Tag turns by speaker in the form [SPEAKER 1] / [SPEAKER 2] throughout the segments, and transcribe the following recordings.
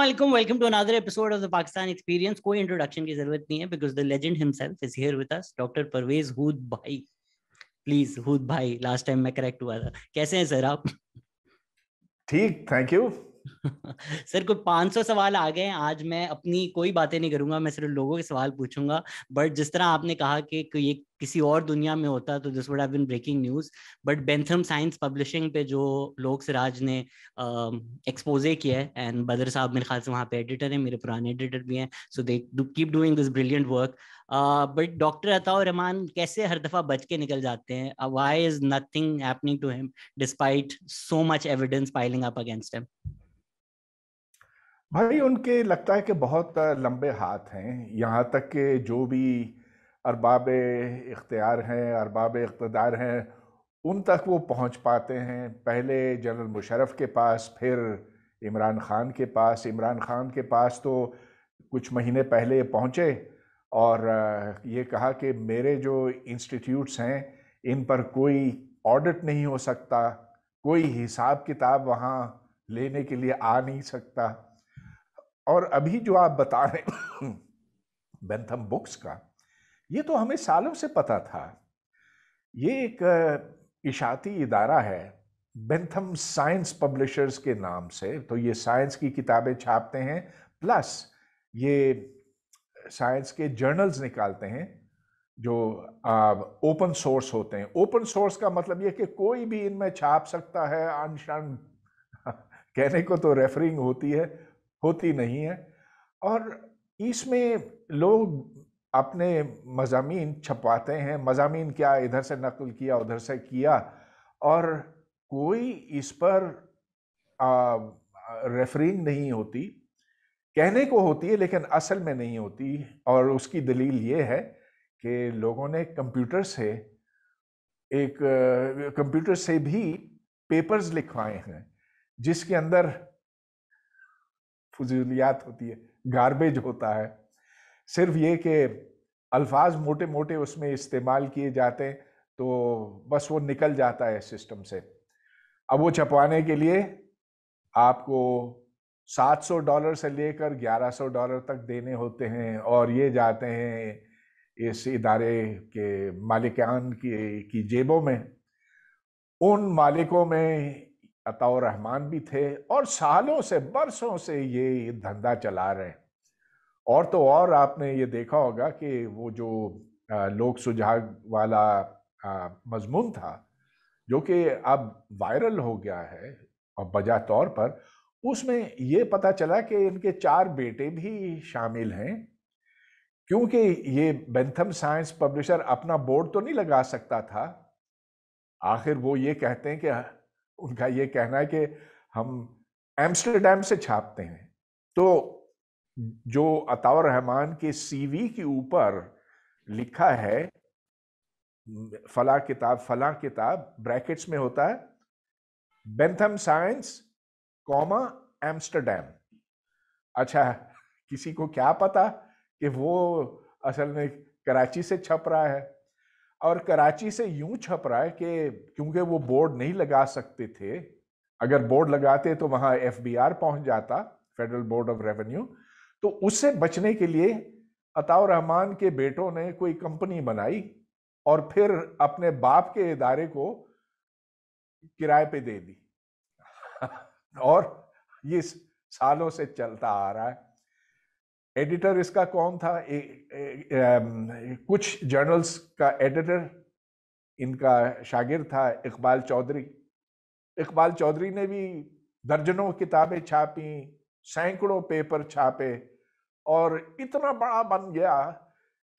[SPEAKER 1] वालेकुम welcome to another episode of the Pakistan experience कोई introduction की जरूरत नहीं है because the legend himself is here with us doctor Pervez Hoodbhoy please हुद भाई लास्ट टाइम मैं करेक्ट हुआ था कैसे हैं सर आप ठीक थैंक यू सर पांच 500 सवाल आ गए हैं आज मैं अपनी कोई बातें नहीं करूंगा मैं सिर्फ लोगों के सवाल पूछूंगा बट जिस तरह आपने कहा कि ये किसी और दुनिया में होता तो this would have been breaking news but Bentham science publishing पे जो लोक सिराज ने एक्सपोजे किया है एंड बदर साहब मेरे ख्याल से वहाँ पे एडिटर है मेरे पुराने एडिटर भी हैं so they keep doing this brilliant work but doctor Ataur Rahman कैसे हर दफ़ा बच के निकल जाते हैं why is nothing happening to him despite so much evidence piling up against him
[SPEAKER 2] भाई उनके लगता है कि बहुत लंबे हाथ हैं यहाँ तक के जो भी अरबाब इख्तियार हैं अरबाब इकतदार हैं उन तक वो पहुँच पाते हैं पहले जनरल मुशरफ के पास फिर इमरान ख़ान के पास इमरान ख़ान के पास तो कुछ महीने पहले पहुँचे और ये कहा कि मेरे जो इंस्टीट्यूट्स हैं इन पर कोई ऑडिट नहीं हो सकता कोई हिसाब किताब वहाँ लेने के लिए आ नहीं सकता और अभी जो आप बता रहे बेंथम बुक्स का ये तो हमें सालों से पता था ये एक इशाती इदारा है बेंथम साइंस पब्लिशर्स के नाम से तो ये साइंस की किताबें छापते हैं प्लस ये साइंस के जर्नल्स निकालते हैं जो ओपन सोर्स होते हैं ओपन सोर्स का मतलब ये कि कोई भी इनमें छाप सकता है अनशन कहने को तो रेफरिंग होती है होती नहीं है और इसमें लोग अपने मजामी छपवाते हैं मजामी क्या इधर से नकल किया उधर से किया और कोई इस पर रेफरिंग नहीं होती कहने को होती है लेकिन असल में नहीं होती और उसकी दलील ये है कि लोगों ने कंप्यूटर से एक कंप्यूटर से भी पेपर्स लिखवाए हैं जिसके अंदर फजूलियात होती है गार्बेज होता है सिर्फ ये कि अल्फाज मोटे मोटे उसमें इस्तेमाल किए जाते हैं तो बस वो निकल जाता है सिस्टम से अब वो छपवाने के लिए आपको 700 डॉलर से लेकर 1100 डॉलर तक देने होते हैं और ये जाते हैं इस इदारे के मालिकान की, की जेबों में उन मालिकों में रहमान भी थे और सालों से बरसों से ये धंधा चला रहे हैं और तो और आपने ये देखा होगा कि वो जो लोक सुझाग वाला मजमून था जो कि अब वायरल हो गया है और बजा तौर पर उसमें ये पता चला कि इनके चार बेटे भी शामिल हैं क्योंकि ये बेंथम साइंस पब्लिशर अपना बोर्ड तो नहीं लगा सकता था आखिर वो ये कहते हैं कि उनका ये कहना है कि हम एम्स्टरडेम से छापते हैं तो जो अताउर रहमान के सीवी के ऊपर लिखा है फला किताब फला किताब ब्रैकेट्स में होता है बेंथम साइंस कॉमा एम्स्टरडेम अच्छा किसी को क्या पता कि वो असल में कराची से छप रहा है और कराची से यूं छप रहा है कि क्योंकि वो बोर्ड नहीं लगा सकते थे अगर बोर्ड लगाते तो वहाँ एफ पहुंच जाता फेडरल बोर्ड ऑफ रेवेन्यू तो उससे बचने के लिए अताउर रहमान के बेटों ने कोई कंपनी बनाई और फिर अपने बाप के इदारे को किराए पे दे दी और ये सालों से चलता आ रहा है एडिटर इसका कौन था ए, ए, ए, कुछ जर्नल्स का एडिटर इनका शागिर था इकबाल चौधरी इकबाल चौधरी ने भी दर्जनों किताबें छापी सैकड़ों पेपर छापे और इतना बड़ा बन गया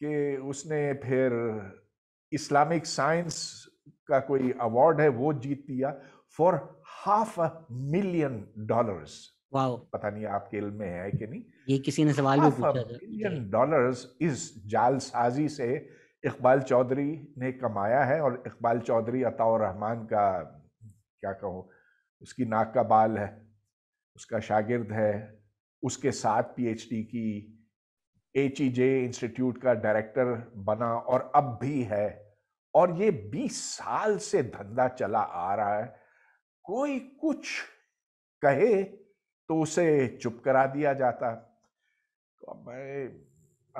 [SPEAKER 2] कि उसने फिर इस्लामिक साइंस का कोई अवार्ड है वो जीत लिया for half a million dollars पता नहीं आपके इल्म में है कि नहीं ये किसी ने सवाल भी पूछा था बिलियन डॉलर्स इस जालसाजी से इकबाल चौधरी ने कमाया है और इकबाल चौधरी अताउर रहमान का क्या कहो उसकी नाक का बाल है उसका शागिर्द है उसके साथ पीएचडी की एच ई जे इंस्टीट्यूट का डायरेक्टर बना और अब भी है और ये बीस साल से धंधा चला आ रहा है कोई कुछ कहे तो उसे चुप करा दिया जाता तो मैं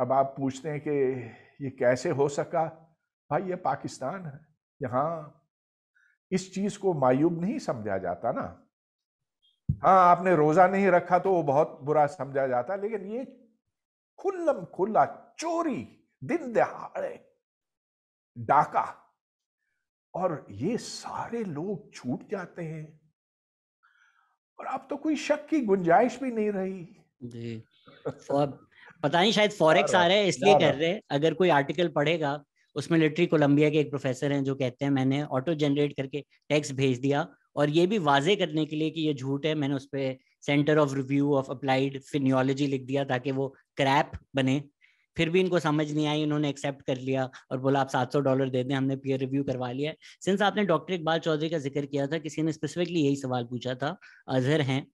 [SPEAKER 2] अब आप पूछते हैं कि ये कैसे हो सका भाई ये पाकिस्तान है यहाँ इस चीज़ को मायूब नहीं समझा जाता ना हाँ आपने रोज़ा नहीं रखा तो वो बहुत बुरा समझा जाता लेकिन ये खुल्लम खुल्ला चोरी दिन दहाड़े डाका और ये सारे लोग छूट जाते हैं और अब तो कोई शक की गुंजाइश भी नहीं रही
[SPEAKER 1] तो पता नहीं शायद फॉरेक्स आ रहे हैं इसलिए कर रहे हैं अगर कोई आर्टिकल पढ़ेगा उसमें लिटरी कोलंबिया के एक प्रोफेसर हैं जो कहते हैं मैंने ऑटो जनरेट करके टैक्स भेज दिया और ये भी वाजे करने के लिए कि ये झूठ है मैंने उस पर centre of review of applied phenology लिख दिया ताकि वो क्रैप बने फिर भी इनको समझ नहीं आई इन्होंने एक्सेप्ट कर लिया और बोला आप सात सौ डॉलर दे दें हमने पीयर रिव्यू करवा लिया है सिंस आपने डॉक्टर इकबाल चौधरी का जिक्र किया था किसी ने स्पेसिफिकली यही सवाल पूछा था अजहर हैं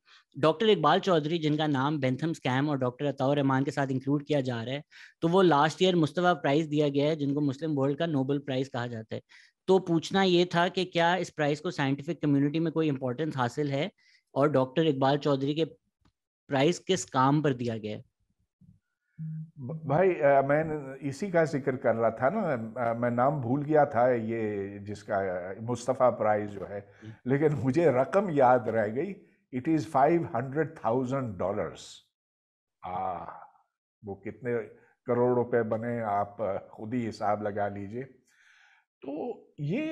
[SPEAKER 1] डॉक्टर इकबाल चौधरी जिनका नाम बेंथम स्कैम और डॉक्टर अताउर रहमान के साथ इंक्लूड किया जा रहा है तो वो लास्ट ईयर मुस्तफ़ा प्राइज़ दिया गया है जिनको मुस्लिम वर्ल्ड का नोबल प्राइज़ कहा जाता है तो पूछना ये था कि क्या इस प्राइज़ को साइंटिफिक कम्युनिटी में कोई इंपॉर्टेंस हासिल है और डॉक्टर इकबाल चौधरी के प्राइज़ किस काम पर दिया गया है
[SPEAKER 2] भाई आ, मैं इसी का जिक्र कर रहा था ना आ, मैं नाम भूल गया था ये जिसका मुस्तफ़ा प्राइज जो है लेकिन मुझे रकम याद रह गई it is five hundred thousand dollars आ वो कितने करोड़ रुपए बने आप खुद ही हिसाब लगा लीजिए तो ये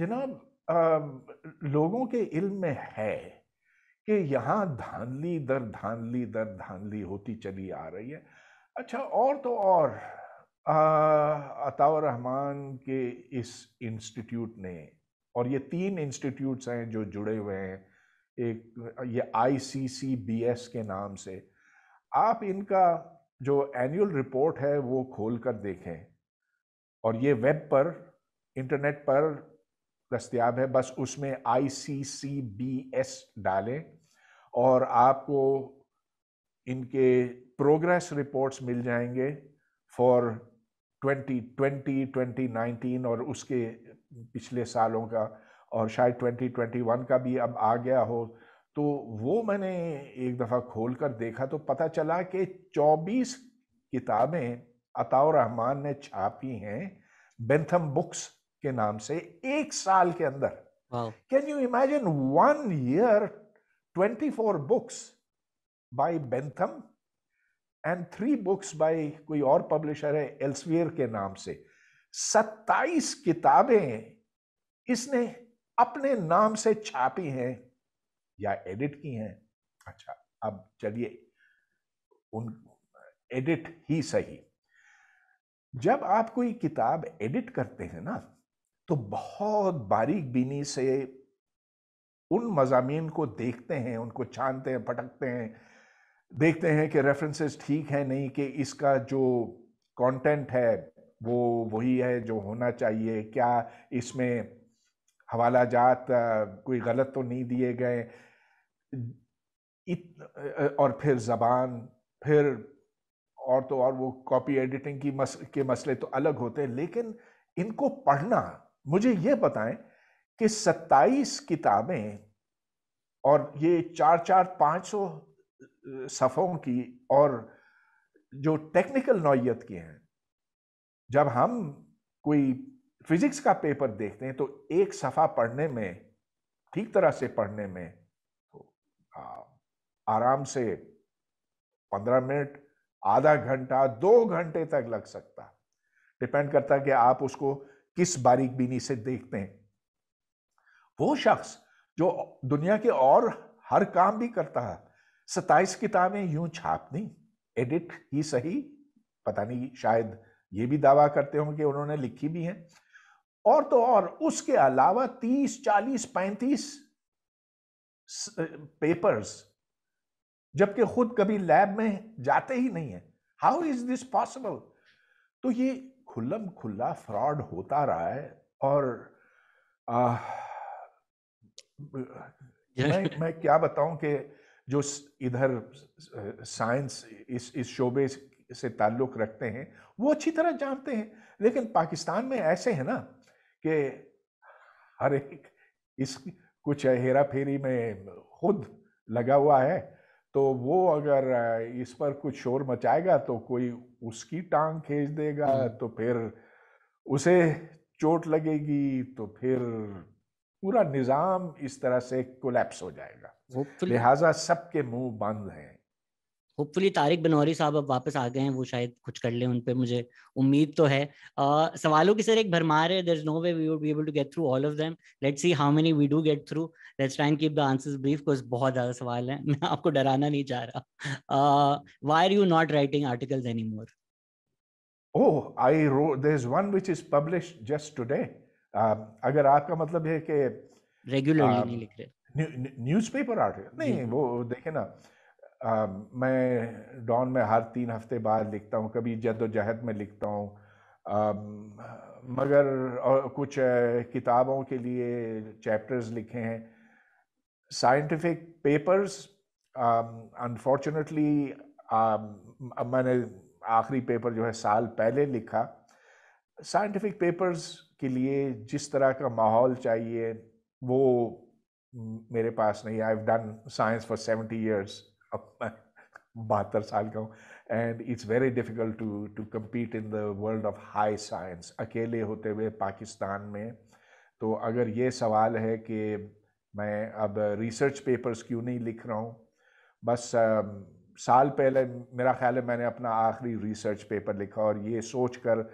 [SPEAKER 2] जनाब लोगों के इल्म में है कि यहाँ धानली दर धानली दर धानली होती चली आ रही है अच्छा और तो और अताउर रहमान के इस इंस्टीट्यूट ने और ये तीन इंस्टीट्यूट्स हैं जो जुड़े हुए हैं एक ये आईसीसीबीएस के नाम से आप इनका जो एनुअल रिपोर्ट है वो खोल कर देखें और ये वेब पर इंटरनेट पर दस्तियाब है बस उसमें आई सी सी बी एस डालें और आपको इनके प्रोग्रेस रिपोर्ट्स मिल जाएंगे फॉर 2020, 2019 और उसके पिछले सालों का और शायद 2021 का भी अब आ गया हो तो वो मैंने एक दफ़ा खोल कर देखा तो पता चला कि 24 किताबें अताउर रहमान ने छापी हैं बेंथम बुक्स के नाम से एक साल के अंदर can you imagine one year 24 books by Bentham and three books by कोई और पब्लिशर है एल्सवियर के नाम से 27 किताबें इसने अपने नाम से छापी हैं या एडिट की हैं अच्छा अब चलिए उन एडिट ही सही जब आप कोई किताब एडिट करते हैं ना तो बहुत बारीक बीनी से उन मजामी को देखते हैं उनको छानते हैं पटकते हैं देखते हैं कि रेफरेंसेस ठीक है नहीं कि इसका जो कंटेंट है वो वही है जो होना चाहिए क्या इसमें हवाला जात कोई गलत तो नहीं दिए गए इत, और फिर ज़बान फिर और तो और वो कॉपी एडिटिंग की मस के मसले तो अलग होते हैं लेकिन इनको पढ़ना मुझे ये बताएं कि 27 किताबें और ये चार चार पाँच सौ सफ़ों की और जो टेक्निकल नौीयत की हैं जब हम कोई फिज़िक्स का पेपर देखते हैं तो एक सफ़ा पढ़ने में ठीक तरह से पढ़ने में तो आराम से पंद्रह मिनट आधा घंटा दो घंटे तक लग सकता डिपेंड करता है कि आप उसको किस बारीक बीनी से देखते हैं वो शख्स जो दुनिया के और हर काम भी करता है सताइस किताबें यूं छापनी एडिट ही सही पता नहीं शायद ये भी दावा करते होंगे उन्होंने लिखी भी हैं और तो और उसके अलावा तीस चालीस पैंतीस पेपर्स जबकि खुद कभी लैब में जाते ही नहीं है हाउ इज दिस पॉसिबल तो ये खुल्लम खुल्ला फ्रॉड होता रहा है और आ, मैं मैं क्या बताऊं कि जो इधर साइंस इस इस शोबे से ताल्लुक़ रखते हैं वो अच्छी तरह जानते हैं लेकिन पाकिस्तान में ऐसे है ना कि हर एक इस कुछ हेरा फेरी में खुद लगा हुआ है तो वो अगर इस पर कुछ शोर मचाएगा तो कोई उसकी टांग खींच देगा हम्म। तो फिर उसे चोट लगेगी तो फिर पूरा निज़ाम इस तरह से कोलेप्स हो जाएगा लिहाजा सबके मुंह बंद हैं
[SPEAKER 1] होपफुली तारिक बनौरी साहब अब वापस आ गए हैं वो शायद कुछ कर लें उन पर मुझे उम्मीद तो है uh, सवालों की सर एक भरमार है there is no way we would be able to get through all of them let's see how many we do get through let's try keep the answers brief because बहुत ज़्यादा सवाल हैं मैं आपको डराना नहीं चाह रहा why are you not writing articles any more
[SPEAKER 2] oh I wrote there is one which is publish just today अगर आपका मतलब है कि रेगुलरली नहीं लिख रहे न्यूज़पेपर आर्टिकल नहीं वो देखे ना आ, मैं डॉन में हर तीन हफ्ते बाद लिखता हूँ कभी जद्दोजहद में लिखता हूँ मगर और कुछ किताबों के लिए चैप्टर्स लिखे हैं साइंटिफिक पेपर्स अनफॉर्चुनेटली मैंने आखिरी पेपर जो है साल पहले लिखा साइंटिफिक पेपर्स के लिए जिस तरह का माहौल चाहिए वो मेरे पास नहीं I have done science for seventy years अब मैं बहत्तर साल का हूँ and it's very difficult to to compete in the world of high science अकेले होते हुए पाकिस्तान में तो अगर ये सवाल है कि मैं अब रिसर्च पेपर्स क्यों नहीं लिख रहा हूँ बस uh, साल पहले मेरा ख्याल है मैंने अपना आखिरी रिसर्च पेपर लिखा और ये सोच कर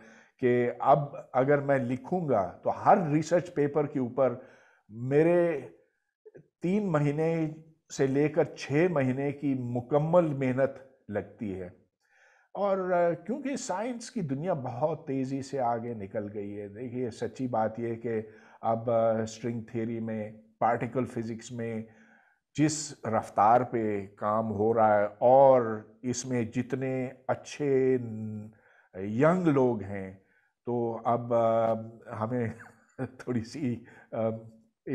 [SPEAKER 2] कि अब अगर मैं लिखूंगा तो हर रिसर्च पेपर के ऊपर मेरे तीन महीने से लेकर छः महीने की मुकम्मल मेहनत लगती है और क्योंकि साइंस की दुनिया बहुत तेज़ी से आगे निकल गई है देखिए सच्ची बात यह कि अब स्ट्रिंग थ्योरी में पार्टिकल फिज़िक्स में जिस रफ्तार पे काम हो रहा है और इसमें जितने अच्छे यंग लोग हैं तो अब हमें थोड़ी सी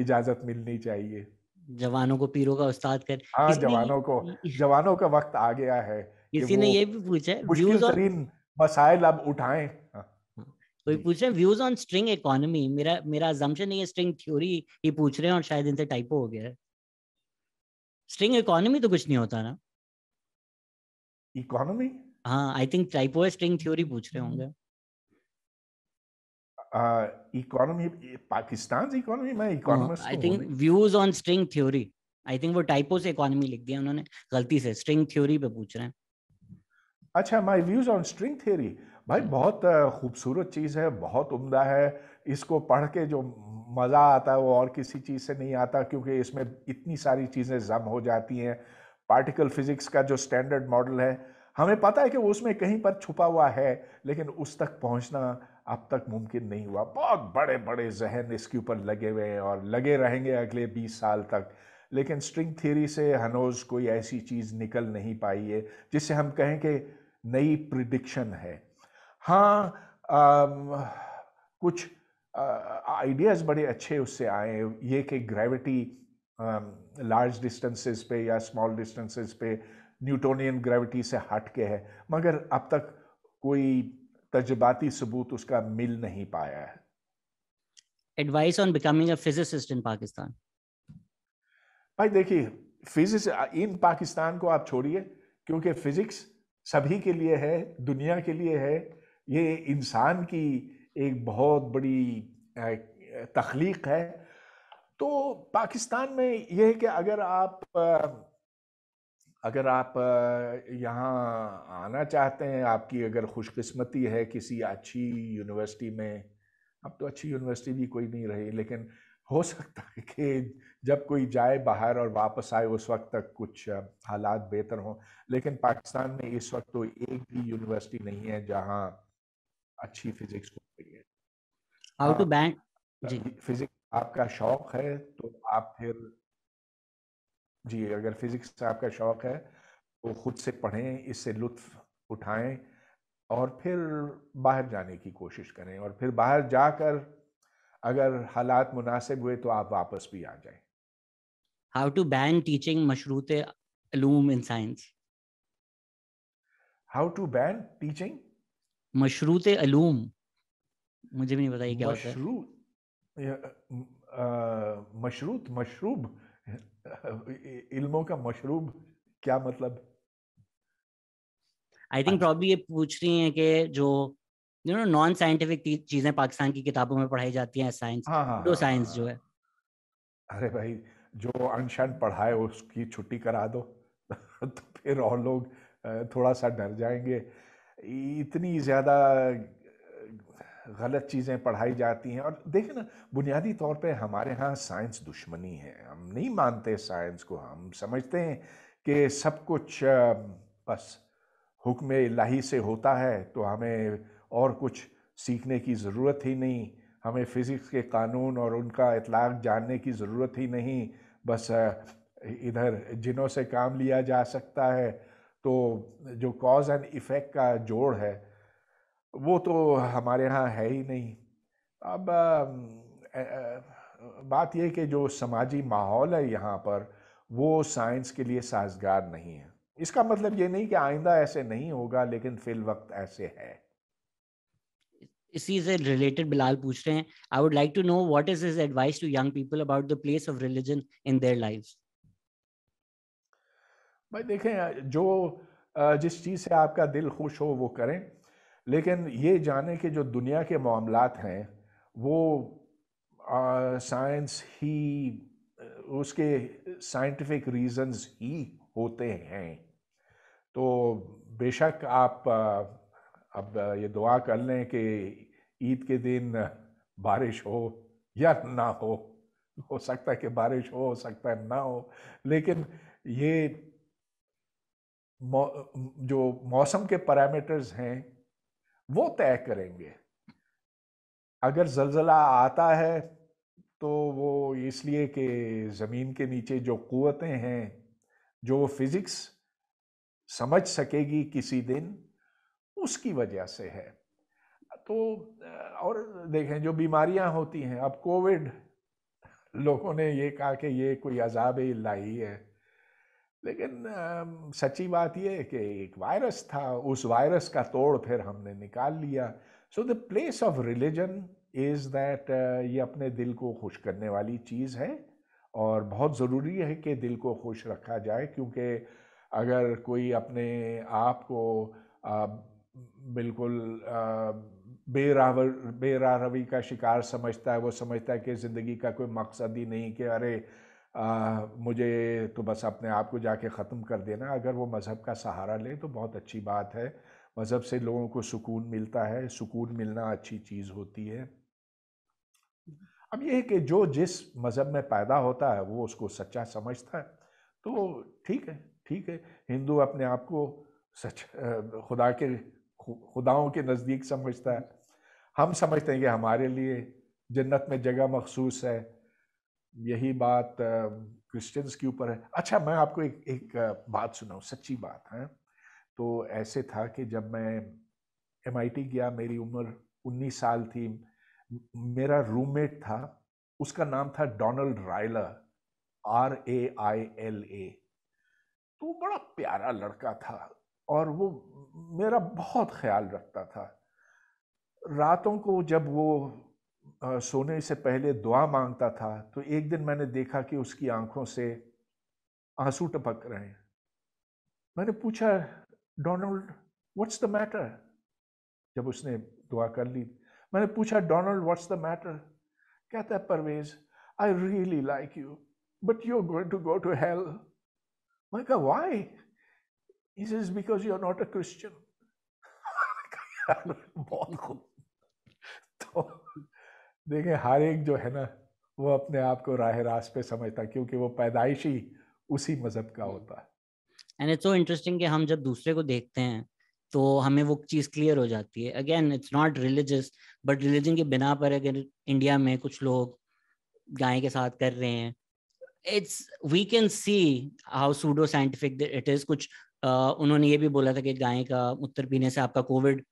[SPEAKER 2] इजाजत मिलनी चाहिए जवानों को पीरों का उस्ताद कर हाँ जवानों को जवानों का वक्त आ गया है किसी ने ये भी
[SPEAKER 1] पूछा है व्यूज और मसाइल अब उठाए हाँ। हाँ, कोई पूछ रहे हैं व्यूज ऑन स्ट्रिंग इकोनॉमी मेरा मेरा अजम्पशन नहीं है स्ट्रिंग थ्योरी ही पूछ रहे हैं और शायद इनसे टाइपो हो गया है स्ट्रिंग इकोनॉमी तो कुछ नहीं होता ना इकोनॉमी हाँ आई थिंक टाइपो है स्ट्रिंग थ्योरी पूछ रहे होंगे hmm. Economy economy Pakistan economy मैं economist I think views on string theory I think वो टाइपो से इकोनॉमी लिख दिया उन्होंने गलती से स्ट्रिंग थ्योरी पे पूछ रहे हैं
[SPEAKER 2] अच्छा my views on string theory भाई hmm. बहुत खूबसूरत चीज़ है बहुत उम्दा है इसको पढ़ के जो मज़ा आता है वो और किसी चीज़ से नहीं आता क्योंकि इसमें इतनी सारी चीज़ें जम हो जाती हैं पार्टिकल फिज़िक्स का जो स्टैंडर्ड मॉडल है हमें पता है कि उसमें कहीं पर छुपा हुआ है लेकिन उस तक पहुंचना अब तक मुमकिन नहीं हुआ बहुत बड़े बड़े जहन इसके ऊपर लगे हुए हैं और लगे रहेंगे अगले 20 साल तक लेकिन स्ट्रिंग थ्योरी से हनोज़ कोई ऐसी चीज़ निकल नहीं पाई है जिसे हम कहें कि नई प्रिडिक्शन है हाँ आम, कुछ आइडियाज़ बड़े अच्छे उससे आए ये कि ग्रेविटी लार्ज डिस्टेंसेस पे या स्मॉल डिस्टेंसेस पे न्यूटोनियन ग्रेविटी से हट के है मगर अब तक कोई तजबाती सबूत उसका मिल नहीं पाया है
[SPEAKER 1] advice on becoming a physicist in Pakistan
[SPEAKER 2] भाई देखिए फिजिक्स इन पाकिस्तान को आप छोड़िए क्योंकि फिजिक्स सभी के लिए है दुनिया के लिए है ये इंसान की एक बहुत बड़ी तख्लीक है तो पाकिस्तान में यह है कि अगर आप अगर आप यहाँ आना चाहते हैं आपकी अगर खुशकिस्मती है किसी अच्छी यूनिवर्सिटी में अब तो अच्छी यूनिवर्सिटी भी कोई नहीं रही लेकिन हो सकता है कि जब कोई जाए बाहर और वापस आए उस वक्त तक कुछ हालात बेहतर हों लेकिन पाकिस्तान में इस वक्त तो एक भी यूनिवर्सिटी नहीं है जहाँ अच्छी फिजिक्स हो रही है तो हाउ टू
[SPEAKER 1] बैंक
[SPEAKER 2] फिजिक्स आपका शौक है तो आप फिर जी अगर फिज़िक्स आपका शौक़ है तो ख़ुद से पढ़ें इससे लुत्फ़ उठाएं और फिर बाहर जाने की कोशिश करें और फिर बाहर जाकर अगर हालात मुनासिब हुए तो आप वापस भी आ जाएं
[SPEAKER 1] हाउ टू बैन टीचिंग मशरूत in science
[SPEAKER 2] how to ban teaching
[SPEAKER 1] मशरूत अलूम मुझे भी नहीं पता ये क्या होता
[SPEAKER 2] है मशरूत मशरूत मशरूब इल्मों का मशरूब क्या मतलब
[SPEAKER 1] आई थिंक प्रॉब्ली ये पूछ रही हैं कि जो यू नो नॉन साइंटिफिक चीजें पाकिस्तान की किताबों में पढ़ाई जाती हैं साइंस तो साइंस जो है
[SPEAKER 2] अरे भाई जो अनशन पढ़ाए उसकी छुट्टी करा दो तो फिर और लोग थोड़ा सा डर जाएंगे इतनी ज्यादा गलत चीज़ें पढ़ाई जाती हैं और देखें ना बुनियादी तौर पे हमारे यहाँ साइंस दुश्मनी है हम नहीं मानते साइंस को हम समझते हैं कि सब कुछ बस हुक्म इलाही से होता है तो हमें और कुछ सीखने की ज़रूरत ही नहीं हमें फ़िज़िक्स के कानून और उनका इतलाक जानने की ज़रूरत ही नहीं बस इधर जिनों से काम लिया जा सकता है तो जो कॉज एंड इफ़ेक्ट का जोड़ है वो तो हमारे यहाँ है ही नहीं अब आ, आ, बात यह कि जो समाजी माहौल है यहाँ पर वो साइंस के लिए साजगार नहीं है इसका मतलब ये नहीं कि आइंदा ऐसे नहीं होगा लेकिन फिल वक्त ऐसे
[SPEAKER 1] है इसी से रिलेटेड बिलाल पूछ रहे हैं I would like to know what is his advice to young people about the place of religion in their lives
[SPEAKER 2] भाई देखें जो जिस चीज़ से आपका दिल खुश हो वो करें लेकिन ये जाने के जो दुनिया के मामला हैं वो साइंस ही उसके साइंटिफिक रीजंस ही होते हैं तो बेशक आप अब ये दुआ कर लें कि ईद के दिन बारिश हो या ना हो हो सकता है कि बारिश हो हो सकता है ना हो लेकिन ये मौ, जो मौसम के पैरामीटर्स हैं वो तय करेंगे अगर जलजला आता है तो वो इसलिए कि ज़मीन के नीचे जो क़वतें हैं जो वो फिज़िक्स समझ सकेगी किसी दिन उसकी वजह से है तो और देखें जो बीमारियां होती हैं अब कोविड लोगों ने ये कहा कि ये कोई अजाब इलाही है लेकिन सच्ची बात यह है कि एक वायरस था उस वायरस का तोड़ फिर हमने निकाल लिया so the place of religion is that ये अपने दिल को खुश करने वाली चीज़ है और बहुत ज़रूरी है कि दिल को खुश रखा जाए क्योंकि अगर कोई अपने आप को आ, बिल्कुल बेरावर बेरारवी का शिकार समझता है वो समझता है कि ज़िंदगी का कोई मकसद ही नहीं कि अरे आ, मुझे तो बस अपने आप को जाके ख़त्म कर देना अगर वो मज़हब का सहारा लें तो बहुत अच्छी बात है मज़हब से लोगों को सुकून मिलता है सुकून मिलना अच्छी चीज़ होती है अब ये है कि जो जिस मज़हब में पैदा होता है वो उसको सच्चा समझता है तो ठीक है ठीक है हिंदू अपने आप को सच खुदा के खुदाओं के नज़दीक समझता है हम समझते हैं कि हमारे लिए जन्नत में जगह मखसूस है यही बात क्रिश्चियंस के ऊपर है अच्छा मैं आपको एक एक बात सुनाऊँ सच्ची बात है तो ऐसे था कि जब मैं एम गया मेरी उम्र 19 साल थी मेरा रूममेट था उसका नाम था Donald Raila R A I L A तो बड़ा प्यारा लड़का था और वो मेरा बहुत ख्याल रखता था रातों को जब वो सोने से पहले दुआ मांगता था तो एक दिन मैंने देखा कि उसकी आंखों से आंसू टपक रहे हैं मैंने पूछा डोनाल्ड व्हाट्स द मैटर जब उसने दुआ कर ली मैंने पूछा डोनाल्ड व्हाट्स द मैटर कहता है Pervez I really like you but you are going to go to hell मैंने कहा why is is because you are not a Christian बहुत तो देखें हर एक जो है ना वो अपने आप को राह रास पे समझता क्योंकि वो पैदाइशी उसी मजहब का होता है
[SPEAKER 1] एंड इट्स सो इंटरेस्टिंग कि हम जब दूसरे को देखते हैं तो हमें वो चीज़ क्लियर हो जाती है again it's not religious but religion के बिना पर अगर इंडिया में कुछ लोग गाय के साथ कर रहे हैं it's we can see how pseudo scientific it is कुछ उन्होंने ये भी बोला था कि गाय का मूत्र पीने से आपका कोविड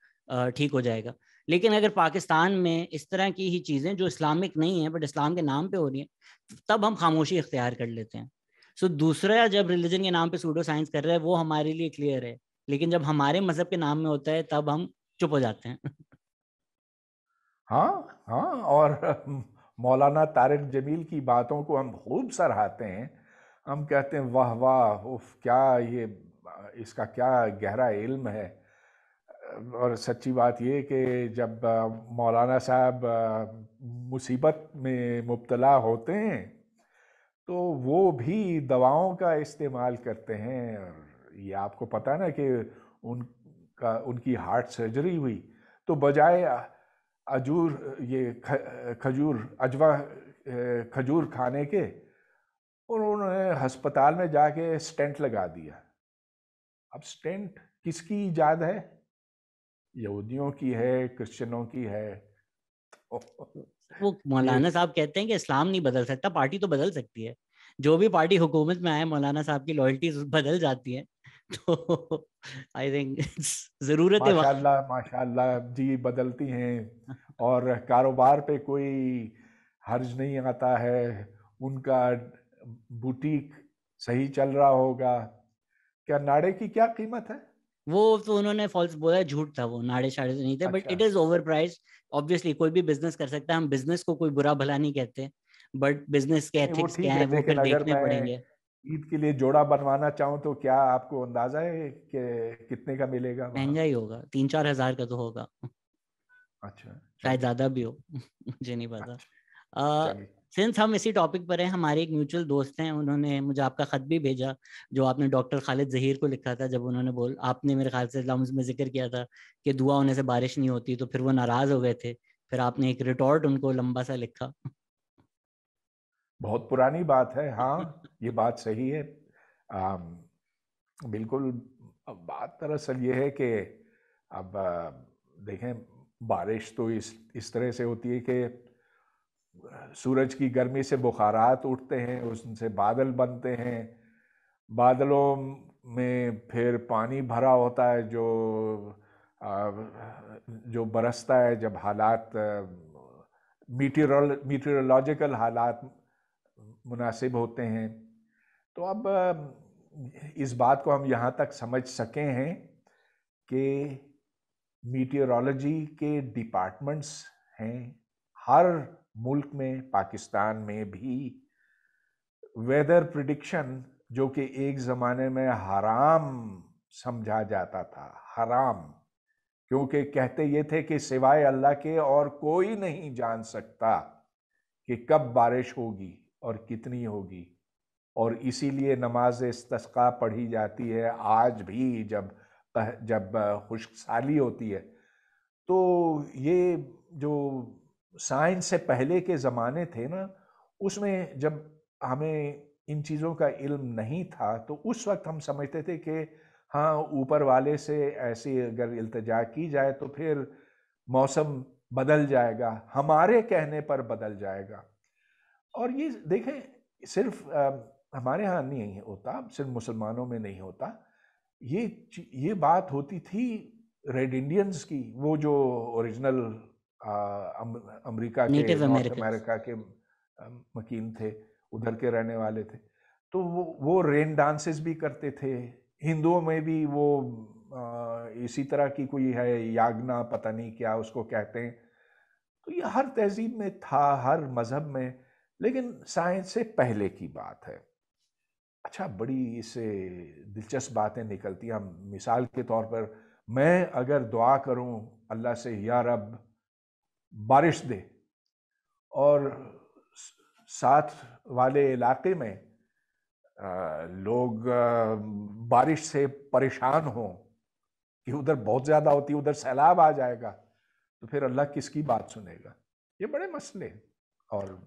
[SPEAKER 1] ठीक हो जाएगा लेकिन अगर पाकिस्तान में इस तरह की ही चीज़ें जो इस्लामिक नहीं है बट इस्लाम के नाम पे हो रही हैं तब हम खामोशी इख्तियार कर लेते हैं सो so, दूसरा जब रिलीजन के नाम पे सूडो साइंस कर रहा है वो हमारे लिए क्लियर है लेकिन जब हमारे मजहब के नाम में होता है तब हम चुप हो जाते हैं
[SPEAKER 2] हाँ हाँ और मौलाना तारिक जमील की बातों को हम खूब सराहते हैं हम कहते हैं वाह वाह उफ क्या ये इसका क्या गहरा इल्म है और सच्ची बात ये कि जब मौलाना साहब मुसीबत में मुबतला होते हैं तो वो भी दवाओं का इस्तेमाल करते हैं और ये आपको पता ना कि उनका उनकी हार्ट सर्जरी हुई तो बजाय अजूर ये खजूर अजवा खजूर खाने के उन्होंने हस्पताल में जाके स्टेंट लगा दिया अब स्टेंट किसकी ईजाद है
[SPEAKER 1] यहूदियों की है क्रिश्चियनों की है वो मौलाना साहब कहते हैं कि इस्लाम नहीं बदल सकता पार्टी तो बदल सकती है जो भी पार्टी हुकूमत में आए मौलाना साहब की लॉयल्टी बदल जाती है तो आई थिंक जरूरत है माशाल्लाह माशाल्लाह
[SPEAKER 2] जी बदलती हैं और कारोबार पे कोई हर्ज नहीं आता है उनका बुटीक सही चल रहा होगा क्या नाड़े की क्या कीमत है
[SPEAKER 1] वो तो उन्होंने फॉल्स बोला झूठ था वो नाड़े शाड़े तो नहीं थे but it is over price obviously कोई भी बिजनेस कर सकता है हम बिजनेस को कोई बुरा भला नहीं कहते बट बिजनेस के एथिक्स क्या है वो फिर देखने पड़ेंगे
[SPEAKER 2] ईद के लिए जोड़ा बनवाना चाहूँ तो क्या आपको अंदाजा है कि कितने का मिलेगा महंगा ही होगा
[SPEAKER 1] तीन चार हजार का तो होगा अच्छा शायद ज्यादा भी हो मुझे नहीं पता अच्छा, सिंस हम इसी टॉपिक पर हैं हमारे एक म्यूचुअल दोस्त हैं उन्होंने मुझे आपका ख़त भी भेजा जो आपने डॉक्टर खालिद जहीर को लिखा था जब उन्होंने बोल आपने मेरे ख्याल से लम्स में जिक्र किया था कि दुआ होने से बारिश नहीं होती तो फिर वो नाराज़ हो गए थे फिर आपने एक रिटॉर्ट उनको लंबा सा लिखा
[SPEAKER 2] बहुत पुरानी बात है हाँ ये बात सही है आ, बिल्कुल बात दरअसल ये है कि अब देखें बारिश तो इस इस तरह से होती है कि सूरज की गर्मी से बुखारात उठते हैं उससे बादल बनते हैं बादलों में फिर पानी भरा होता है जो जो बरसता है जब हालात मीटरल मीटरोलॉजिकल हालात मुनासिब होते हैं तो अब इस बात को हम यहाँ तक समझ सके हैं कि मीटरोलॉजी के डिपार्टमेंट्स हैं हर मुल्क में पाकिस्तान में भी वेदर प्रिडिक्शन जो कि एक ज़माने में हराम समझा जाता था हराम क्योंकि कहते ये थे कि सिवाय अल्लाह के और कोई नहीं जान सकता कि कब बारिश होगी और कितनी होगी और इसीलिए नमाज इसका पढ़ी जाती है आज भी जब जब खुशसाली होती है तो ये जो साइंस से पहले के ज़माने थे ना उसमें जब हमें इन चीज़ों का इल्म नहीं था तो उस वक्त हम समझते थे कि हाँ ऊपर वाले से ऐसी अगर इल्तजा की जाए तो फिर मौसम बदल जाएगा हमारे कहने पर बदल जाएगा और ये देखें सिर्फ आ, हमारे यहाँ नहीं होता सिर्फ मुसलमानों में नहीं होता ये ये बात होती थी रेड इंडियंस की वो जो ओरिजिनल अमेरिका के नॉर्थ अमेरिका के मकीन थे उधर के रहने वाले थे तो वो वो रेन डांसेस भी करते थे हिंदुओं में भी वो इसी तरह की कोई है यागना पता नहीं क्या उसको कहते हैं तो ये हर तहजीब में था हर मज़हब में लेकिन साइंस से पहले की बात है अच्छा बड़ी इससे दिलचस्प बातें निकलती हैं मिसाल के तौर पर मैं अगर दुआ करूं अल्लाह से या रब बारिश दे और साथ वाले इलाके में लोग बारिश से परेशान हों कि उधर बहुत ज़्यादा होती है उधर सैलाब आ जाएगा तो फिर अल्लाह किसकी बात सुनेगा ये बड़े मसले और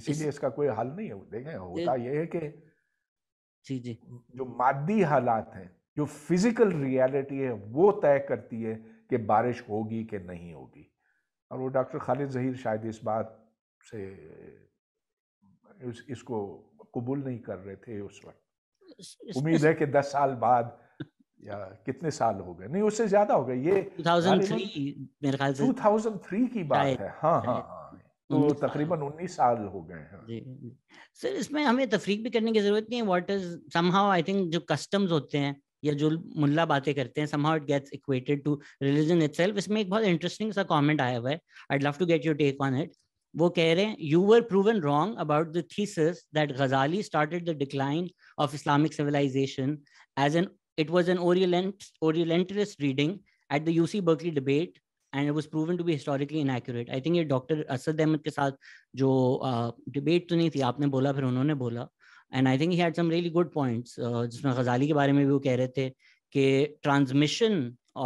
[SPEAKER 2] इसीलिए इसका कोई हल नहीं है देखें होता यह है कि जी जी जो मादी हालात हैं जो फिजिकल रियलिटी है वो तय करती है कि बारिश होगी कि नहीं होगी और वो डॉक्टर खालिद जहीर शायद इस बात से इस, इसको कबूल नहीं कर रहे थे उस
[SPEAKER 1] वक्त उम्मीद है
[SPEAKER 2] कि दस साल बाद या कितने साल हो गए नहीं उससे ज्यादा हो गए ये 2003 मेरे ख्याल से 2003 की बात है हाँ हाँ हाँ तो तकरीबन उन्नीस साल हो गए हैं
[SPEAKER 1] सर इसमें हमें तफरीक भी करने की जरूरत नहीं है वाटर्स समहाउ आई थिंक जो कस्टम्स होते हैं या जो मुल्ला बातें करते हैं somehow it gets equated to religion it इसमें एक बहुत इंटरेस्टिंग सा कॉमेंट आया हुआ है I love to get you take on it वो कह रहे हैं you were proven wrong about the thesis that Ghazali started the decline of Islamic civilization as an it was an Orient, Orientalist reading at the Berkeley debate and it was was to be historically historically inaccurate. I think ये doctor Asad Ahmad के साथ जो debate uh, तो नहीं थी आपने बोला फिर उन्होंने बोला and I think he had some really good points जिसमें गजाली के बारे में भी वो कह रहे थे कि ट्रांसमिशन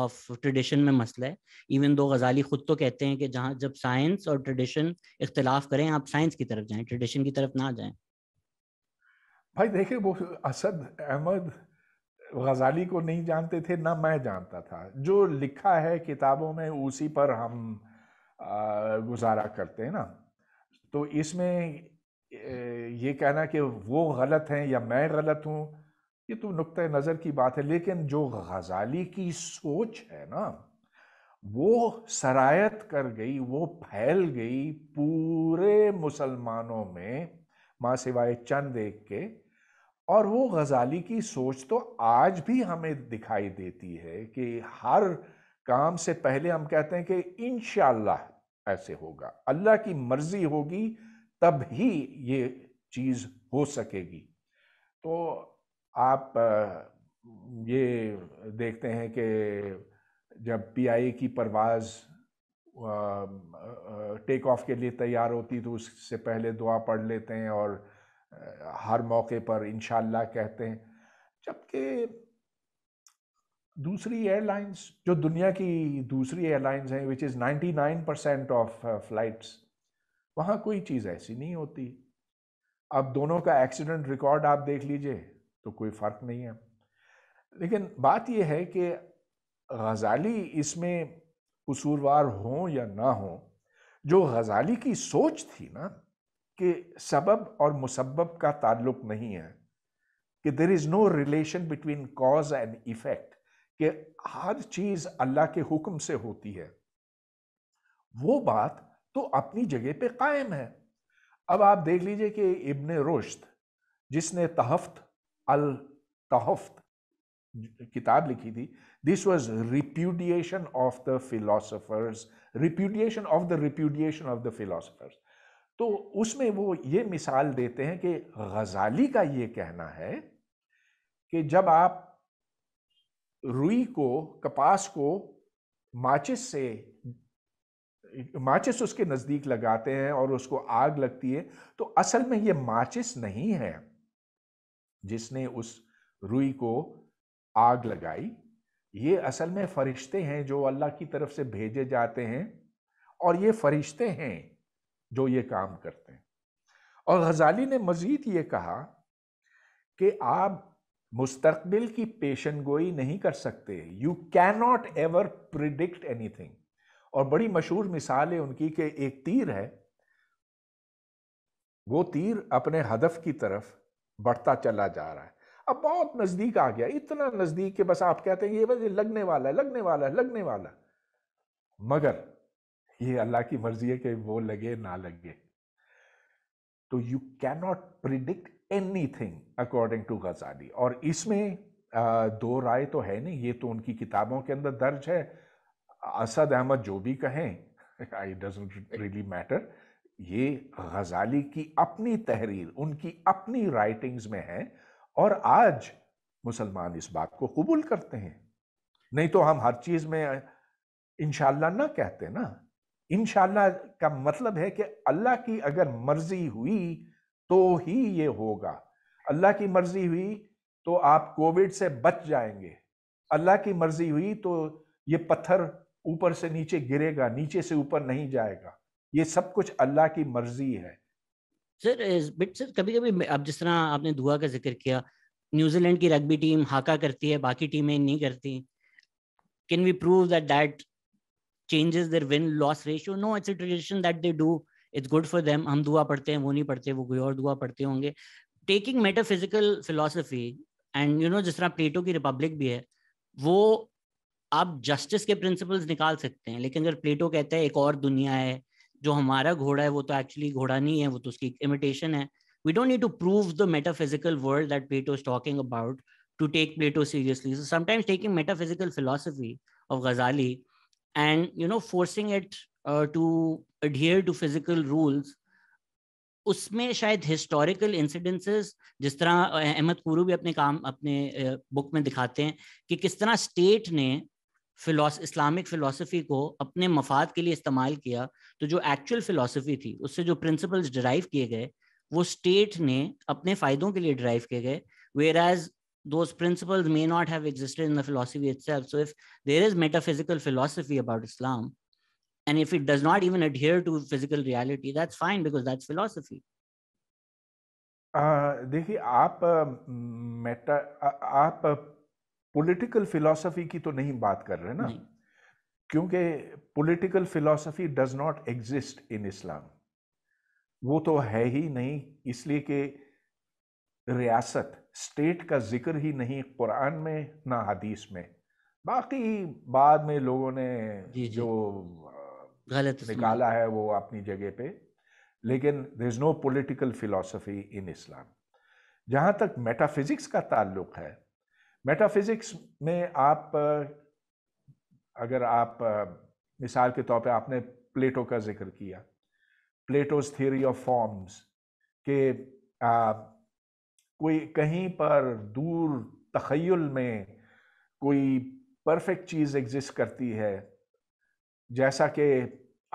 [SPEAKER 1] ऑफ ट्रेडिशन में मसला है इवन दो गजाली खुद तो कहते हैं कि जहाँ जब साइंस और ट्रेडिशन इख्तलाफ करें आप साइंस की तरफ जाएं ट्रेडिशन की तरफ ना जाएं भाई
[SPEAKER 2] देखिए वो असद अहमद गजाली को नहीं जानते थे ना मैं जानता था जो लिखा है किताबों में उसी पर हम गुजारा करते हैं ना तो इसमें ये कहना कि वो गलत हैं या मैं गलत हूँ ये तो नुक़ नज़र की बात है लेकिन जो गज़ाली की सोच है ना वो सरायत कर गई वो फैल गई पूरे मुसलमानों में माँ सिवाय चंद एक के और वो गज़ाली की सोच तो आज भी हमें दिखाई देती है कि हर काम से पहले हम कहते हैं कि इन ऐसे होगा अल्लाह की मर्ज़ी होगी तब ही ये चीज़ हो सकेगी तो आप ये देखते हैं कि जब पीआई की परवाज़ टेक ऑफ के लिए तैयार होती तो उससे पहले दुआ पढ़ लेते हैं और हर मौके पर इन कहते हैं जबकि दूसरी एयरलाइंस जो दुनिया की दूसरी एयरलाइंस हैं which is 99 percent of flights वहां कोई चीज ऐसी नहीं होती अब दोनों का एक्सीडेंट रिकॉर्ड आप देख लीजिए तो कोई फर्क नहीं है लेकिन बात यह है कि गजाली इसमें कसूरवार हो या ना हो जो गजाली की सोच थी ना कि सबब और मुसबब का ताल्लुक नहीं है कि there is no relation between cause and effect कि हर चीज़ अल्लाह के हुक्म से होती है वो बात तो अपनी जगह पे कायम है अब आप देख लीजिए कि इब्ने रोश्त जिसने तहफ्त अल तहफ्त किताब लिखी थी this was repudiation of the philosophers repudiation of the repudiation of the philosophers तो उसमें वो ये मिसाल देते हैं कि गजाली का ये कहना है कि जब आप रुई को कपास को माचिस से माचिस उसके नज़दीक लगाते हैं और उसको आग लगती है तो असल में ये माचिस नहीं है जिसने उस रुई को आग लगाई ये असल में फरिश्ते हैं जो अल्लाह की तरफ से भेजे जाते हैं और ये फरिश्ते हैं जो ये काम करते हैं और गजाली ने मज़ीद ये कहा कि आप मुस्तबिल की पेशन गोई नहीं कर सकते you can not ever predict anything और बड़ी मशहूर मिसाल है उनकी कि एक तीर है वो तीर अपने हदफ की तरफ बढ़ता चला जा रहा है अब बहुत नज़दीक आ गया इतना नज़दीक कि बस आप कहते हैं ये बस ये लगने वाला है लगने वाला है लगने वाला मगर ये अल्लाह की मर्जी है कि वो लगे ना लगे तो you can not predict anything according to Ghazali और इसमें दो राय तो है नहीं ये तो उनकी किताबों के अंदर दर्ज है असद अहमद जो भी कहें आई डजेंट रियली मैटर ये गजाली की अपनी तहरीर उनकी अपनी राइटिंग्स में है और आज मुसलमान इस बात को कबूल करते हैं नहीं तो हम हर चीज में इनशाला ना कहते ना इनशाला का मतलब है कि अल्लाह की अगर मर्जी हुई तो ही ये होगा अल्लाह की मर्जी हुई तो आप कोविड से बच जाएंगे अल्लाह की मर्जी हुई तो ये पत्थर ऊपर से नीचे गिरेगा नीचे से ऊपर नहीं जाएगा ये सब कुछ
[SPEAKER 1] अल्लाह की मर्जी है सर बट सर कभी कभी अब जिस तरह आपने दुआ का जिक्र किया न्यूजीलैंड की रग्बी टीम हाका करती है बाकी टीमें नहीं करती can we prove that that changes their win loss ratio no it's a tradition that they do it's good for them हम दुआ पढ़ते हैं वो नहीं पढ़ते वो कोई और दुआ पढ़ते होंगे taking metaphysical philosophy and you know जिस तरह प्लेटो की रिपब्लिक भी है वो आप जस्टिस के प्रिंसिपल्स निकाल सकते हैं लेकिन अगर प्लेटो कहता है एक और दुनिया है जो हमारा घोड़ा है वो तो एक्चुअली घोड़ा नहीं है वो तो उसकी इमिटेशन है we don't need to prove the metaphysical world that Plato is talking about to take Plato seriously. So sometimes taking metaphysical philosophy of Ghazali and you know forcing it uh, to adhere to physical rules. उसमें शायद historical incidences जिस तरह अहमद कुरू भी अपने काम अपने book में दिखाते हैं कि किस तरह स्टेट ने फिलोस इस्लामिक फिलोसफी को अपने मफाद के लिए इस्तेमाल किया तो जो एक्चुअल फिलोसफी थी उससे जो प्रिंसिपल्स ड्राइव किए गए वो स्टेट ने अपने फायदों के लिए ड्राइव किए गए whereas those principle may not have philosophy so if there is metaphysical philosophy about Islam and if it does not even adhere to physical reality that's fine because that's philosophy
[SPEAKER 2] देखिए आप meta uh, uh, आप political philosophy की तो नहीं बात कर रहे ना क्योंकि political philosophy does not exist in Islam वो तो है ही नहीं इसलिए कि रियासत स्टेट का जिक्र ही नहीं कुरान में ना हदीस में बाकी बाद में लोगों ने जी जी। जो गलत निकाला है वो अपनी जगह पे लेकिन there is no political philosophy in Islam जहां तक मेटाफिज़िक्स का ताल्लुक है मेटाफिज़िक्स में आप अगर आप मिसाल के तौर पे आपने प्लेटो का जिक्र किया प्लेटोज थियोरी ऑफ फॉर्म्स के आ, कोई कहीं पर दूर तखयल में कोई परफेक्ट चीज़ एग्जिस्ट करती है जैसा कि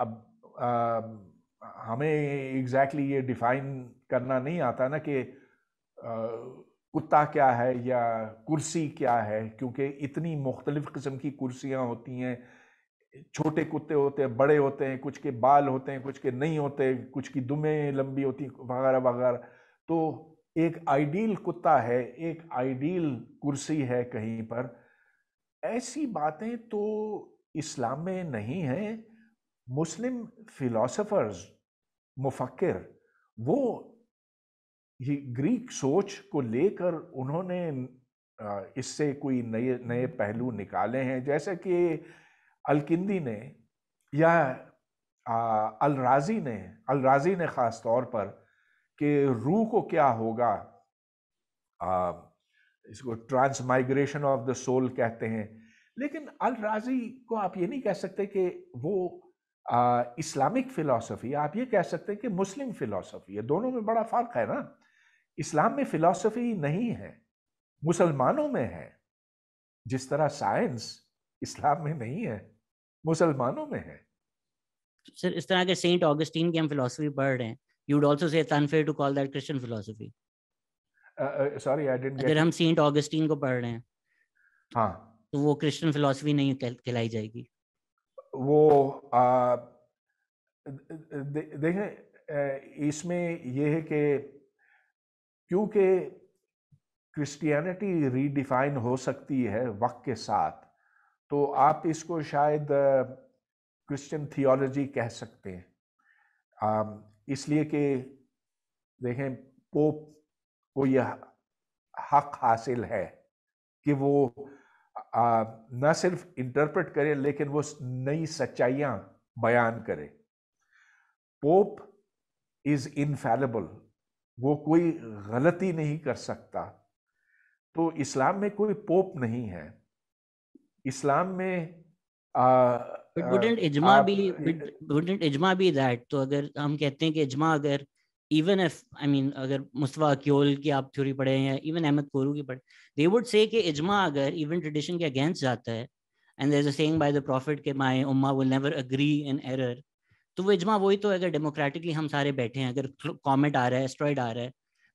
[SPEAKER 2] अब आ, हमें एग्जैक्टली exactly ये डिफाइन करना नहीं आता ना कि कुत्ता क्या है या कुर्सी क्या है क्योंकि इतनी मुख्तलिफ़ किस्म की कुर्सियाँ होती हैं छोटे कुत्ते होते हैं बड़े होते हैं कुछ के बाल होते हैं कुछ के नहीं होते कुछ की दुमें लंबी होती वगैरह वगैरह तो एक आइडियल कुत्ता है एक आइडियल कुर्सी है कहीं पर ऐसी बातें तो इस्लाम में नहीं हैं मुस्लिम फिलोसोफर्स मुफक्र वो ये ग्रीक सोच को लेकर उन्होंने इससे कोई नए नए पहलू निकाले हैं जैसे कि अलकिंदी ने या अलराजी ने अलराजी ने ख़ास तौर पर कि रूह को क्या होगा आ, इसको ट्रांसमाइग्रेशन ऑफ द सोल कहते हैं लेकिन अलराजी को आप ये नहीं कह सकते कि वो इस्लामिक फ़िलासफ़ी आप ये कह सकते हैं कि मुस्लिम फ़िलासफ़ी है दोनों में बड़ा फ़र्क है ना इस्लाम में फिलॉसफी नहीं है मुसलमानों में है जिस तरह साइंस इस्लाम में
[SPEAKER 1] नहीं है मुसलमानों में है सर इस तरह के सेंट ऑगस्टीन की हम फिलॉसफी पढ़ रहे हैं you would also say it's unfair to call that Christian philosophy
[SPEAKER 2] sorry I didn't get हम
[SPEAKER 1] सेंट ऑगस्टीन को पढ़ रहे हैं हाँ तो वो क्रिश्चियन फिलॉसफी नहीं कहलाई जाएगी
[SPEAKER 2] वो आ, दे, देखें इसमें यह है कि क्योंकि क्रिस्टियनिटी रीडिफाइन हो सकती है वक्त के साथ तो आप इसको शायद क्रिश्चियन थियोलॉजी कह सकते हैं इसलिए कि देखें पोप को यह हक हासिल है कि वो न सिर्फ इंटरप्रेट करे लेकिन वो नई सच्चाइयाँ बयान करे पोप इज़ इनफेलेबल वो कोई गलती नहीं कर सकता तो इस्लाम में कोई पोप नहीं है इस्लाम में
[SPEAKER 1] वुडेंट इजमा भी इजमा भी दैट तो अगर हम कहते हैं कि इजमा अगर इवन इफ आई मीन अगर मुस्तफ़ा क्योल की आप थ्योरी पढ़े या इवन अहमद कोरू की पढ़े दे वुड से कि इजमा अगर इवन ट्रेडिशन के अगेंस्ट जाता है and there is a by the prophet के माय उम्मा will never agree in error तो वो इजमा वही तो अगर डेमोक्रेटिकली हम सारे बैठे हैं अगर कॉमेट आ रहा है एस्ट्रॉइड आ रहा है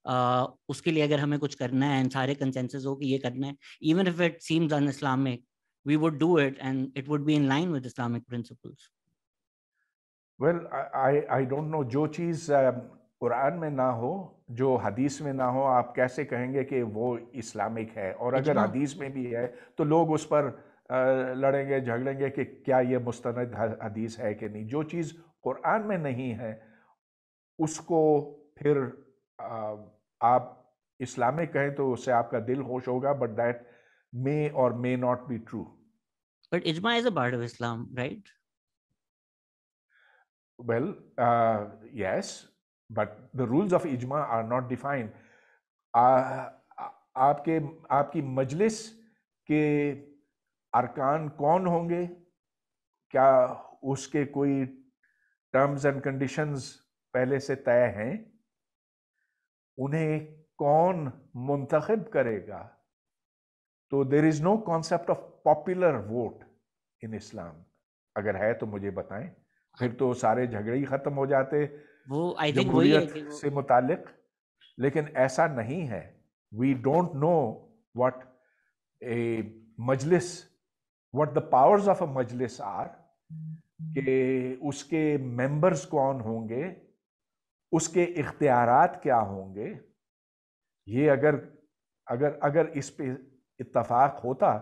[SPEAKER 1] आ, उसके लिए अगर हमें कुछ करना है एंड सारे कंसेंसस हो कि ये करना है even if it seems un Islamic we would do it and it would be in line with Islamic principles
[SPEAKER 2] well I i don't know jo cheez कुरान में ना हो जो हदीस में ना हो आप कैसे कहेंगे कि वो इस्लामिक है और अगर हदीस में भी है तो लोग उस पर लड़ेंगे झगड़ेंगे कि क्या ये मुस्तनद हदीस है कि नहीं जो चीज़ कुरान में नहीं है उसको फिर आप इस्लामिक कहें तो उससे आपका दिल होश होगा बट दैट मे और may not be true but इजमा is a part of Islam right well yes but the rules of इजमा आर नॉट डिफाइंड आपके आपकी मजलिस के अरकान कौन होंगे क्या उसके कोई टर्म्स एंड कंडीशंस पहले से तय हैं उन्हें कौन मुंतखब करेगा तो there is no concept of popular vote in Islam अगर है तो मुझे बताएं फिर तो सारे झगड़े ही खत्म हो जाते वो आई थिंक वही है से मुतालिक लेकिन ऐसा नहीं है we don't know what a मजलिस what the powers of a मजलिस आर कि उसके मेंबर्स कौन होंगे उसके इख्तियारत क्या होंगे ये अगर अगर अगर इस पे इतफाक होता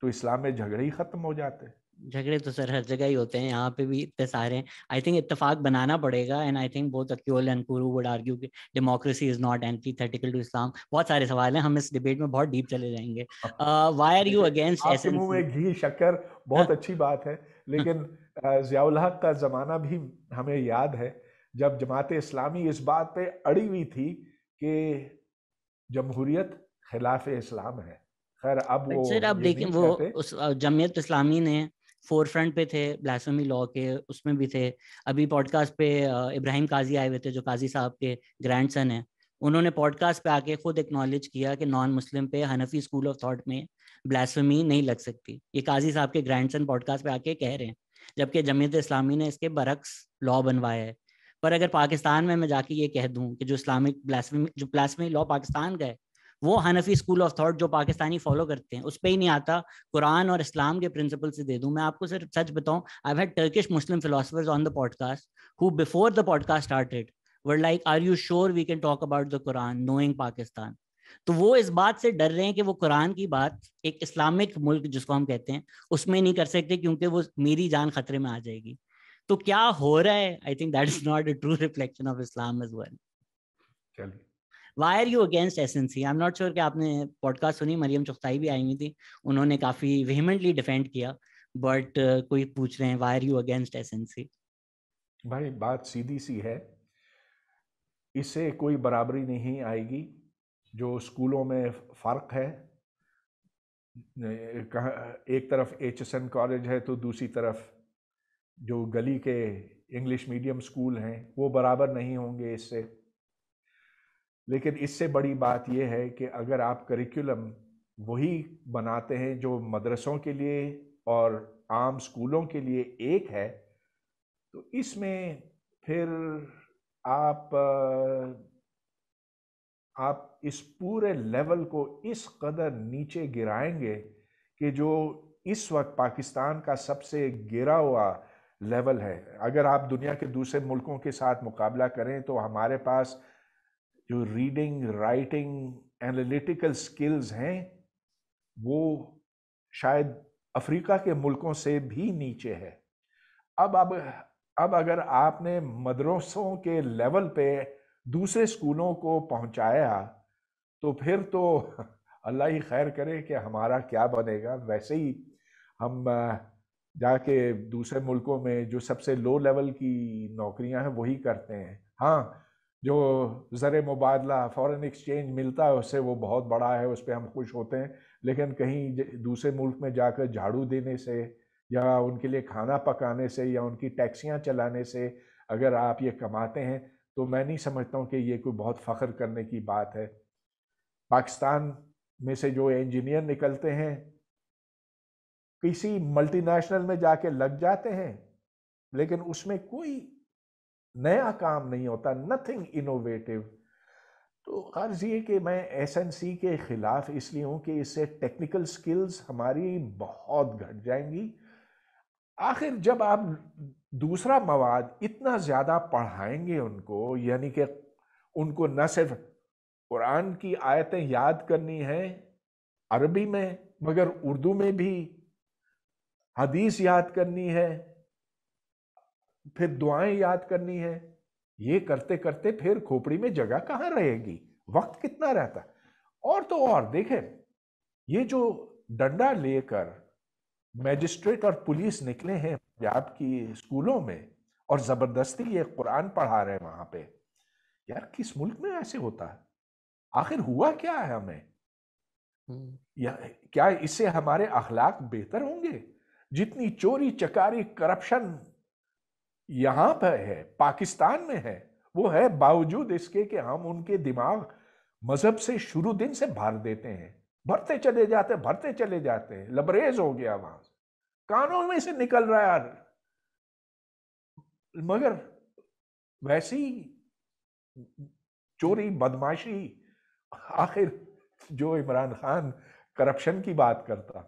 [SPEAKER 2] तो इस्लाम में झगड़े ही खत्म हो जाते
[SPEAKER 1] झगड़े तो सर हर जगह ही होते हैं यहाँ पे भी इतने सारे हैं आई थिंक इतफाक बनाना पड़ेगा एंड आई थिंक बहुत अक्यूल एंड कुरू वुड आर्ग्यू कि democracy is not anti antithetical to Islam बहुत सारे सवाल हैं हम इस डिबेट में बहुत डीप चले जाएंगे why are you against essence घी शक्कर बहुत हाँ। अच्छी
[SPEAKER 2] बात है लेकिन ज़ियाउल हक का ज़माना भी हमें याद है जब जमात इस्लामी इस बात पे अड़ी हुई थी कि जमहूरियत खिलाफ इस्लाम है खैर अब वो सर अब लेकिन वो
[SPEAKER 1] उस जमीयत इस्लामी ने फोर फ्रंट पे थे ब्लासमी लॉ के उसमें भी थे अभी पॉडकास्ट पे इब्राहिम काजी आए हुए थे जो काजी साहब के ग्रैंड सन है उन्होंने पॉडकास्ट पे आके खुद एक्नॉलेज किया कि नॉन मुस्लिम पे हनफी स्कूल ऑफ थॉट में ब्लासमी नहीं लग सकती ये काजी साहब के ग्रैंड सन पॉडकास्ट पे आके कह रहे हैं जबकि जमीत इस्लामी ने इसके बरक्स लॉ बनवाया है पर अगर पाकिस्तान में मैं जाके ये कह दूं कि जो इस्लामिक जो ब्लास्फेमी लॉ पाकिस्तान का है वो हनफी स्कूल ऑफ थॉट जो पाकिस्तानी फॉलो करते हैं उस पर ही नहीं आता कुरान और इस्लाम के प्रिंसिपल से दे दूं मैं आपको सिर्फ सच बताऊं I had Turkish Muslim philosophers on the podcast who before the podcast started were like are you sure we can talk about the Quran knowing Pakistan तो वो इस बात से डर रहे हैं कि वो कुरान की बात एक इस्लामिक मुल्क जिसको हम कहते हैं उसमें नहीं कर सकते क्योंकि वो मेरी जान खतरे में आ जाएगी तो क्या हो रहा है I think that is not a true reflection of Islam as well चलिए why are you against S N C I am not sure कि आपने पॉडकास्ट सुनी मरियम चुख्ताई भी आई हुई थी उन्होंने काफ़ी वेहमेंटली डिफेंड किया बट uh, कोई पूछ रहे हैं why are you against S N C
[SPEAKER 2] भाई बात सीधी सी है इससे कोई बराबरी नहीं आएगी जो स्कूलों में फ़र्क है एक तरफ एच एस एन कॉलेज है तो दूसरी तरफ जो गली के इंग्लिश मीडियम स्कूल हैं वो बराबर नहीं होंगे इससे लेकिन इससे बड़ी बात यह है कि अगर आप करिकुलम वही बनाते हैं जो मदरसों के लिए और आम स्कूलों के लिए एक है तो इसमें फिर आप आप इस पूरे लेवल को इस कदर नीचे गिराएंगे कि जो इस वक्त पाकिस्तान का सबसे गिरा हुआ लेवल है अगर आप दुनिया के दूसरे मुल्कों के साथ मुकाबला करें तो हमारे पास जो रीडिंग राइटिंग एनालिटिकल स्किल्स हैं वो शायद अफ्रीका के मुल्कों से भी नीचे है अब अब अब अगर आपने मदरसों के लेवल पे दूसरे स्कूलों को पहुंचाया तो फिर तो अल्लाह ही खैर करे कि हमारा क्या बनेगा वैसे ही हम जाके दूसरे मुल्कों में जो सबसे लो लेवल की नौकरियां हैं वही करते हैं हाँ जो ज़र मुबादला फ़ॉरेन एक्सचेंज मिलता है उससे वो बहुत बड़ा है उस पर हम खुश होते हैं लेकिन कहीं दूसरे मुल्क में जाकर झाड़ू देने से या उनके लिए खाना पकाने से या उनकी टैक्सियाँ चलाने से अगर आप ये कमाते हैं तो मैं नहीं समझता हूँ कि ये कोई बहुत फ़ख्र करने की बात है पाकिस्तान में से जो इंजीनियर निकलते हैं किसी मल्टीनेशनल में जाके लग जाते हैं लेकिन उसमें कोई नया काम नहीं होता नथिंग इनोवेटिव तो अर्ज़ ये कि मैं एस एन सी के ख़िलाफ़ इसलिए हूँ कि इससे टेक्निकल स्किल्स हमारी बहुत घट जाएंगी आखिर जब आप दूसरा मवाद इतना ज़्यादा पढ़ाएंगे उनको यानी कि उनको न सिर्फ कुरान की आयतें याद करनी हैं अरबी में मगर उर्दू में भी हदीस याद करनी है फिर दुआएं याद करनी है ये करते करते फिर खोपड़ी में जगह कहाँ रहेगी वक्त कितना रहता और तो और देखें ये जो डंडा लेकर मैजिस्ट्रेट और पुलिस निकले हैं पंजाब की स्कूलों में और ज़बरदस्ती ये कुरान पढ़ा रहे हैं वहाँ पे यार किस मुल्क में ऐसे होता है आखिर हुआ क्या है हमें हम्म। या क्या इससे हमारे अखलाक बेहतर होंगे जितनी चोरी चकारी करप्शन यहाँ पर है पाकिस्तान में है वो है बावजूद इसके कि हम उनके दिमाग मजहब से शुरू दिन से भर देते हैं भरते चले जाते भरते चले जाते हैं लबरेज हो गया वहां कानों में से निकल रहा है यार मगर वैसी चोरी बदमाशी आखिर जो इमरान खान करप्शन की बात करता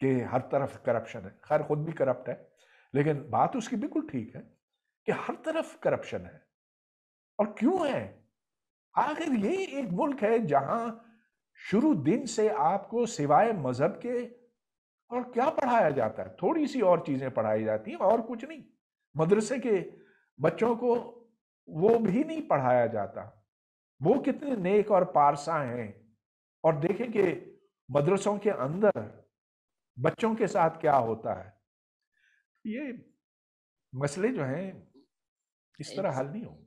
[SPEAKER 2] कि हर तरफ करप्शन है खैर खुद भी करप्ट है लेकिन बात उसकी बिल्कुल ठीक है कि हर तरफ करप्शन है और क्यों है आखिर ये एक मुल्क है जहां शुरू दिन से आपको सिवाय मजहब के और क्या पढ़ाया जाता है थोड़ी सी और चीजें पढ़ाई जाती हैं और कुछ नहीं मदरसे के बच्चों को वो भी नहीं पढ़ाया जाता वो कितने नेक और पारसा हैं और देखें कि मदरसों के अंदर बच्चों के साथ क्या होता है ये
[SPEAKER 1] मसले जो हैं इस तरह हल नहीं होंगे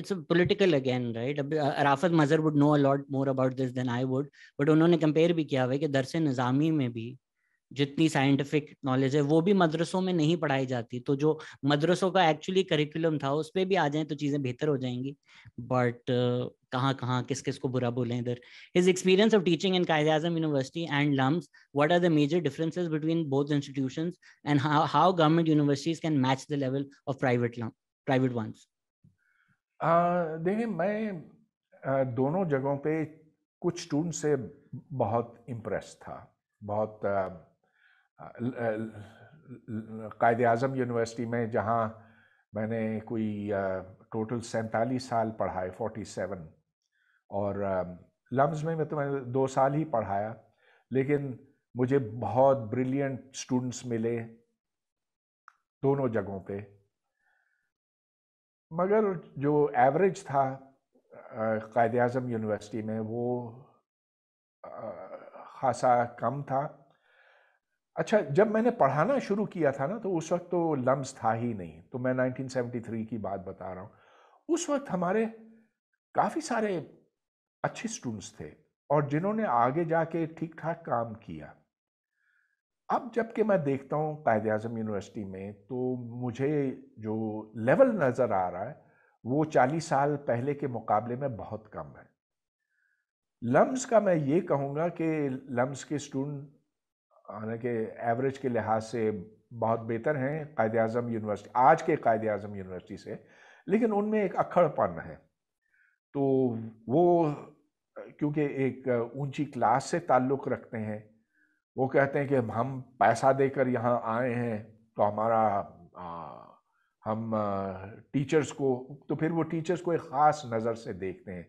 [SPEAKER 1] it's a political again right arafat mazhar would know a lot more about this than i would but उन्होंने कंपेयर भी किया हुआ है कि दरस निज़ामी में भी जितनी साइंटिफिक नॉलेज है वो भी मदरसों में नहीं पढ़ाई जाती तो जो मदरसों का एक्चुअली करिकुलम था उस पर भी आ जाए तो चीज़ें बेहतर हो जाएंगी बट uh, कहाँ कहाँ किस किस को बुरा बोले इधर his experience of teaching in Quaid-e Azam university and LUMS what are the major differences between both institutions and how government universities can match the level of private private ones
[SPEAKER 2] देखिए मैं दोनों जगहों पे कुछ स्टूडेंट से बहुत इम्प्रेस था बहुत uh, कायद अज़म यूनिवर्सिटी में जहाँ मैंने कोई टोटल सैंतालीस साल पढ़ाए फोर्टी सेवन और लम्स में मैं तो मैंने दो साल ही पढ़ाया लेकिन मुझे बहुत ब्रिलियंट स्टूडेंट्स मिले दोनों जगहों पे मगर जो एवरेज था कायद अजम यूनिवर्सिटी में वो खासा कम था अच्छा जब मैंने पढ़ाना शुरू किया था ना तो उस वक्त तो लम्स था ही नहीं तो मैं 1973 की बात बता रहा हूँ उस वक्त हमारे काफ़ी सारे अच्छे स्टूडेंट्स थे और जिन्होंने आगे जाके ठीक ठाक काम किया अब जबकि मैं देखता हूँ कायद अजम यूनिवर्सिटी में तो मुझे जो लेवल नज़र आ रहा है वो चालीस साल पहले के मुकाबले में बहुत कम है लम्स का मैं ये कहूँगा कि लम्स के स्टूडेंट हालांकि एवरेज के लिहाज से बहुत बेहतर हैं कायद अजम यूनिवर्सिटी आज के कायद अजम यूनिवर्सिटी से लेकिन उनमें एक अखड़पन है तो वो क्योंकि एक ऊंची क्लास से ताल्लुक़ रखते हैं वो कहते हैं कि हम पैसा देकर यहाँ आए हैं तो हमारा आ, हम टीचर्स को तो फिर वो टीचर्स को एक ख़ास नज़र से देखते हैं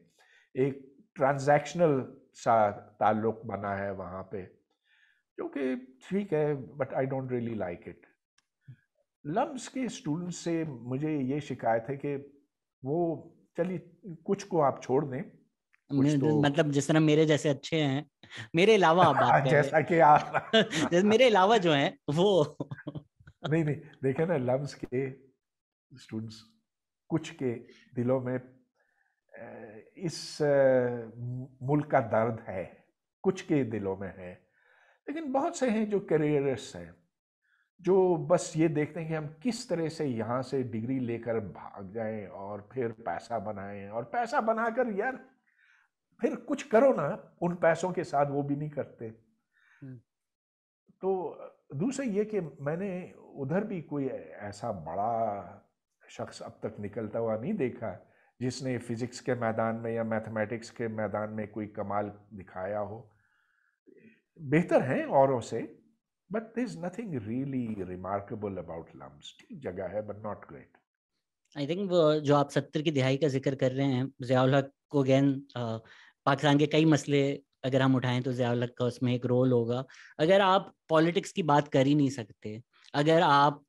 [SPEAKER 2] एक ट्रांजैक्शनल सा ताल्लुक़ बना है वहाँ पे क्योंकि ठीक है but I don't really like it LUMS के स्टूडेंट से मुझे ये शिकायत है कि वो
[SPEAKER 1] चलिए कुछ को आप छोड़ दें तो... मतलब जिस तरह मेरे जैसे अच्छे हैं मेरे अलावा आप बात जैसा कि आप जैसे मेरे अलावा जो हैं वो
[SPEAKER 2] नहीं नहीं देखे ना लम्स के स्टूडेंट्स कुछ के दिलों में इस मुल्क का दर्द है कुछ के दिलों में है लेकिन बहुत से हैं जो करियरिस्ट हैं जो बस ये देखते हैं कि हम किस तरह से यहाँ से डिग्री लेकर भाग जाएं और फिर पैसा बनाएं और पैसा बनाकर यार फिर कुछ करो ना उन पैसों के साथ वो भी नहीं करते हम्म। तो दूसरा ये कि मैंने उधर भी कोई ऐसा बड़ा शख्स अब तक निकलता हुआ नहीं देखा जिसने फिज़िक्स के मैदान में या मैथमेटिक्स के मैदान में कोई कमाल दिखाया हो बेहतर हैं औरों से but there is nothing really remarkable about LUMS ठीक जगह है but not great
[SPEAKER 1] I think जो आप सत्तर की दिहाई का जिक्र कर रहे हैं जयाउल हक को गैन पाकिस्तान के कई मसले अगर हम उठाएं तो जयाउल हक का उसमें एक रोल होगा अगर आप पॉलिटिक्स की बात कर ही नहीं सकते अगर आप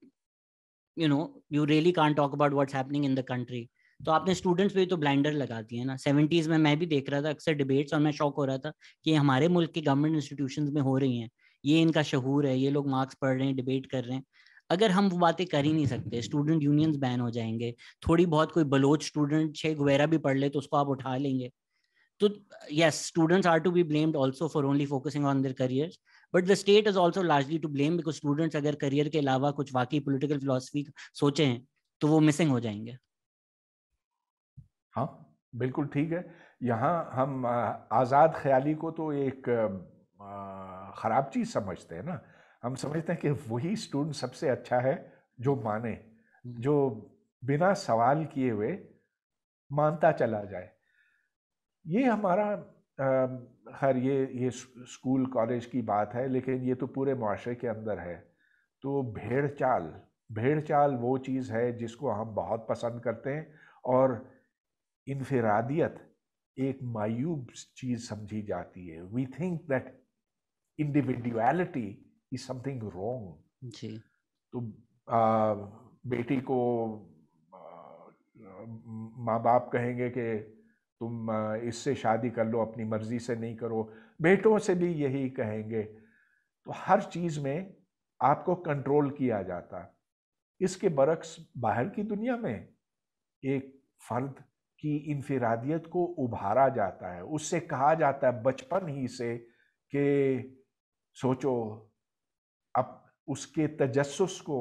[SPEAKER 1] you know you really can talk about what's happening in the country तो आपने स्टूडेंट्स पे तो ब्लाइंडर लगा दिए ना सेवेंटीज में मैं भी देख रहा था अक्सर डिबेट्स और मैं शौक हो रहा था कि हमारे मुल्क के गवर्नमेंट इंस्टीट्यूशन में हो रही हैं ये इनका शहूर है ये लोग मार्क्स पढ़ रहे हैं डिबेट कर रहे हैं अगर हम वो बातें कर ही नहीं सकते स्टूडेंट यूनियंस बैन हो जाएंगे थोड़ी बहुत कोई बलोच स्टूडेंट छे वगैरह भी पढ़ ले तो उसको आप उठा लेंगे तो yes students are to be blamed also for only focusing on their careers but the state is also largely to blame because students अगर करियर के अलावा कुछ वाकई पोलिटिकल फिलोसफी सोचे हैं तो वो मिसिंग हो जाएंगे हाँ बिल्कुल ठीक है यहाँ हम आज़ाद ख्याली को तो एक
[SPEAKER 2] ख़राब चीज़ समझते हैं ना हम समझते हैं कि वही स्टूडेंट सबसे अच्छा है जो माने जो बिना सवाल किए हुए मानता चला जाए ये हमारा खैर ये ये स्कूल कॉलेज की बात है लेकिन ये तो पूरे माशरे के अंदर है तो भेड़ चाल भेड़ चाल वो चीज़ है जिसको हम बहुत पसंद करते हैं और इनफिरादियत एक मायूब चीज समझी जाती है we think that individuality is something wrong जी तो आ, बेटी को माँ बाप कहेंगे कि तुम इससे शादी कर लो अपनी मर्जी से नहीं करो बेटों से भी यही कहेंगे तो हर चीज़ में आपको कंट्रोल किया जाता इसके बरक्स बाहर की दुनिया में एक फर्द की इनफरादियत को उभारा जाता है उससे कहा जाता है बचपन ही से कि सोचो अब उसके तजस्स को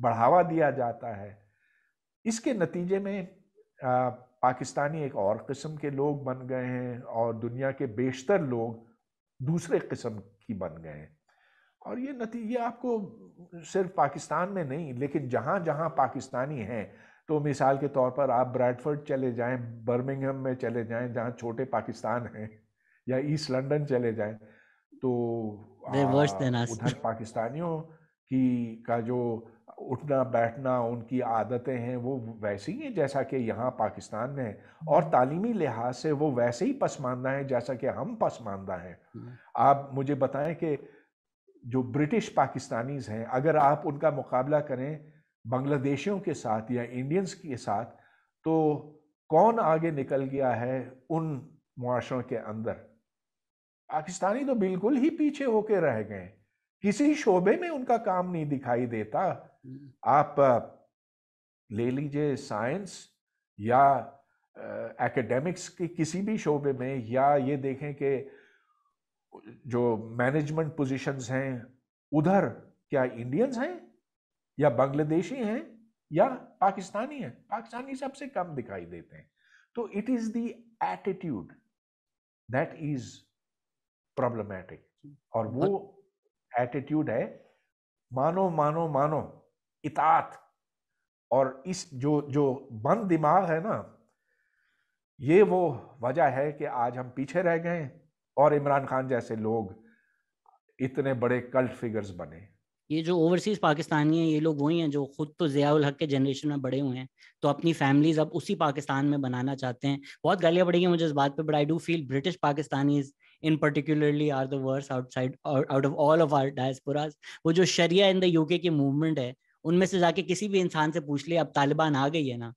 [SPEAKER 2] बढ़ावा दिया जाता है इसके नतीजे में आ, पाकिस्तानी एक और किस्म के लोग बन गए हैं और दुनिया के बेशतर लोग दूसरे किस्म की बन गए हैं और ये नतीजे आपको सिर्फ पाकिस्तान में नहीं लेकिन जहाँ जहाँ पाकिस्तानी हैं तो मिसाल के तौर पर आप ब्रैडफर्ड चले जाएं बर्मिंगहम में चले जाएं जहाँ छोटे पाकिस्तान हैं या ईस्ट लंदन चले जाएं तो उधर पाकिस्तानियों की का जो उठना बैठना उनकी आदतें हैं वो वैसे ही हैं जैसा कि यहाँ पाकिस्तान में है और hmm. तालीमी लिहाज से वो वैसे ही पसमानदा हैं जैसा कि हम पसमानदा हैं hmm. आप मुझे बताएं कि जो ब्रिटिश पाकिस्तानीज़ हैं अगर आप उनका मुकाबला करें बांग्लादेशियों के साथ या इंडियंस के साथ तो कौन आगे निकल गया है उन माशरों के अंदर पाकिस्तानी तो बिल्कुल ही पीछे होके रह गए किसी शोबे में उनका काम नहीं दिखाई देता आप ले लीजिए साइंस या एकेडमिक्स के किसी भी शोबे में या ये देखें कि जो मैनेजमेंट पोजीशंस हैं उधर क्या इंडियंस हैं या बांग्लादेशी हैं या पाकिस्तानी हैं पाकिस्तानी सबसे कम दिखाई देते हैं तो it is the attitude that is problematic और वो एटीट्यूड है मानो मानो मानो इतात और इस जो जो बंद दिमाग है ना ये वो वजह है कि आज हम पीछे रह गए और इमरान खान जैसे लोग इतने बड़े कल्ट फिगर्स बने
[SPEAKER 1] ये जो ओवरसीज पाकिस्तानी हैं ये लोग वही हैं जो खुद तो जियाउल हक के जनरेशन में बड़े हुए हैं तो अपनी फैमिलीज अब उसी पाकिस्तान में बनाना चाहते हैं बहुत गालियाँ पड़ेगी मुझे इस बात पे but I do feel British Pakistani in particularly are the worse outside out of all of our diasporas वो जो शरिया इन द यूके की मूवमेंट है उनमें से जाके किसी भी इंसान से पूछ ले अब तालिबान आ गई है ना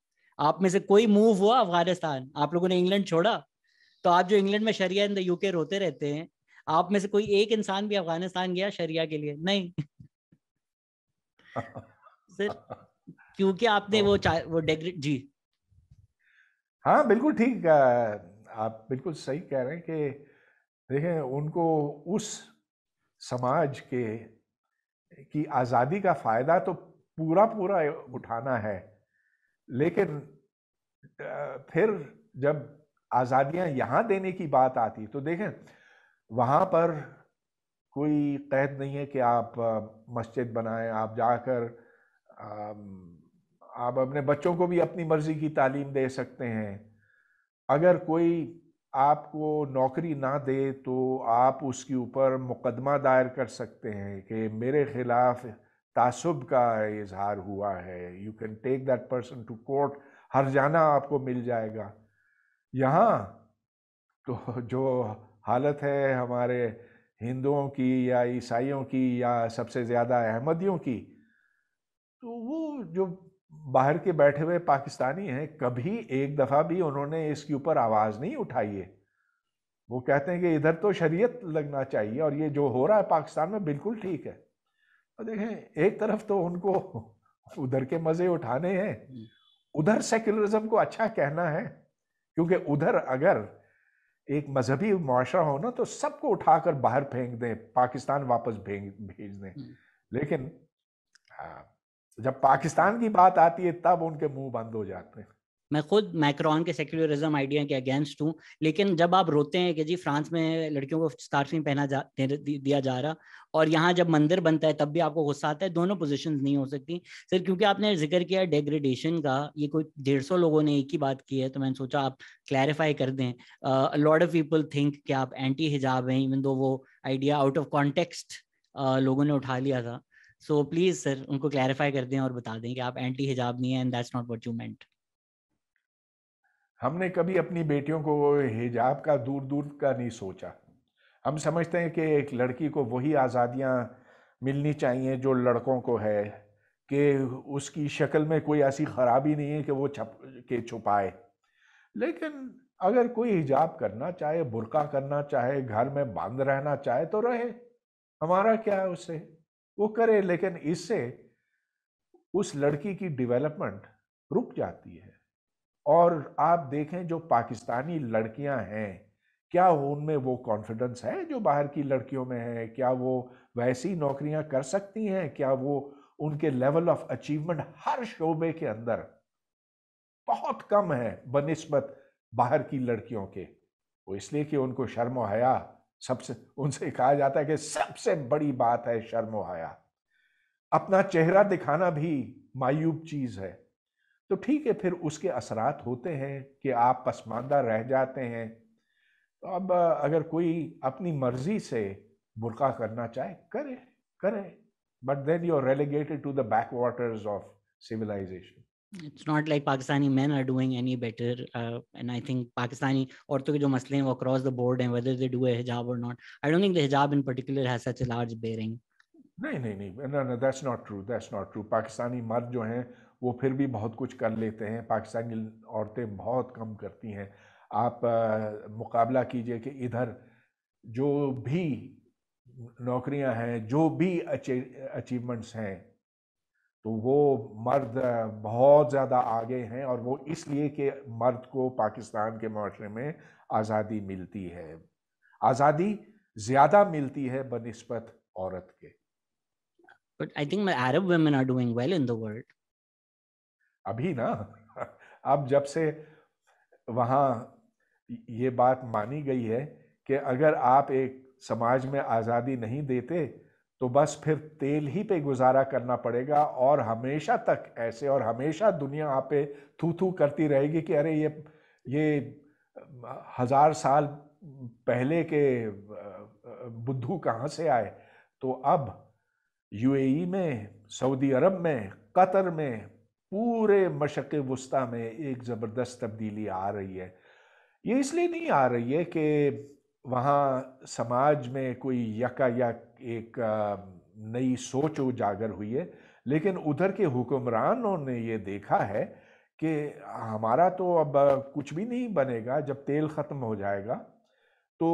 [SPEAKER 1] आप में से कोई मूव हुआ अफगानिस्तान आप लोगों ने इंग्लैंड छोड़ा तो आप जो इंग्लैंड में शरिया इन द यूके रोते रहते हैं आप में से कोई एक इंसान भी अफगानिस्तान गया शरिया के लिए नहीं सर क्योंकि आपने वो हाँ। वो डेग्रेड जी
[SPEAKER 2] हाँ बिल्कुल ठीक आप बिल्कुल सही कह रहे हैं कि देखें उनको उस समाज के की आज़ादी का फ़ायदा तो पूरा पूरा उठाना है लेकिन फिर जब आज़ादियां यहाँ देने की बात आती तो देखें वहाँ पर कोई कैद नहीं है कि आप मस्जिद बनाएं आप जाकर आप अपने बच्चों को भी अपनी मर्ज़ी की तालीम दे सकते हैं अगर कोई आपको नौकरी ना दे तो आप उसके ऊपर मुकदमा दायर कर सकते हैं कि मेरे ख़िलाफ़ तासब का इजहार हुआ है you can take that person to court हर जाना आपको मिल जाएगा यहाँ तो जो हालत है हमारे हिंदुओं की या ईसाइयों की या सबसे ज़्यादा अहमदियों की तो वो जो बाहर के बैठे हुए पाकिस्तानी हैं कभी एक दफ़ा भी उन्होंने इसके ऊपर आवाज़ नहीं उठाई है वो कहते हैं कि इधर तो शरीयत लगना चाहिए और ये जो हो रहा है पाकिस्तान में बिल्कुल ठीक है और देखें एक तरफ तो उनको उधर के मज़े उठाने हैं उधर सेक्युलरिज्म को अच्छा कहना है क्योंकि उधर अगर एक मजहबी मुआरा हो ना तो सबको उठाकर बाहर फेंक दें पाकिस्तान वापस भेज दें हम्म। लेकिन हाँ, जब पाकिस्तान की बात आती है तब उनके मुंह बंद हो जाते हैं
[SPEAKER 1] मैं खुद मैक्रॉन के सेक्युलरिज्म आइडिया के अगेंस्ट हूँ लेकिन जब आप रोते हैं कि जी फ्रांस में लड़कियों को स्कार्फिंग पहना जा दिया जा रहा और यहाँ जब मंदिर बनता है तब भी आपको गुस्सा आता है दोनों पोजिशन नहीं हो सकती सर क्योंकि आपने जिक्र किया डेग्रेडेशन का ये कोई डेढ़ सौ लोगों ने एक ही बात की है तो मैंने सोचा आप क्लैरिफाई कर दें लॉर्ड ऑफ पीपल थिंक कि आप एंटी हिजाब हैं इवन दो वो आइडिया आउट ऑफ कॉन्टेक्स्ट लोगों ने उठा लिया था सो प्लीज़ सर उनको क्लैरिफाई कर दें और बता दें कि आप एंटी हिजाब नहीं है and that's not what you meant
[SPEAKER 2] हमने कभी अपनी बेटियों को हिजाब का दूर दूर का नहीं सोचा हम समझते हैं कि एक लड़की को वही आज़ादियाँ मिलनी चाहिए जो लड़कों को है कि उसकी शक्ल में कोई ऐसी ख़राबी नहीं है कि वो छप के छुपाए लेकिन अगर कोई हिजाब करना चाहे बुरका करना चाहे घर में बंद रहना चाहे तो रहे हमारा क्या है उससे वो करे लेकिन इससे उस लड़की की डेवलपमेंट रुक जाती है और आप देखें जो पाकिस्तानी लड़कियां हैं क्या उनमें वो कॉन्फिडेंस है जो बाहर की लड़कियों में है क्या वो वैसी नौकरियां कर सकती हैं क्या वो उनके लेवल ऑफ अचीवमेंट हर शोबे के अंदर बहुत कम है बनस्बत बाहर की लड़कियों के वो इसलिए कि उनको शर्म हया सबसे उनसे कहा जाता है कि सबसे बड़ी बात है शर्म हया अपना चेहरा दिखाना भी मायूब चीज़ है तो ठीक है फिर उसके असरात होते हैं कि आप पसमानदा रह जाते हैं तो अब अगर कोई अपनी मर्जी से बुरका करना चाहे करे करे but then you are relegated to the backwaters of civilisation
[SPEAKER 1] it's not like Pakistani man are doing any better and I think Pakistani औरतों के जो मसले हैं वो अक्रॉस द बोर्ड हैं वेदर दे डू ए हिजाब or not I don't think the हिजाब in particular has such a large bearing
[SPEAKER 2] नहीं नहीं नहीं no that's not true that's not true Pakistani मर्द जो हैं वो फिर भी बहुत कुछ कर लेते हैं पाकिस्तानी औरतें बहुत कम करती हैं आप मुकाबला कीजिए कि इधर जो भी नौकरियां हैं जो भी अचीवमेंट्स हैं तो वो मर्द बहुत ज़्यादा आगे हैं और वो इसलिए कि मर्द को पाकिस्तान के माशरे में आज़ादी मिलती है आज़ादी ज़्यादा मिलती है बनस्बत औरत के
[SPEAKER 1] But I think my Arab women are doing well in the world. अभी ना अब जब
[SPEAKER 2] से वहाँ ये बात मानी गई है कि अगर आप एक समाज में आज़ादी नहीं देते तो बस फिर तेल ही पे गुजारा करना पड़ेगा और हमेशा तक ऐसे और हमेशा दुनिया आप पे थू थू करती रहेगी कि अरे ये ये हज़ार साल पहले के बुद्धू कहाँ से आए तो अब यूएई में सऊदी अरब में कतर में पूरे मशक़ वस्ती में एक ज़बरदस्त तब्दीली आ रही है ये इसलिए नहीं आ रही है कि वहाँ समाज में कोई यका यक एक नई सोच उजागर हुई है लेकिन उधर के हुक्मरानों ने ये देखा है कि हमारा तो अब कुछ भी नहीं बनेगा जब तेल ख़त्म हो जाएगा तो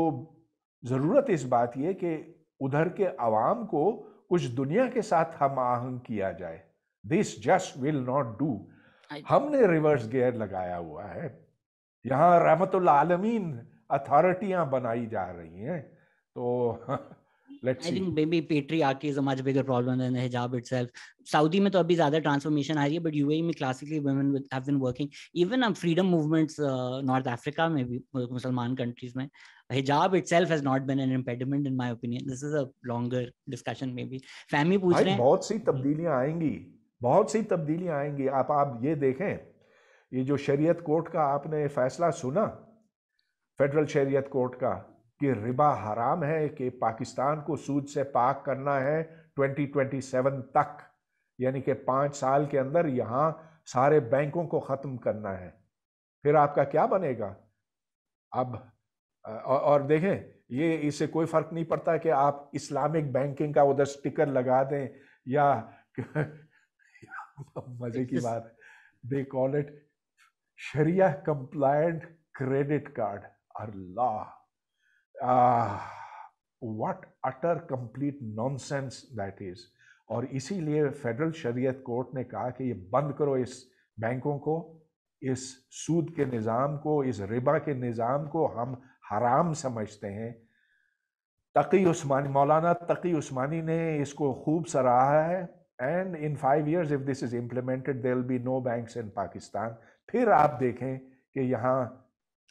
[SPEAKER 2] ज़रूरत इस बात यह कि उधर के आवाम को कुछ दुनिया के साथ हम आहंग किया जाए this just will not do हमने रिवर्स गियर लगाया हुआ है यहाँ रहमतुल आलमीन अथॉरिटियां बनाई जा रही हैं
[SPEAKER 1] तो आएंगी
[SPEAKER 2] बहुत सी तब्दीलियां आएंगी आप आप ये देखें ये जो शरीयत कोर्ट का आपने फैसला सुना फेडरल शरीयत कोर्ट का कि रिबा हराम है कि पाकिस्तान को सूद से पाक करना है 2027 तक यानी कि पाँच साल के अंदर यहाँ सारे बैंकों को ख़त्म करना है फिर आपका क्या बनेगा अब और देखें ये इससे कोई फ़र्क नहीं पड़ता कि आप इस्लामिक बैंकिंग का उधर स्टिकर लगा दें या मजे की बात है दे कॉल इट शरिया कंप्लायंट क्रेडिट कार्ड अल्लाह what utter complete sense that is और इसीलिए फेडरल शरीयत कोर्ट ने कहा कि ये बंद करो इस बैंकों को इस सूद के निज़ाम को इस रिबा के निज़ाम को हम हराम समझते हैं तकी उस्मानी मौलाना तकी उस्मानी ने इसको खूब सराहा है and in five years if this is implemented there be no bank in Pakistan फिर आप देखें कि यहाँ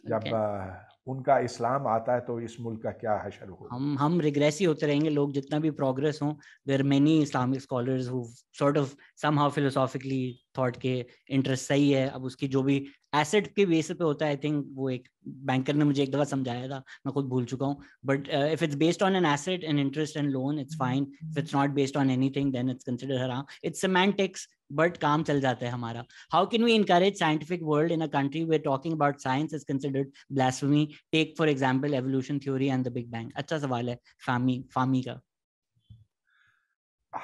[SPEAKER 2] जब okay. उनका इस्लाम आता है तो इस मुल्क का क्या
[SPEAKER 1] हशर हो हम हम रिग्रेसिव होते रहेंगे लोग जितना भी प्रोग्रेस हो there are many Islamic scholars who sort of somehow philosophically thought के इंटरेस्ट सही है अब उसकी जो भी एसेट के बेस पे होता है आई थिंक वो एक बैंकर ने मुझे एक दफा समझाया था मैं खुद भूल चुका हूँ but if it's based on an asset an interest and loan it's fine if it's not based on anything then it's consider हराम इट्स सेमेंटिक्स बट काम चल जाता है हमारा how can we encourage scientific world in a country where talking about science is considered blasphemy take for example evolution theory and the big bang अच्छा सवाल है फामी फामी का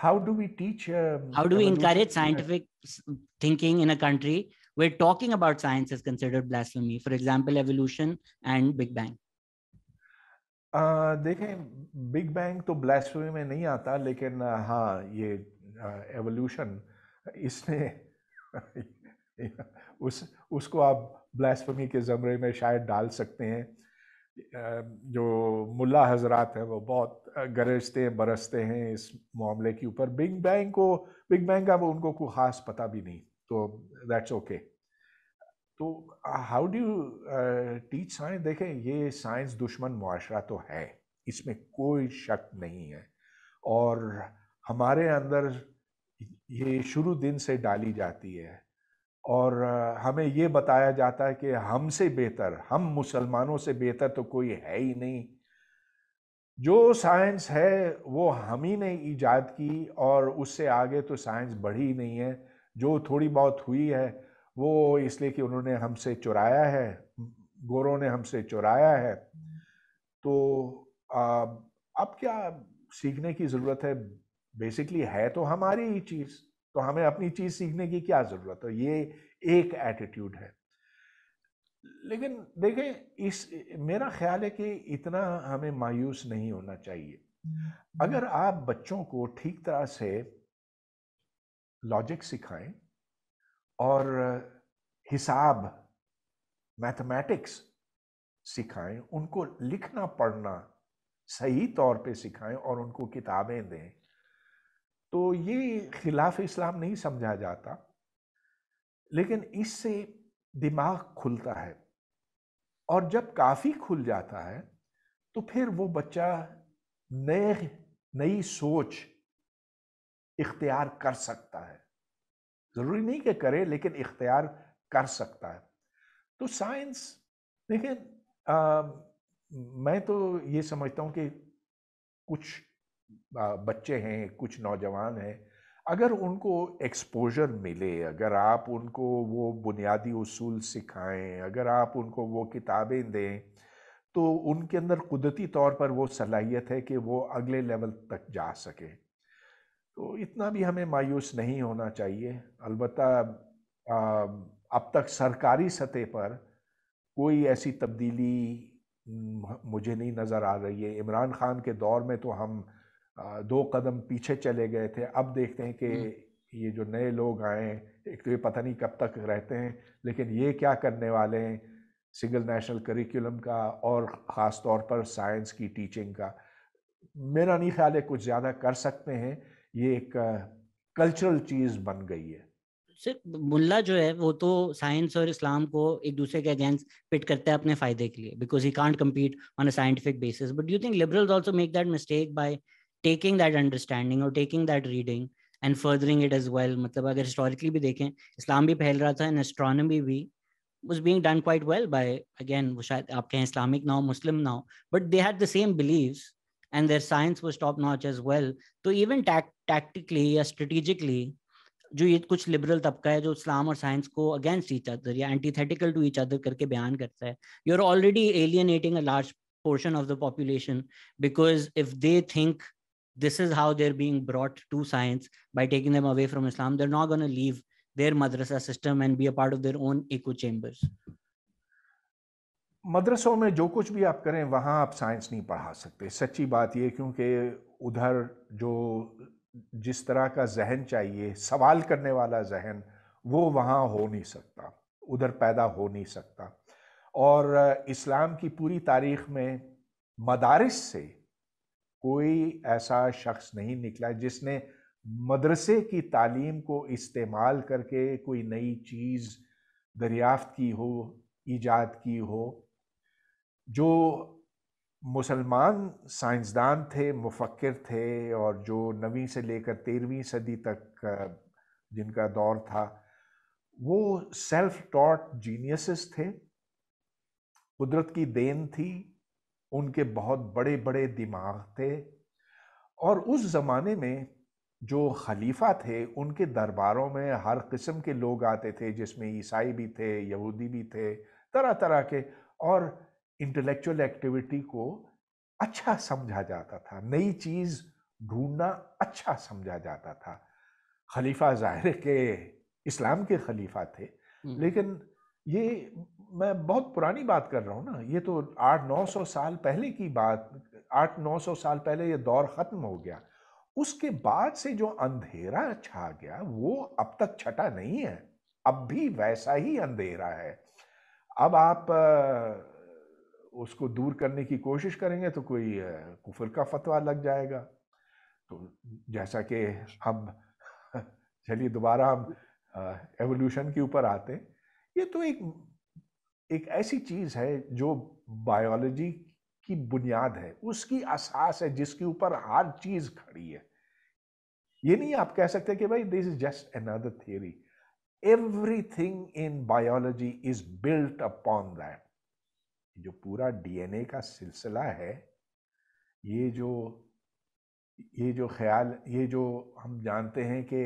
[SPEAKER 2] how do we teach uh, how do we encourage scientific
[SPEAKER 1] thinking in a country where talking about science is considered blasphemy for example evolution and big bang
[SPEAKER 2] Uh, देखें big bang तो blasphemy में नहीं आता लेकिन uh, हाँ ये evolution uh, इसने उस उसको आप ब्लास्टमी के ज़मरे में शायद डाल सकते हैं uh, जो मुल्ला हजरत हैं वो बहुत गरजते हैं बरसते हैं इस मामले के ऊपर बिग बैंग को बिग बैंग का वो उनको कोई ख़ास पता भी नहीं तो दैट्स ओके तो हाउ डू टीच साइंस देखें ये साइंस दुश्मन मुआरा तो है इसमें कोई शक नहीं है और हमारे अंदर ये शुरू दिन से डाली जाती है और uh, हमें ये बताया जाता है कि हमसे बेहतर हम मुसलमानों से बेहतर तो कोई है ही नहीं जो साइंस है वो हम ही ने ईजाद की और उससे आगे तो साइंस बढ़ी ही नहीं है जो थोड़ी बहुत हुई है वो इसलिए कि उन्होंने हमसे चुराया है गोरों ने हमसे चुराया है तो अब क्या सीखने की ज़रूरत है बेसिकली है तो हमारी ही चीज़ तो हमें अपनी चीज़ सीखने की क्या ज़रूरत है ये एक एटीट्यूड है लेकिन देखें इस मेरा ख्याल है कि इतना हमें मायूस नहीं होना चाहिए हम्म। अगर आप बच्चों को ठीक तरह से लॉजिक सिखाएं और हिसाब मैथमेटिक्स सिखाएं उनको लिखना पढ़ना सही तौर पे सिखाएं और उनको किताबें दें तो ये खिलाफ इस्लाम नहीं समझा जाता लेकिन इससे दिमाग खुलता है और जब काफ़ी खुल जाता है तो फिर वो बच्चा नए नई सोच इख्तियार कर सकता है ज़रूरी नहीं कि करे लेकिन इख्तियार कर सकता है तो साइंस देखिए मैं तो ये समझता हूँ कि कुछ आ, बच्चे हैं कुछ नौजवान हैं अगर उनको एक्सपोजर मिले अगर आप उनको वो बुनियादी उसूल सिखाएं अगर आप उनको वो किताबें दें तो उनके अंदर कुदरती तौर पर वो सलाहियत है कि वो अगले लेवल तक जा सकें तो इतना भी हमें मायूस नहीं होना चाहिए अलबत् अब तक सरकारी सतह पर कोई ऐसी तब्दीली मुझे नहीं नज़र आ रही है इमरान खान के दौर में तो हम दो कदम पीछे चले गए थे अब देखते हैं कि हम्म। ये जो नए लोग आए एक तो ये पता नहीं कब तक रहते हैं लेकिन ये क्या करने वाले हैं सिंगल नेशनल करिकुलम का और ख़ास तौर पर साइंस की टीचिंग का मेरा नहीं ख्याल है कुछ ज़्यादा कर सकते हैं ये एक कल्चरल चीज बन गई है
[SPEAKER 1] सिर्फ मुल्ला जो है वो तो साइंस और इस्लाम को एक दूसरे के अगेंस्ट पिट करता है अपने फायदे के लिए because he can't compete on a scientific basis but you think liberals also make that mistake by taking that understanding or taking that reading and furthering it as well मतलब अगर हिस्टोरिकली भी देखें इस्लाम भी फैल रहा था एंड एस्ट्रोनॉमी भी was being done quite well by again वो शायद आप कहें इस्लामिक ना हो मुस्लिम ना हो but they had the same beliefs and their science was top notch as well तो even tactically या strategically जो ये कुछ लिबरल तबका है जो इस्लाम और साइंस को अगेंस्ट ईच अदर या एंटीथेटिकल टू ईच अदर करके बयान करता है you are already alienating a large portion of the population because if they think this is how they're being brought to science by taking them away from islam they're not going to leave their madrasa system and be a part of their own echo chambers
[SPEAKER 2] मदरसों में जो कुछ भी आप करें वहाँ आप science नहीं पढ़ा सकते सच्ची बात ये क्योंकि उधर जो जिस तरह का जहन चाहिए सवाल करने वाला जहन वो वहाँ हो नहीं सकता उधर पैदा हो नहीं सकता और इस्लाम की पूरी तारीख में मदारस से कोई ऐसा शख्स नहीं निकला जिसने मदरसे की तालीम को इस्तेमाल करके कोई नई चीज़ दरियाफ्त की हो ईजाद की हो जो मुसलमान साइंसदान थे मुफक्र थे और जो नवीं से लेकर तेरहवीं सदी तक जिनका दौर था वो सेल्फ टॉट जीनियसेस थे कुदरत की देन थी उनके बहुत बड़े बड़े दिमाग थे और उस ज़माने में जो खलीफा थे उनके दरबारों में हर किस्म के लोग आते थे जिसमें ईसाई भी थे यहूदी भी थे तरह तरह के और इंटेलेक्चुअल एक्टिविटी को अच्छा समझा जाता था नई चीज़ ढूंढना अच्छा समझा जाता था खलीफा ज़ाहिर के इस्लाम के खलीफा थे लेकिन ये मैं बहुत पुरानी बात कर रहा हूँ ना ये तो आठ नौ सौ साल पहले की बात आठ नौ सौ साल पहले ये दौर ख़त्म हो गया उसके बाद से जो अंधेरा छा गया वो अब तक छटा नहीं है अब भी वैसा ही अंधेरा है अब आप उसको दूर करने की कोशिश करेंगे तो कोई कुफर का फतवा लग जाएगा तो जैसा कि हम चलिए दोबारा हम एवोल्यूशन के ऊपर आते हैं ये तो एक एक ऐसी चीज़ है जो बायोलॉजी की बुनियाद है उसकी असास है जिसके ऊपर हर चीज़ खड़ी है ये नहीं आप कह सकते कि भाई this is just another every everything in biology is built upon that जो पूरा डीएनए का सिलसिला है ये जो ये जो ख्याल ये जो हम जानते हैं कि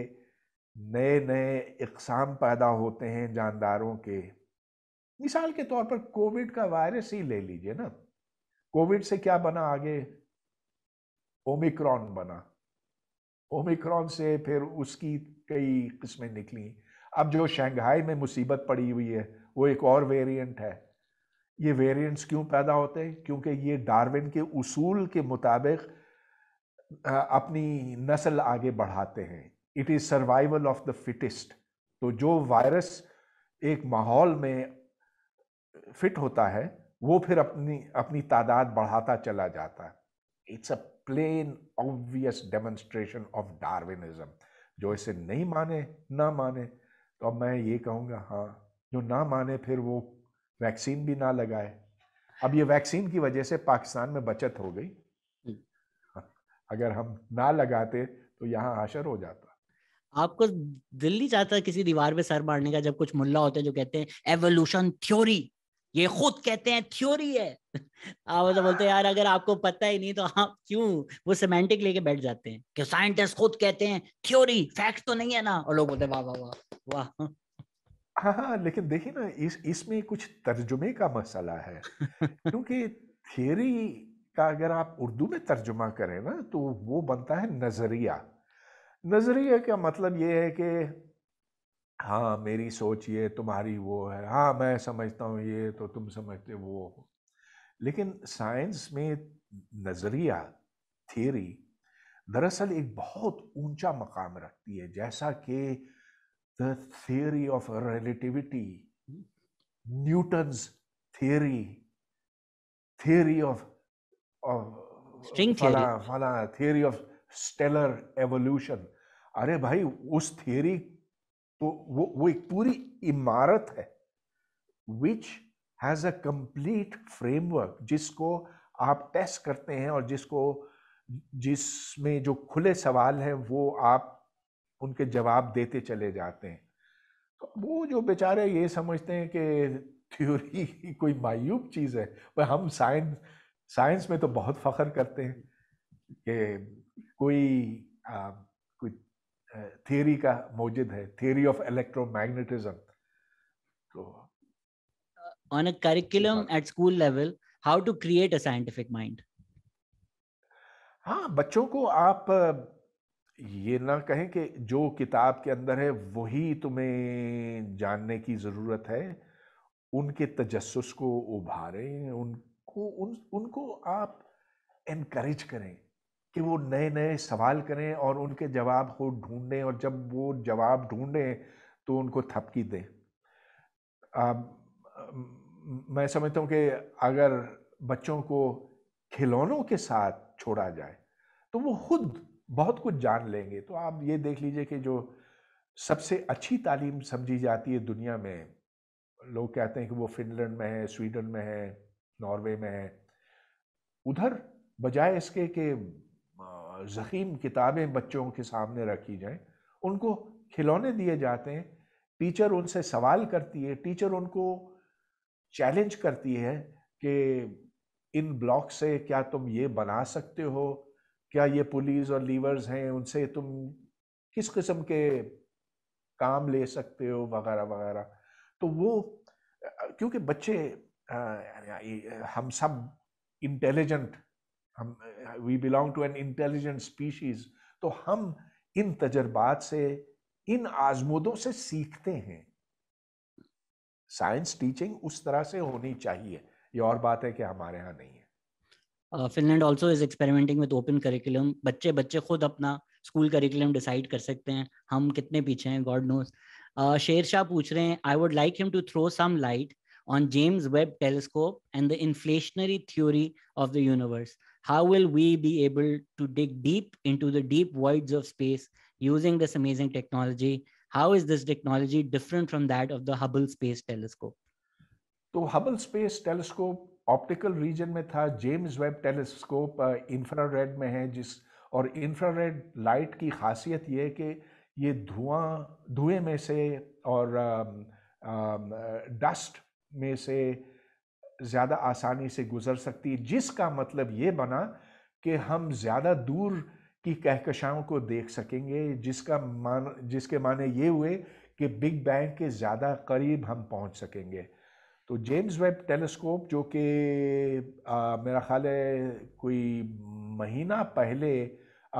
[SPEAKER 2] नए नए इकसाम पैदा होते हैं जानदारों के मिसाल के तौर पर कोविड का वायरस ही ले लीजिए ना कोविड से क्या बना आगे ओमिक्रॉन बना ओमिक्रॉन से फिर उसकी कई किस्में निकली अब जो शंघाई में मुसीबत पड़ी हुई है वो एक और वेरिएंट है ये वेरिएंट्स क्यों पैदा होते हैं क्योंकि ये डार्विन के उसूल के मुताबिक अपनी नस्ल आगे बढ़ाते हैं it is survival of the fittest तो जो वायरस एक माहौल में फिट होता है वो फिर अपनी अपनी तादाद बढ़ाता चला जाता है it's a plain obvious demonstration of Darwinism जो इसे नहीं माने ना माने तो अब मैं ये कहूँगा हाँ जो ना माने फिर वो वैक्सीन भी ना लगाए अब ये वैक्सीन की वजह से पाकिस्तान में बचत हो गई
[SPEAKER 1] अगर हम ना लगाते तो यहाँ आशर हो जाता आपको दिल नहीं चाहता किसी दीवार पे सर मारने का जब कुछ मुल्ला होते हैं जो कहते हैं एवोल्यूशन थ्योरी ये खुद कहते हैं थ्योरी है आप तो बोलते हैं यार अगर आपको पता ही नहीं तो आप क्यों वो सेमेंटिक लेके बैठ जाते हैं कि साइंटिस्ट खुद कहते हैं थ्योरी फैक्ट तो नहीं है ना और लोग बोलते हैं वाह वाह वाह वाह
[SPEAKER 2] हाँ हाँ लेकिन देखिए ना इस इसमें कुछ तर्जुमे का मसला है क्योंकि थियरी का अगर आप उर्दू में तर्जुमा करें ना तो वो बनता है नज़रिया नज़रिया का मतलब ये है कि हाँ मेरी सोच ये तुम्हारी वो है हाँ मैं समझता हूँ ये तो तुम समझते वो हो लेकिन साइंस में नज़रिया थियरी दरअसल एक बहुत ऊंचा मकाम रखती है जैसा कि the theory of relativity, Newton's theory, theory of, of string theory, फला, फला, theory of stellar evolution. अरे भाई उस थियरी तो वो वो एक पूरी इमारत है which has a complete framework जिसको आप टेस्ट करते हैं और जिसको जिसमें जो खुले सवाल हैं वो आप उनके जवाब देते चले जाते हैं तो वो जो बेचारे ये समझते हैं कि थ्योरी कोई मायूब चीज़ है पर हम साइंस साइंस में तो बहुत फख्र करते हैं कि कोई आ, कोई थ्योरी
[SPEAKER 1] का मौजूद है थ्योरी ऑफ इलेक्ट्रोमैग्नेटिज्म तो on a curriculum at school level how to create a scientific mind
[SPEAKER 2] हाँ बच्चों को आप ये ना कहें कि जो किताब के अंदर है वही तुम्हें जानने की ज़रूरत है उनके तजस्स को उभारें उनको उन उनको आप इनक्रेज करें कि वो नए नए सवाल करें और उनके जवाब को ढूंढें और जब वो जवाब ढूंढें तो उनको थपकी दें मैं समझता हूँ कि अगर बच्चों को खिलौनों के साथ छोड़ा जाए तो वो खुद बहुत कुछ जान लेंगे तो आप ये देख लीजिए कि जो सबसे अच्छी तालीम समझी जाती है दुनिया में लोग कहते हैं कि वो फिनलैंड में है स्वीडन में है नॉर्वे में है उधर बजाय इसके कि जखीम किताबें बच्चों के सामने रखी जाएं उनको खिलौने दिए जाते हैं टीचर उनसे सवाल करती है टीचर उनको चैलेंज करती है कि इन ब्लॉक से क्या तुम ये बना सकते हो क्या ये पुलिस और लीवर्स हैं उनसे तुम किस किस्म के काम ले सकते हो वगैरह वगैरह तो वो क्योंकि बच्चे हम सब इंटेलिजेंट हम we belong to an intelligent species तो हम इन तजर्बात से इन आजमूदों से सीखते हैं साइंस टीचिंग उस तरह से होनी चाहिए ये और बात है कि हमारे यहाँ नहीं है
[SPEAKER 1] Finland also is experimenting with open curriculum बच्चे बच्चे खुद अपना स्कूल करिकुलम डिसाइड कर सकते हैं हम कितने पीछे हैं गॉड नोज uh, शेर शाह पूछ रहे हैं I would like him to throw some light on James Webb telescope and the inflationary theory of the universe how will we be able to dig deep into the deep world of space using this amazing technology how is this technology different from that of the Hubble space telescope
[SPEAKER 2] तो Hubble space telescope optical region में था James Webb telescope infrared में है जिस और infrared light की खासियत ये कि ये धुआं धुएं में से और डस्ट um, um, uh, में से ज़्यादा आसानी से गुजर सकती है जिसका मतलब ये बना कि हम ज़्यादा दूर की कहकशाओं को देख सकेंगे जिसका मान जिसके माने ये हुए कि बिग बैंग के ज़्यादा करीब हम पहुंच सकेंगे तो जेम्स वेब टेलीस्कोप जो कि मेरा ख्याल है कोई महीना पहले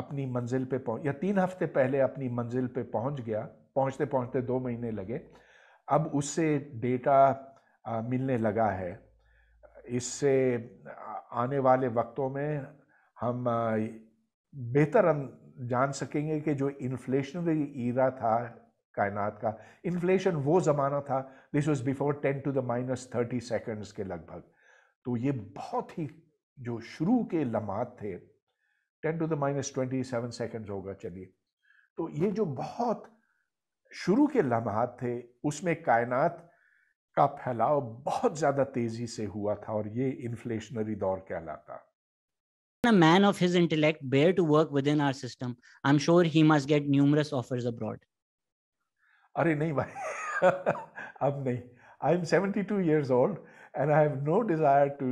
[SPEAKER 2] अपनी मंजिल पे पहुँच या तीन हफ्ते पहले अपनी मंजिल पे पहुँच गया पहुँचते पहुँचते दो महीने लगे अब उससे डेटा मिलने लगा है इससे आने वाले वक्तों में हम बेहतर जान सकेंगे कि जो इन्फ्लेशनरी ईरा था कायनात का इन्फ्लेशन वो ज़माना था this was before ten to the minus thirty seconds के लगभग तो ये बहुत ही जो शुरू के लम्हात थे ten to the minus twenty seven seconds होगा चलिए तो ये जो बहुत शुरू के लम्हात थे उसमें कायनात का फैलाव बहुत ज़्यादा तेज़ी से हुआ था और ये इन्फ्लेशनरी दौर कहलाता
[SPEAKER 1] a man of his intellect bear to work within our system, I'm sure he must get numerous offers abroad. अरे नहीं भाई
[SPEAKER 2] अब नहीं I am seventy two years old and I have no desire to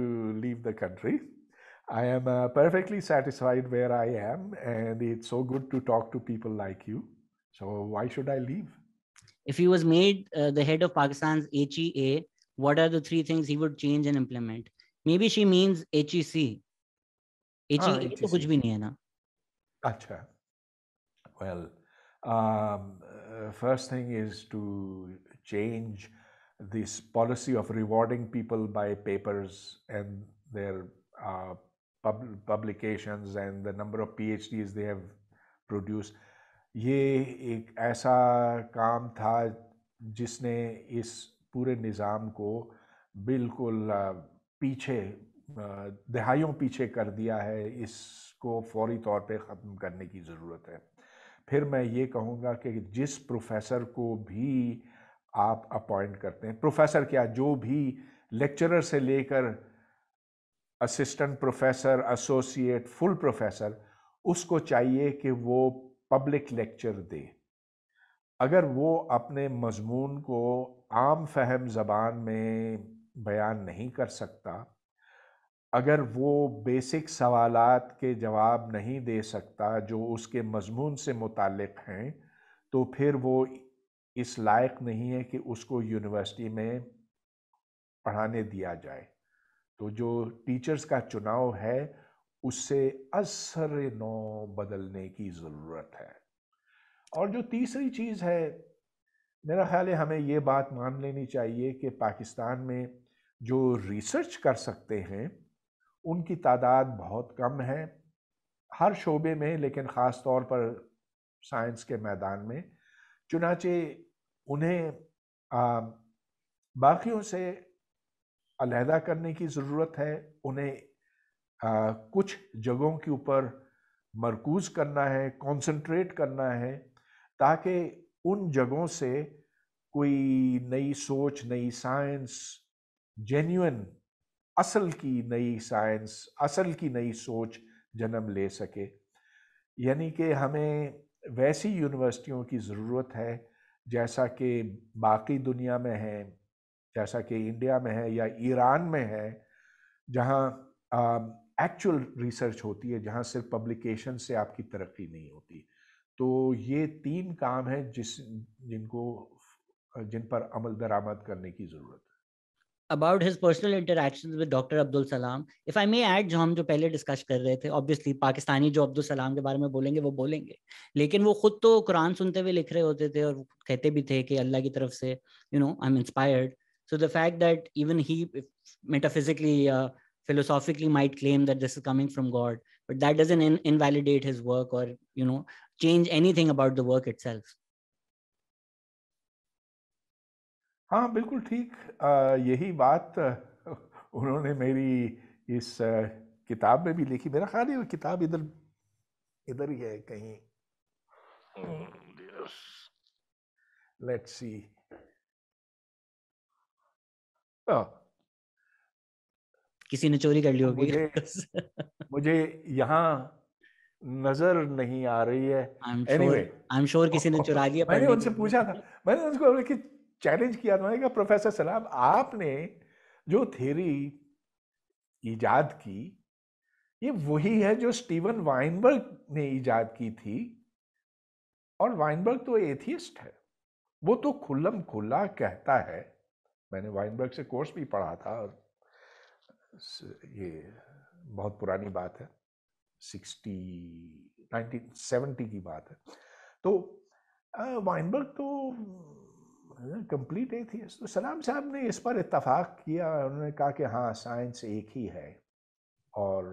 [SPEAKER 2] leave the country I am uh, perfectly satisfied where I am, and it's so good to talk to people like you. So why
[SPEAKER 1] should I leave? If he was made uh, the head of Pakistan's HEA, what are the three things he would change and implement? Maybe she means HEC.
[SPEAKER 2] HEC, ah, HEC. तो कुछ भी
[SPEAKER 1] नहीं है ना. अच्छा.
[SPEAKER 2] Well, Um, first thing is to change this policy of rewarding people by papers and their uh, pub publications and the number of PhDs they have produced. ये एक ऐसा काम था जिसने इस पूरे निज़ाम को बिल्कुल पीछे दहाइयों पीछे कर दिया है इसको फौरी तौर पे ख़त्म करने की ज़रूरत है फिर मैं ये कहूँगा कि जिस प्रोफेसर को भी आप अपॉइंट करते हैं प्रोफेसर क्या जो भी लेक्चरर से लेकर assistant professor associate full professor उसको चाहिए कि वो पब्लिक लेक्चर दे अगर वो अपने मजमून को आम फहम ज़बान में बयान नहीं कर सकता अगर वो बेसिक सवालात के जवाब नहीं दे सकता जो उसके मजमून से मुतक़ हैं तो फिर वो इस लायक नहीं है कि उसको यूनिवर्सिटी में पढ़ाने दिया जाए तो जो टीचर्स का चुनाव है उससे असर नौ बदलने की ज़रूरत है और जो तीसरी चीज़ है मेरा ख्याल है हमें ये बात मान लेनी चाहिए कि पाकिस्तान में जो रिसर्च कर सकते हैं उनकी तादाद बहुत कम है हर शोबे में लेकिन ख़ास तौर पर साइंस के मैदान में चुनाचे उन्हें आ, बाकियों से अलहदा करने की ज़रूरत है उन्हें आ, कुछ जगहों के ऊपर मरकूज करना है कंसंट्रेट करना है ताकि उन जगहों से कोई नई सोच नई साइंस जेन्यून असल की नई साइंस असल की नई सोच जन्म ले सके यानी कि हमें वैसी यूनिवर्सिटियों की ज़रूरत है जैसा कि बाकी दुनिया में है जैसा कि इंडिया में है या ईरान में है जहाँ एक्चुअल रिसर्च होती है जहाँ सिर्फ पब्लिकेशन से आपकी तरक्की नहीं होती तो ये तीन काम हैं जिस
[SPEAKER 1] जिनको जिन पर अमल दरामद करने की ज़रूरत है about his personal interactions with Dr. Abdul Salam. If I may add, जो हम जो पहले discuss कर रहे थे, obviously पाकिस्तानी जो अब्दुल सलाम के बारे में बोलेंगे वो बोलेंगे लेकिन वो खुद तो कुरान सुनते हुए लिख रहे होते थे और कहते भी थे कि अल्लाह की तरफ से you know I am inspired so the fact that even he metaphysically philosophically might claim that this is coming from god but that doesn't in- invalidate his work or you know change anything about the work itself
[SPEAKER 2] हाँ बिल्कुल ठीक यही बात उन्होंने मेरी इस किताब में भी लिखी मेरा ख्याल है किताब इधर इधर ही है कहीं लेट्स hmm, सी oh।
[SPEAKER 1] किसी ने चोरी कर ली होगी मुझे
[SPEAKER 2] मुझे यहाँ
[SPEAKER 1] नजर नहीं आ रही है एनीवे आई एम श्योर किसी ने चुरा लिया मैंने उनसे
[SPEAKER 2] पूछा था मैंने उनको कि चैलेंज किया था मैंने कहा प्रोफेसर सलाम आपने जो थेरी ईजाद की ये वही है जो स्टीवन वाइनबर्ग ने ईजाद की थी और वाइनबर्ग तो एथियस्ट है वो तो खुल्लम खुल्ला कहता है मैंने वाइनबर्ग से कोर्स भी पढ़ा था और ये बहुत पुरानी बात है सिक्सटी नाइनटीन सेवेंटी की बात है तो वाइनबर्ग तो कंप्लीट एथियस्ट तो सलाम साहब ने इस पर इतफाक किया उन्होंने कहा कि हाँ साइंस एक ही है और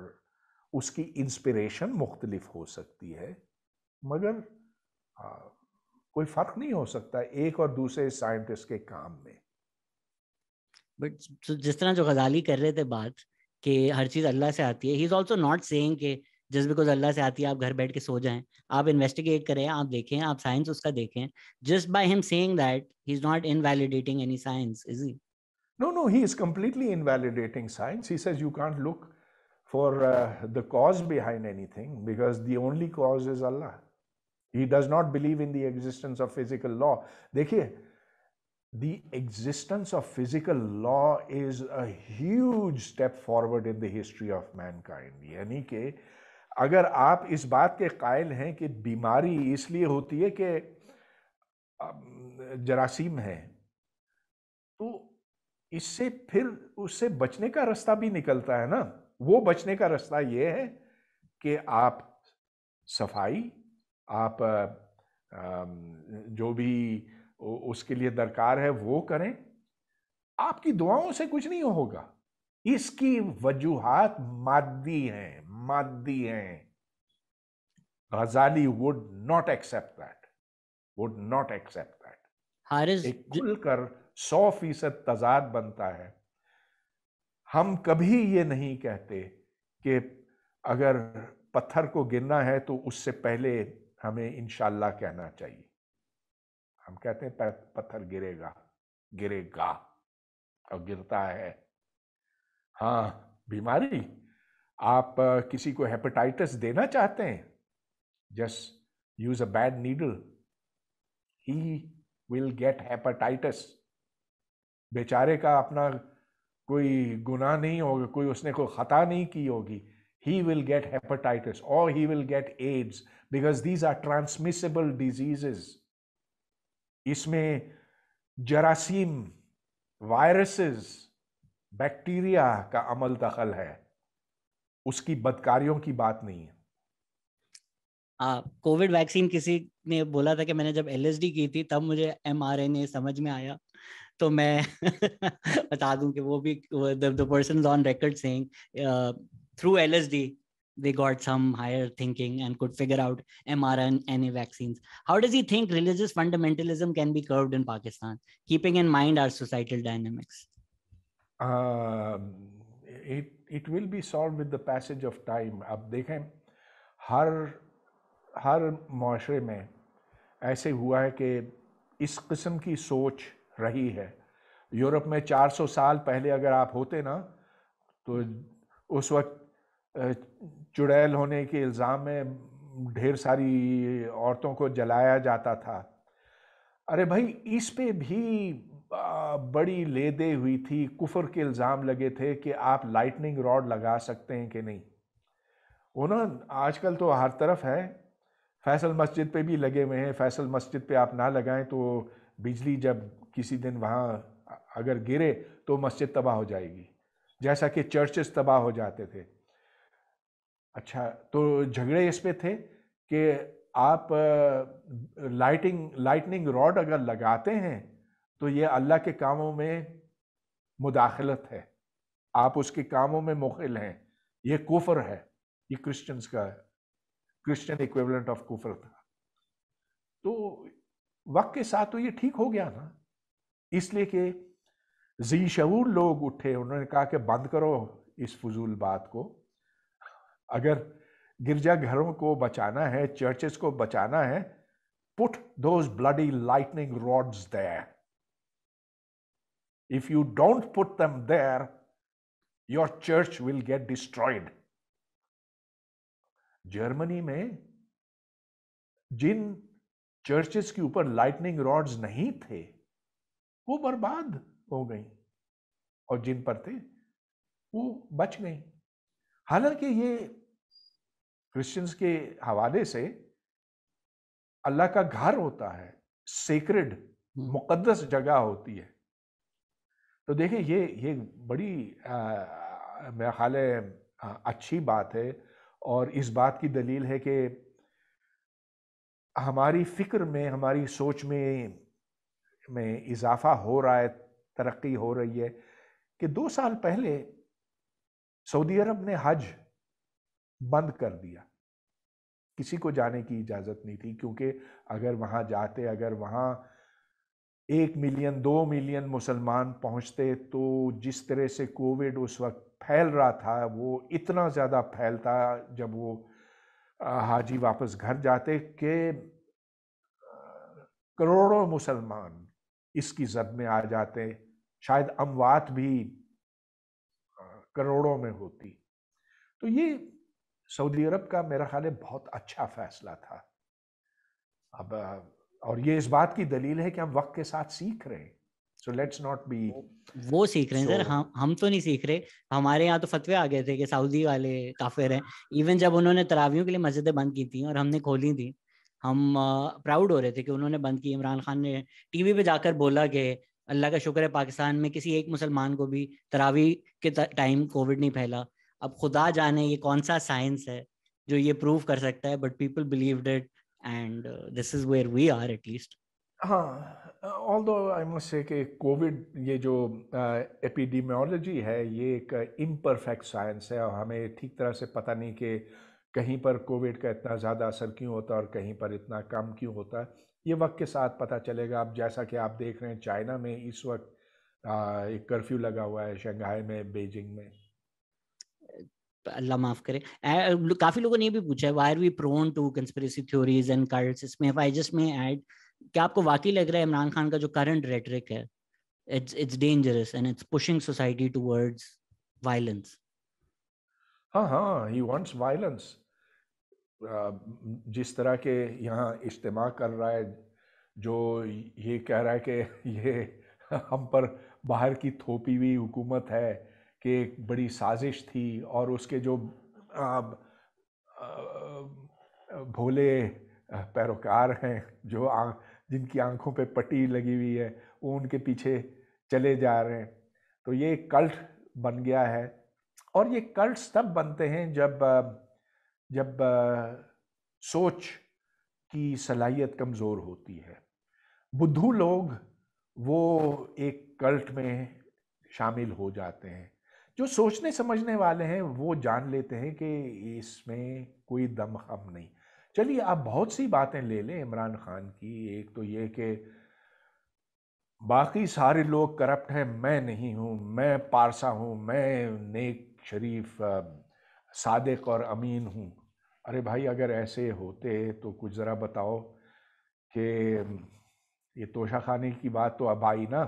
[SPEAKER 2] उसकी इंस्पिरेशन मुख्तलिफ हो सकती है मगर आ, कोई फ़र्क नहीं हो सकता एक और दूसरे साइंटिस्ट के काम में
[SPEAKER 1] बट जिस तरह जो गजाली कर रहे थे बात कि हर चीज़ अल्लाह से आती है ही इज़ ऑल्सो नॉट के जस्ट बिकॉज अल्लाह से आती है आप घर बैठ के सो जाएं आप इन्वेस्टिगेट करें आप देखें आप साइंस उसका देखें just by him saying that he is not invalidating any science is he
[SPEAKER 2] no no he is completely
[SPEAKER 1] invalidating science he says you can't look for the cause behind
[SPEAKER 2] anything because the only cause is अल्लाह he does not believe in the existence of physical law देखिए the existence of physical law is a step forward in the history of man यानी कि अगर आप इस बात के कायल हैं कि बीमारी इसलिए होती है कि जरासीम है तो इससे फिर उससे बचने का रास्ता भी निकलता है ना वो बचने का रास्ता ये है कि आप सफाई आप जो भी उसके लिए दरकार है वो करें आपकी दुआओं से कुछ नहीं होगा इसकी वजूहत मादी हैं मादी हैं Ghazali would not accept that would not accept that Haris खुलकर सौ फीसद तजाद बनता है हम कभी ये नहीं कहते कि अगर पत्थर को गिरना है तो उससे पहले हमें इनशाला कहना चाहिए हम कहते हैं पत्थर गिरेगा गिरेगा और गिरता है हाँ बीमारी आप किसी को हेपेटाइटिस देना चाहते हैं just use a bad needle he will get hepatitis बेचारे का अपना कोई गुनाह नहीं होगा कोई उसने कोई खता नहीं की होगी he will get hepatitis or he will get AIDS because these are transmissible diseases. इसमें जरासीम वायरसेस बैक्टीरिया का अमल दखल है उसकी बदकारियों की बात नहीं है
[SPEAKER 1] कोविड वैक्सीन किसी ने बोला था कि मैंने जब एलएसडी की थी तब मुझे एमआरएनए समझ में आया तो मैं बता दूं कि वो भी person on record saying through LSD they got some higher thinking and could figure out mRNA vaccines how does he think religious fundamentalism can be curbed in Pakistan keeping in mind our societal dynamics it it will be solve with the passage of time अब देखें
[SPEAKER 2] हर हर माशरे में ऐसे हुआ है कि इस किस्म की सोच रही है यूरोप में 400 साल पहले अगर आप होते ना तो उस वक्त चुड़ैल होने के इल्ज़ाम में ढेर सारी औरतों को जलाया जाता था अरे भाई इस पे भी बड़ी लेदे हुई थी कुफर के इल्ज़ाम लगे थे कि आप लाइटनिंग रॉड लगा सकते हैं कि नहीं वो आजकल तो हर तरफ है फैसल मस्जिद पे भी लगे हुए हैं फैसल मस्जिद पे आप ना लगाएं तो बिजली जब किसी दिन वहाँ अगर गिरे तो मस्जिद तबाह हो जाएगी जैसा कि चर्चेस तबाह हो जाते थे अच्छा तो झगड़े इस पे थे कि आप लाइटिंग लाइटनिंग रॉड अगर लगाते हैं तो ये अल्लाह के कामों में मुदाखलत है आप उसके कामों में मुखिल हैं ये कुफर है ये क्रिश्चियंस का है क्रिश्चियन इक्विवेलेंट ऑफ कुफर था तो वक्त के साथ तो ये ठीक हो गया ना इसलिए कि जी शूर लोग उठे उन्होंने कहा कि बंद करो इस फजूल बात को अगर गिरजा घरों को बचाना है चर्चेस को बचाना है put those bloody lightning rods that If you don't put them there, your church will get destroyed. Germany में जिन चर्चेस के ऊपर लाइटनिंग रॉड्स नहीं थे वो बर्बाद हो गई और जिन पर थे वो बच गई हालांकि ये क्रिश्चियंस के हवाले से अल्लाह का घर होता है सेक्रेड हम्म। मुकद्दस जगह होती है तो देखिए ये ये बड़ी मेरा ख्याल है अच्छी बात है और इस बात की दलील है कि हमारी फ़िक्र में हमारी सोच में में इजाफा हो रहा है तरक्की हो रही है कि दो साल पहले सऊदी अरब ने हज बंद कर दिया किसी को जाने की इजाज़त नहीं थी क्योंकि अगर वहाँ जाते अगर वहाँ एक मिलियन दो मिलियन मुसलमान पहुंचते तो जिस तरह से कोविड उस वक्त फैल रहा था वो इतना ज़्यादा फैलता जब वो हाजी वापस घर जाते कि करोड़ों मुसलमान इसकी जद में आ जाते शायद अमवात भी करोड़ों में होती तो ये सऊदी अरब का मेरा ख्याल है बहुत अच्छा फैसला था अब और ये इस बात की दलील है कि हम वक्त के साथ सीख रहे हैं सो लेट्स नॉट बी
[SPEAKER 1] वो सीख रहे हैं सर हम हम तो नहीं सीख रहे हमारे यहाँ तो फतवे आ गए थे कि सऊदी वाले काफिर हैं इवन जब उन्होंने तरावियों के लिए मस्जिदें बंद की थी और हमने खोली थी हम प्राउड हो रहे थे कि उन्होंने बंद की इमरान खान ने टीवी पे जाकर बोला कि अल्लाह का शुक्र है पाकिस्तान में किसी एक मुसलमान को भी तरावी के टाइम कोविड नहीं फैला अब खुदा जाने ये कौन सा साइंस है जो ये प्रूव कर सकता है but people believe that and uh, this is where we are at least
[SPEAKER 2] हाँ ऑल आई मस्ट से कि कोविड ये जो एपिडीमियोलॉजी uh, है ये एक इम्परफेक्ट साइंस है और हमें ठीक तरह से पता नहीं कि कहीं पर कोविड का इतना ज़्यादा असर क्यों होता है और कहीं पर इतना कम क्यों होता है ये वक्त के साथ पता चलेगा अब जैसा कि आप देख रहे हैं चाइना में इस वक्त uh, एक कर्फ्यू लगा हुआ है शंघाई
[SPEAKER 1] में बीजिंग में अल्लाह माफ करे काफी लोगों ने भी पूछा है why are we prone to conspiracy theories and cults इसमें आई जस्ट मे ऐड क्या आपको वाकई लग रहा है इमरान खान का जो करंट रेटरिक है it's it's dangerous and it's pushing society towards violence
[SPEAKER 2] हाँ हाँ ही वांट्स वायलेंस जिस तरह के यहाँ इज्तम कर रहा है जो ये कह रहा है कि ये हम पर बाहर की थोपी हुई हुकूमत है कि एक बड़ी साजिश थी और उसके जो भोले पैरोकार हैं जो आँख जिनकी आंखों पे पट्टी लगी हुई है वो उनके पीछे चले जा रहे हैं तो ये कल्ट बन गया है और ये कल्ट तब बनते हैं जब जब सोच की सलाहियत कमज़ोर होती है बुद्धू लोग वो एक कल्ट में शामिल हो जाते हैं जो सोचने समझने वाले हैं वो जान लेते हैं कि इसमें कोई दम नहीं चलिए आप बहुत सी बातें ले लें इमरान खान की एक तो ये कि बाकी सारे लोग करप्ट हैं मैं नहीं हूँ मैं पारसा हूँ मैं नेक शरीफ सादक और अमीन हूँ अरे भाई अगर ऐसे होते तो कुछ ज़रा बताओ कि ये तोशा खाने की बात तो अब आई ना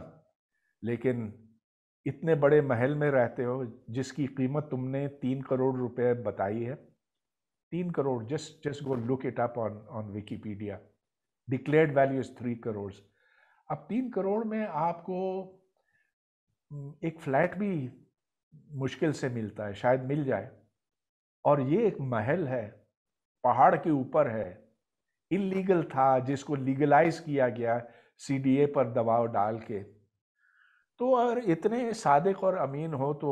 [SPEAKER 2] लेकिन इतने बड़े महल में रहते हो जिसकी कीमत तुमने तीन करोड़ रुपए बताई है तीन crore just just go look it up on on Wikipedia declared value is three crore अब तीन करोड़ में आपको एक फ्लैट भी मुश्किल से मिलता है शायद मिल जाए और ये एक महल है पहाड़ के ऊपर है इलीगल था जिसको लीगलाइज किया गया सीडीए पर दबाव डाल के तो अगर इतने सादक और अमीन हो तो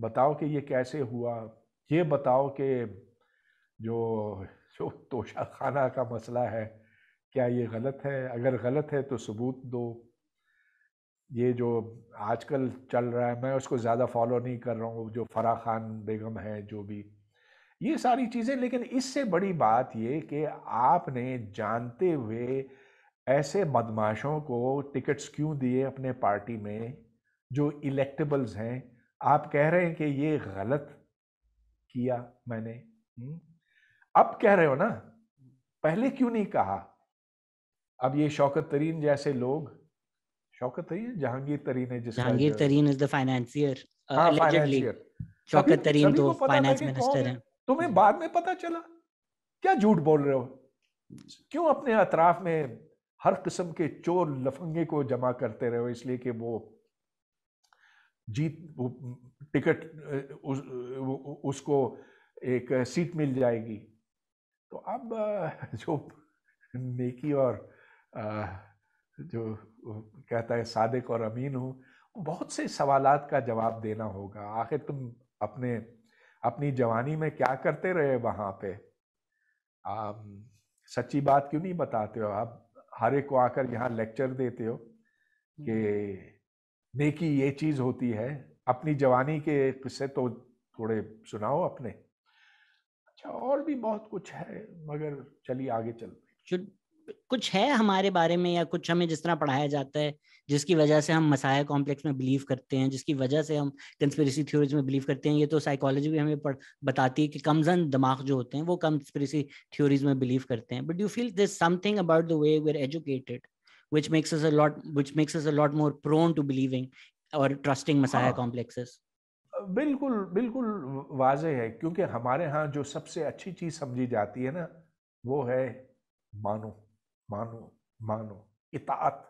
[SPEAKER 2] बताओ कि ये कैसे हुआ ये बताओ कि जो जो तोशा खाना का मसला है क्या ये गलत है अगर गलत है तो सबूत दो ये जो आजकल चल रहा है मैं उसको ज़्यादा फॉलो नहीं कर रहा हूँ जो फरा खान बेगम है जो भी ये सारी चीज़ें लेकिन इससे बड़ी बात ये कि आपने जानते हुए ऐसे बदमाशों को टिकट्स क्यों दिए अपने पार्टी में जो इलेक्टेबल्स हैं आप कह रहे हैं कि ये गलत किया मैंने हम्म? अब कह रहे हो ना पहले क्यों नहीं कहा अब ये शौकत तरीन
[SPEAKER 1] जैसे लोग शौकत तरीन जहांगीर तरीन है जिसका जहांगीर तरीन इज द फाइनेंसियर शौकत तरीन तो फाइनेंस मिनिस्टर हैं
[SPEAKER 2] तुम्हें बाद में पता चला क्या झूठ बोल रहे हो क्यों अपने अतराफ में हर किस्म के चोर लफंगे को जमा करते रहे हो इसलिए कि वो जीत वो टिकट उस, उसको एक सीट मिल जाएगी तो अब जो नेकी और जो कहता है सादिक और अमीन हूँ बहुत से सवाल का जवाब देना होगा आखिर तुम अपने अपनी जवानी में क्या करते रहे वहाँ पे आ, सच्ची बात क्यों नहीं बताते हो आप हर एक को आकर यहाँ लेक्चर देते हो कि हम्म। नेकी ये चीज़ होती है अपनी जवानी के किस्से तो थोड़े सुनाओ अपने
[SPEAKER 1] अच्छा और भी बहुत कुछ है मगर चलिए आगे चलते कुछ है हमारे बारे में या कुछ हमें जिस तरह पढ़ाया जाता है जिसकी वजह से हम मसाया कॉम्प्लेक्स में बिलीव करते हैं जिसकी वजह से हम कंस्पिरेसी थ्योरीज में बिलीव करते हैं ये तो साइकोलॉजी भी हमें बताती है कि कमजन दिमाग जो होते हैं वो कंस्पिरेसी थ्योरीज में बिलीव करते हैं but you feel this something about the way we are educated which makes us a lot which makes us a lot more prone to believing or trusting messiah complexes
[SPEAKER 2] बिल्कुल बिल्कुल वाजह है क्योंकि हमारे यहाँ जो सबसे अच्छी चीज समझी जाती है ना वो है मानो मानो मानो इतात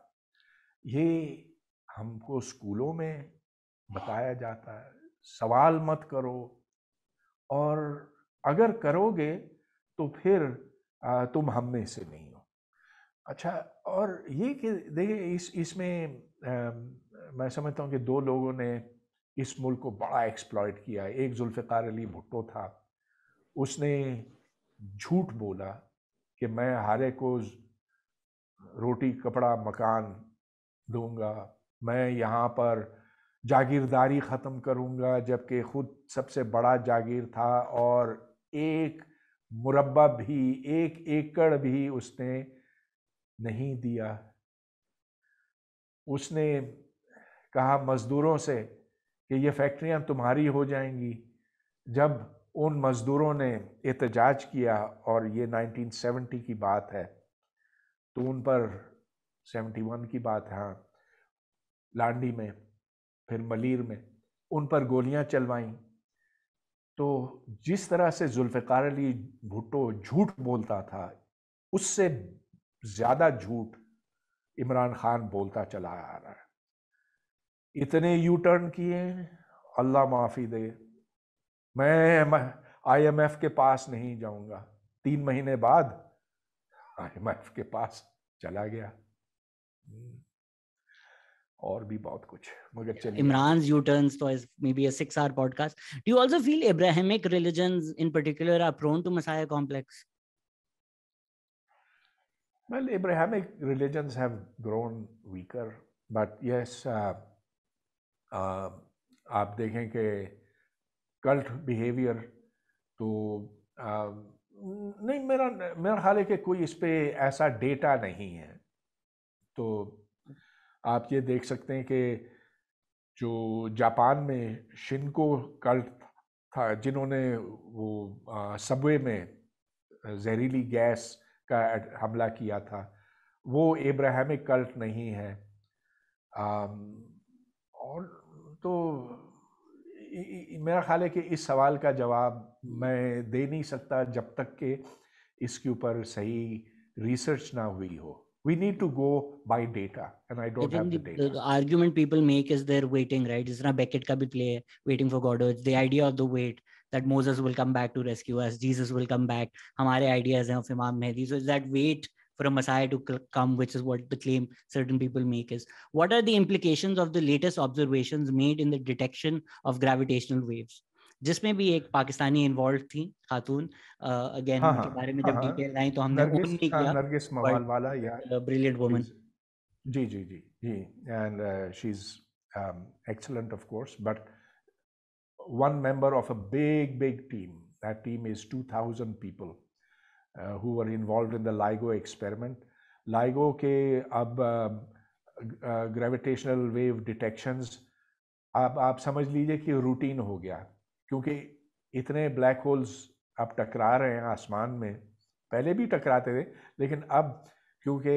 [SPEAKER 2] ये हमको स्कूलों में बताया जाता है सवाल मत करो और अगर करोगे तो फिर तुम हम में से नहीं हो अच्छा और ये कि देखिए इस इसमें मैं समझता हूँ कि दो लोगों ने इस मुल्क को बड़ा एक्सप्लॉयट किया है एक जुल्फ़ार अली भुट्टो था उसने झूठ बोला कि मैं हारे को रोटी कपड़ा मकान दूंगा मैं यहाँ पर जागीरदारी ख़त्म करूँगा जबकि ख़ुद सबसे बड़ा जागीर था और एक मुरबा भी एक एकड़ भी उसने नहीं दिया उसने कहा मज़दूरों से कि ये फैक्ट्रियाँ तुम्हारी हो जाएंगी जब उन मज़दूरों ने एहतजाज किया और ये 1970 की बात है तो उन पर 71 की बात हाँ लांडी में फिर मलिर में उन पर गोलियां चलवाईं तो जिस तरह से जुल्फार अली भुट्टो झूठ बोलता था उससे ज़्यादा झूठ इमरान खान बोलता चला आ रहा है इतने यू टर्न किए अल्लाह माफ़ी दे मैं आईएमएफ के पास नहीं जाऊंगा तीन महीने बाद आईएमएफ के पास चला गया हम्म। और भी बहुत कुछ मगर चलिए इमरान यू
[SPEAKER 1] टर्न्स तो is maybe a 6 hour podcast do you also feel Abrahamic religions in particular are prone to messiah complex
[SPEAKER 2] well abrahamic religions have grown weaker but yes uh, uh, आप देखें कि cult behaviour तो uh, नहीं मेरा मेरा ख्याल है कि कोई इस पर ऐसा डेटा नहीं है तो आप ये देख सकते हैं कि जो जापान में शिनको कल्ट था जिन्होंने वो सबवे में जहरीली गैस का हमला किया था वो इब्राहमिक कल्ट नहीं है आ, और तो मेरा ख्याल है कि इस सवाल का जवाब मैं दे नहीं सकता जब तक कि इसके ऊपर सही रिसर्च ना हुई हो we need to go by data
[SPEAKER 1] and i don't I have the, the data the argument people make is they're waiting right jisna beckett ka bhi play waiting for godot the idea of the wait that moses will come back to rescue us jesus will come back hamare ideas hain of imam mehdi so that wait for a Messiah to come, which is what the claim certain people make is. What are the implications of the latest observations made in the detection of gravitational waves? जिसमें भी एक Pakistani involve थी खातून again हाँ, उनके बारे में जब डिटेल आई तो हमने ओन नहीं किया नरगिस मवाल वाला या ब्रिलियंट वुमन
[SPEAKER 2] जी जी जी जी and she is excellent of course but one member of a big, big team. That team is 2,000 people. Uh, who were involved in the LIGO experiment. LIGO के अब gravitational wave detections अब आप समझ लीजिए कि रूटीन हो गया क्योंकि इतने ब्लैक होल्स अब टकरा रहे हैं आसमान में पहले भी टकराते थे लेकिन अब क्योंकि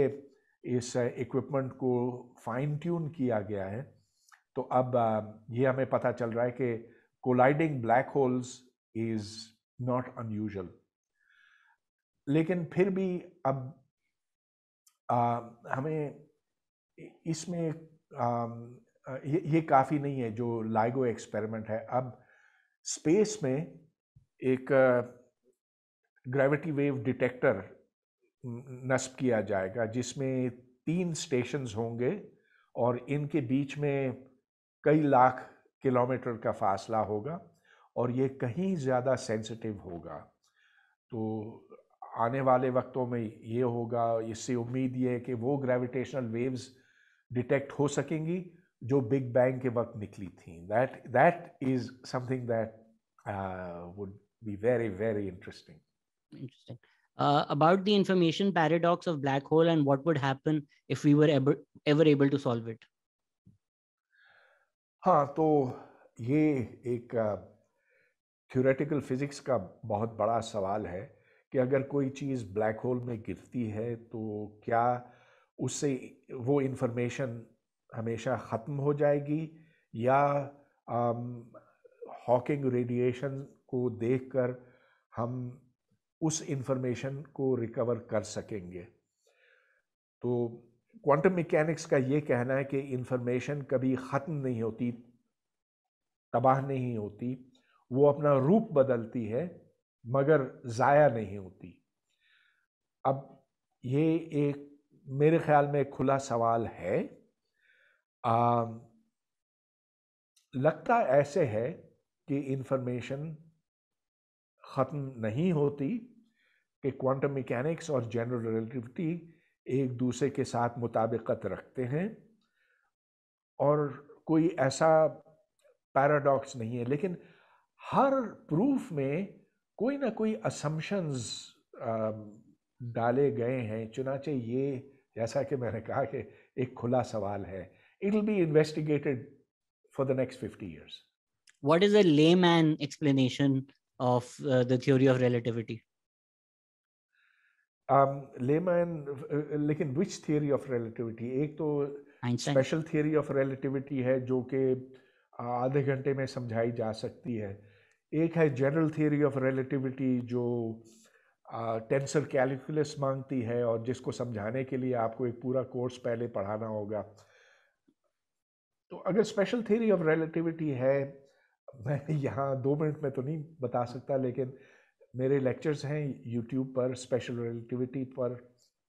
[SPEAKER 2] इस इक्विपमेंट को फाइन ट्यून किया गया है तो अब uh, ये हमें पता चल रहा है कि colliding black holes is not unusual लेकिन फिर भी अब आ, हमें इसमें ये, ये काफ़ी नहीं है जो लाइगो एक्सपेरिमेंट है अब स्पेस में एक ग्रेविटी वेव डिटेक्टर नस्ब किया जाएगा जिसमें तीन स्टेशंस होंगे और इनके बीच में कई लाख किलोमीटर का फासला होगा और ये कहीं ज़्यादा सेंसिटिव होगा तो आने वाले वक्तों में ये होगा इससे उम्मीद ये है कि वो ग्रेविटेशनल वेव्स डिटेक्ट हो सकेंगी जो बिग बैंग के वक्त निकली थी that that
[SPEAKER 1] is something that
[SPEAKER 2] would be very very interesting interesting
[SPEAKER 1] about the information paradox of black hole and what would happen if we were ever, ever able to solve
[SPEAKER 2] हाँ तो ये एक theoretical uh, physics का बहुत बड़ा सवाल है कि अगर कोई चीज़ ब्लैक होल में गिरती है तो क्या उससे वो इन्फॉर्मेशन हमेशा ख़त्म हो जाएगी या हॉकिंग रेडिएशन को देखकर हम उस इन्फॉर्मेशन को रिकवर कर सकेंगे तो क्वांटम मैकेनिक्स का ये कहना है कि इन्फॉर्मेशन कभी ख़त्म नहीं होती तबाह नहीं होती वो अपना रूप बदलती है मगर ज़ाया नहीं होती अब ये एक मेरे ख्याल में खुला सवाल है आ, लगता ऐसे है कि इन्फॉर्मेशन ख़त्म नहीं होती कि क्वांटम मैकेनिक्स और जनरल रिलेटिविटी एक दूसरे के साथ मुताबिकत रखते हैं और कोई ऐसा पैराडॉक्स नहीं है लेकिन हर प्रूफ में कोई ना कोई असम्पशंस डाले गए हैं चुनाचे ये जैसा कि मैंने कहा कि
[SPEAKER 1] एक खुला सवाल है it will be investigated for the next fifty years what is a layman explanation of uh, the theory of relativity?
[SPEAKER 2] Um, layman, uh, लेकिन which theory of relativity? एक तो Einstein. special theory of relativity है जो कि आधे घंटे में समझाई जा सकती है एक है जनरल थियोरी ऑफ रिलेटिविटी जो टेंसर कैलकुलस मांगती है और जिसको समझाने के लिए आपको एक पूरा कोर्स पहले पढ़ाना होगा तो अगर स्पेशल थियोरी ऑफ रिलेटिविटी है मैं यहाँ दो मिनट में तो नहीं बता सकता लेकिन मेरे लेक्चर्स हैं यूट्यूब पर स्पेशल रिलेटिविटी पर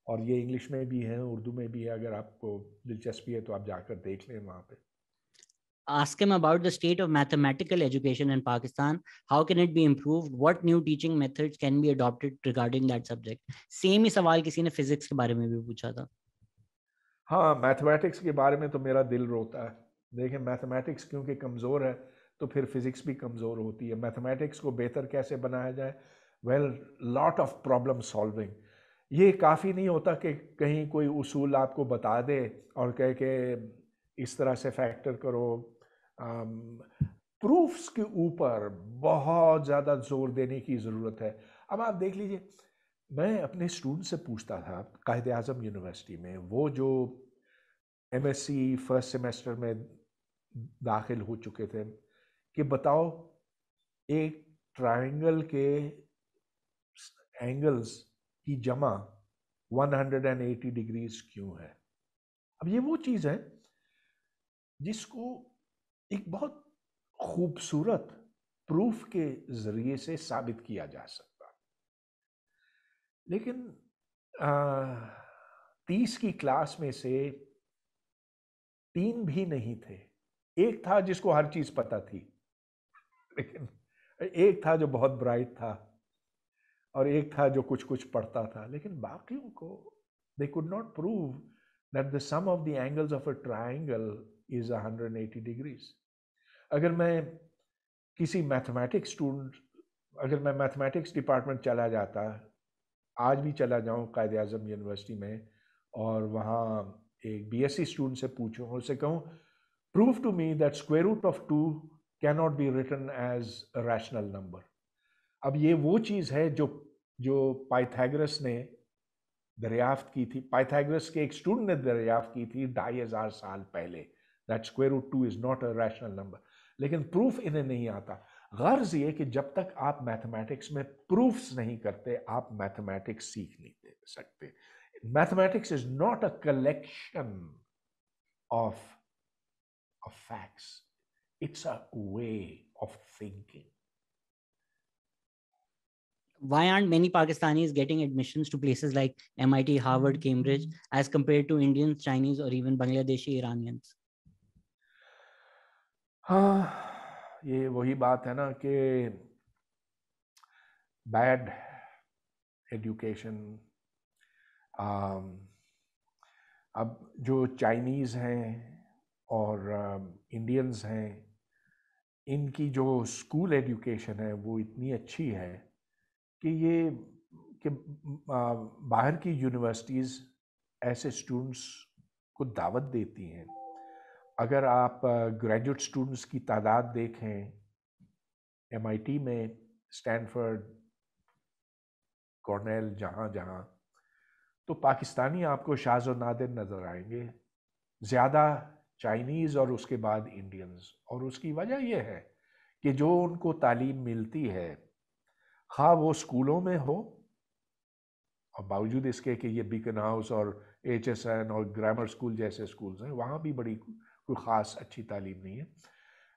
[SPEAKER 2] और ये इंग्लिश में भी हैं उर्दू में भी है अगर आपको दिलचस्पी है तो आप जाकर देख लें वहाँ पर
[SPEAKER 1] ask him about the state of mathematical education in Pakistan. How can it be improved? What new teaching methods can be adopted regarding that subject? Same ही सवाल किसी ने physics के बारे में भी पूछा था हाँ मैथमेटिक्स
[SPEAKER 2] के बारे में तो मेरा दिल रोता है देखें मैथमेटिक्स क्योंकि कमज़ोर है तो फिर फिज़िक्स भी कमज़ोर होती है मैथमेटिक्स को बेहतर कैसे बनाया जाए well lot of problem solving ये काफ़ी नहीं होता कि कहीं कोई उसूल आपको बता दे और कह के इस तरह से फैक्टर करो प्रूफ्स के ऊपर बहुत ज़्यादा जोर देने की ज़रूरत है अब आप देख लीजिए मैं अपने स्टूडेंट से पूछता था कायद अजम यूनिवर्सिटी में वो जो सी फर्स्ट सेमेस्टर में दाखिल हो चुके थे कि बताओ एक ट्रायंगल के एंगल्स की जमा 180 डिग्रीज क्यों है अब ये वो चीज़ है जिसको एक बहुत खूबसूरत प्रूफ के जरिए से साबित किया जा सकता लेकिन तीस की क्लास में से तीन भी नहीं थे एक था जिसको हर चीज पता थी लेकिन एक था जो बहुत ब्राइट था और एक था जो कुछ कुछ पढ़ता था लेकिन बाकियों को they could not prove that the sum of the angles of a triangle is 180 degrees अगर मैं किसी मैथमेटिक्स स्टूडेंट अगर मैं मैथमेटिक्स डिपार्टमेंट चला जाता आज भी चला जाऊँ कायद अजम यूनिवर्सिटी में और वहाँ एक बीएससी स्टूडेंट से पूछूँ और उसे कहूँ prove to me that square root of two not be written as rational number अब ये वो चीज़ है जो जो पाइथागरस ने दरियाफ्त की थी पाइथागरस के एक स्टूडेंट ने दरियाफ्त की थी ढाई हज़ार साल पहले that square root two is not a rational number लेकिन प्रूफ इन्हें नहीं आता गर्ज ये कि जब तक आप मैथमेटिक्स में प्रूफ्स नहीं करते आप मैथमेटिक्स सीख नहीं दे सकते mathematics is not a collection
[SPEAKER 1] of facts it's a way of thinking Why aren't many Pakistanis getting admissions to places like MIT, Harvard, Cambridge, as compared to Indians, Chinese, or even Bangladeshi Iranians?
[SPEAKER 2] हाँ ये वही बात है ना कि bad education um, अब जो Chinese हैं और इंडियंस um, हैं इनकी जो स्कूल एजुकेशन है वो इतनी अच्छी है कि ये कि बाहर की यूनिवर्सिटीज़ ऐसे स्टूडेंट्स को दावत देती हैं अगर आप ग्रेजुएट स्टूडेंट्स की तादाद देखें एमआईटी में स्टैनफर्ड कॉर्नेल जहाँ जहाँ तो पाकिस्तानी आपको शाज और नादिर नज़र आएंगे ज़्यादा चाइनीज़ और उसके बाद इंडियंस और उसकी वजह यह है कि जो उनको तालीम मिलती है हाँ वो स्कूलों में हो और बावजूद इसके कि ये बिकन हाउस और एच एस एन और ग्रामर स्कूल जैसे स्कूल्स हैं वहाँ भी बड़ी कोई ख़ास अच्छी तालीम नहीं है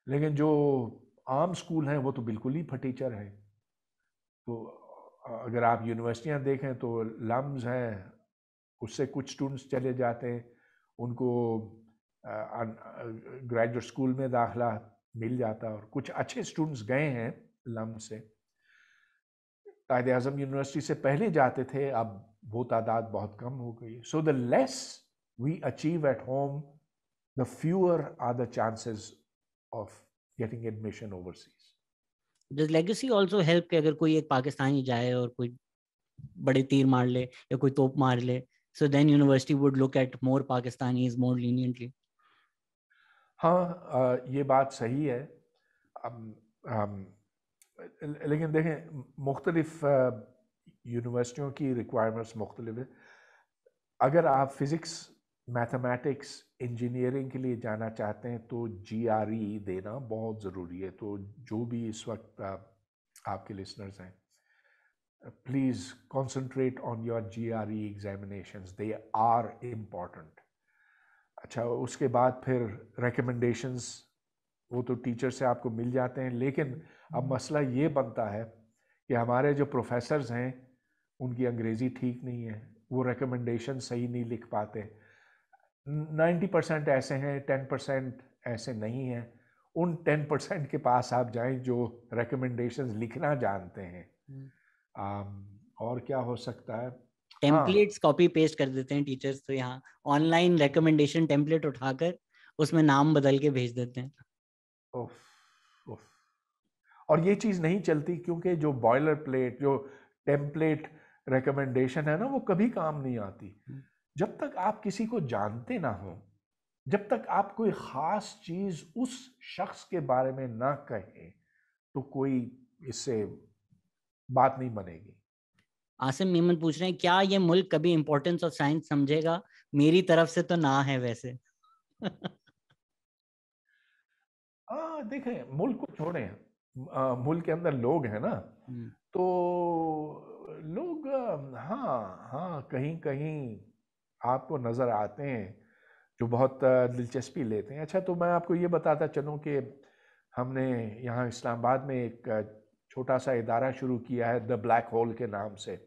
[SPEAKER 2] लेकिन जो आम स्कूल हैं वो तो बिल्कुल ही फटीचर है तो अगर आप यूनिवर्सिटियाँ देखें तो लम्स हैं उससे कुछ स्टूडेंट्स चले जाते हैं उनको ग्रेजुएट स्कूल में दाखला मिल जाता और कुछ अच्छे स्टूडेंट्स गए हैं लम से कायद अजम यूनिवर्सिटी से पहले जाते थे अब वो तादाद बहुत कम हो गई so the less we achieve at home the fewer are the chances of getting admission overseas.
[SPEAKER 1] Does legacy also help कि अगर कोई एक पाकिस्तानी जाए और कोई बड़े तीर मार ले या कोई तोप मार ले so then university would look at more Pakistanis more leniently.
[SPEAKER 2] ha uh, ye हाँ ये बात um है लेकिन देखें मुख्तलिफ यूनिवर्सिटियों की रिक्वायरमेंट्स मुख्तलिफ है अगर आप फिज़िक्स मैथमेटिक्स इंजीनियरिंग के लिए जाना चाहते हैं तो जी e देना बहुत ज़रूरी है तो जो भी इस वक्त आपके लिसनर्स हैं please concentrate on your G R E examination they are important अच्छा उसके बाद फिर रिकमेंडेशंस वो तो टीचर से आपको मिल जाते हैं लेकिन अब हम्म। मसला ये बनता है कि हमारे जो प्रोफेसर्स हैं उनकी अंग्रेज़ी ठीक नहीं है वो रिकमेंडेशन सही नहीं लिख पाते नाइन्टी परसेंट ऐसे हैं टेन परसेंट ऐसे नहीं हैं उन टेन परसेंट के पास आप
[SPEAKER 1] जाएं जो रिकमेंडेशंस लिखना जानते हैं हम्म। आम, और क्या हो सकता है टेम्पलेट्स कॉपी पेस्ट कर देते हैं टीचर्स तो यहाँ ऑनलाइन रिकमेंडेशन टेम्पलेट उठाकर उसमें नाम बदल के भेज देते हैं उफ, उफ। और ये चीज़ नहीं चलती क्योंकि जो बॉयलर प्लेट जो टेम्पलेट
[SPEAKER 2] रिकमेंडेशन है ना वो कभी काम नहीं आती हम्म। जब तक आप किसी को जानते ना हो जब तक आप कोई ख़ास चीज़ उस शख्स के बारे में ना कहें
[SPEAKER 1] तो कोई इससे बात नहीं बनेगी आसिम मेमन पूछ रहे हैं क्या ये मुल्क कभी इम्पोर्टेंस ऑफ साइंस समझेगा मेरी तरफ से तो ना है वैसे आ,
[SPEAKER 2] हाँ, देखें मुल्क को छोड़े मुल्क के अंदर लोग हैं ना हम्म। तो लोग हाँ हाँ कहीं कहीं आपको नज़र आते हैं जो बहुत दिलचस्पी लेते हैं अच्छा तो मैं आपको ये बताता चलूँ कि हमने यहाँ इस्लामाबाद में एक छोटा सा इदारा शुरू किया है द ब्लैक होल के नाम से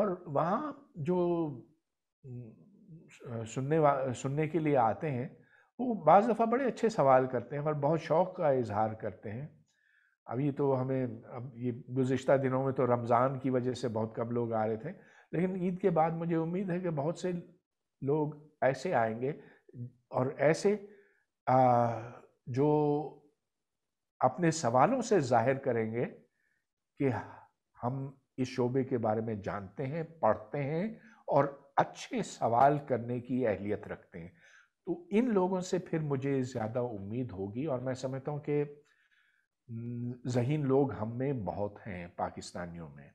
[SPEAKER 2] और वहाँ जो सुनने वा सुनने के लिए आते हैं वो बज़ दफ़ा बड़े अच्छे सवाल करते हैं और बहुत शौक़ का इजहार करते हैं अभी तो हमें अब ये गुज्त दिनों में तो रमज़ान की वजह से बहुत कम लोग आ रहे थे लेकिन ईद के बाद मुझे उम्मीद है कि बहुत से लोग ऐसे आएंगे और ऐसे आ, जो अपने सवालों से जाहिर करेंगे कि हम इस शोबे के बारे में जानते हैं पढ़ते हैं और अच्छे सवाल करने की अहलियत रखते हैं तो इन लोगों से फिर मुझे ज़्यादा उम्मीद होगी और मैं समझता हूँ कि
[SPEAKER 1] जहीन लोग हम में बहुत हैं पाकिस्तानियों में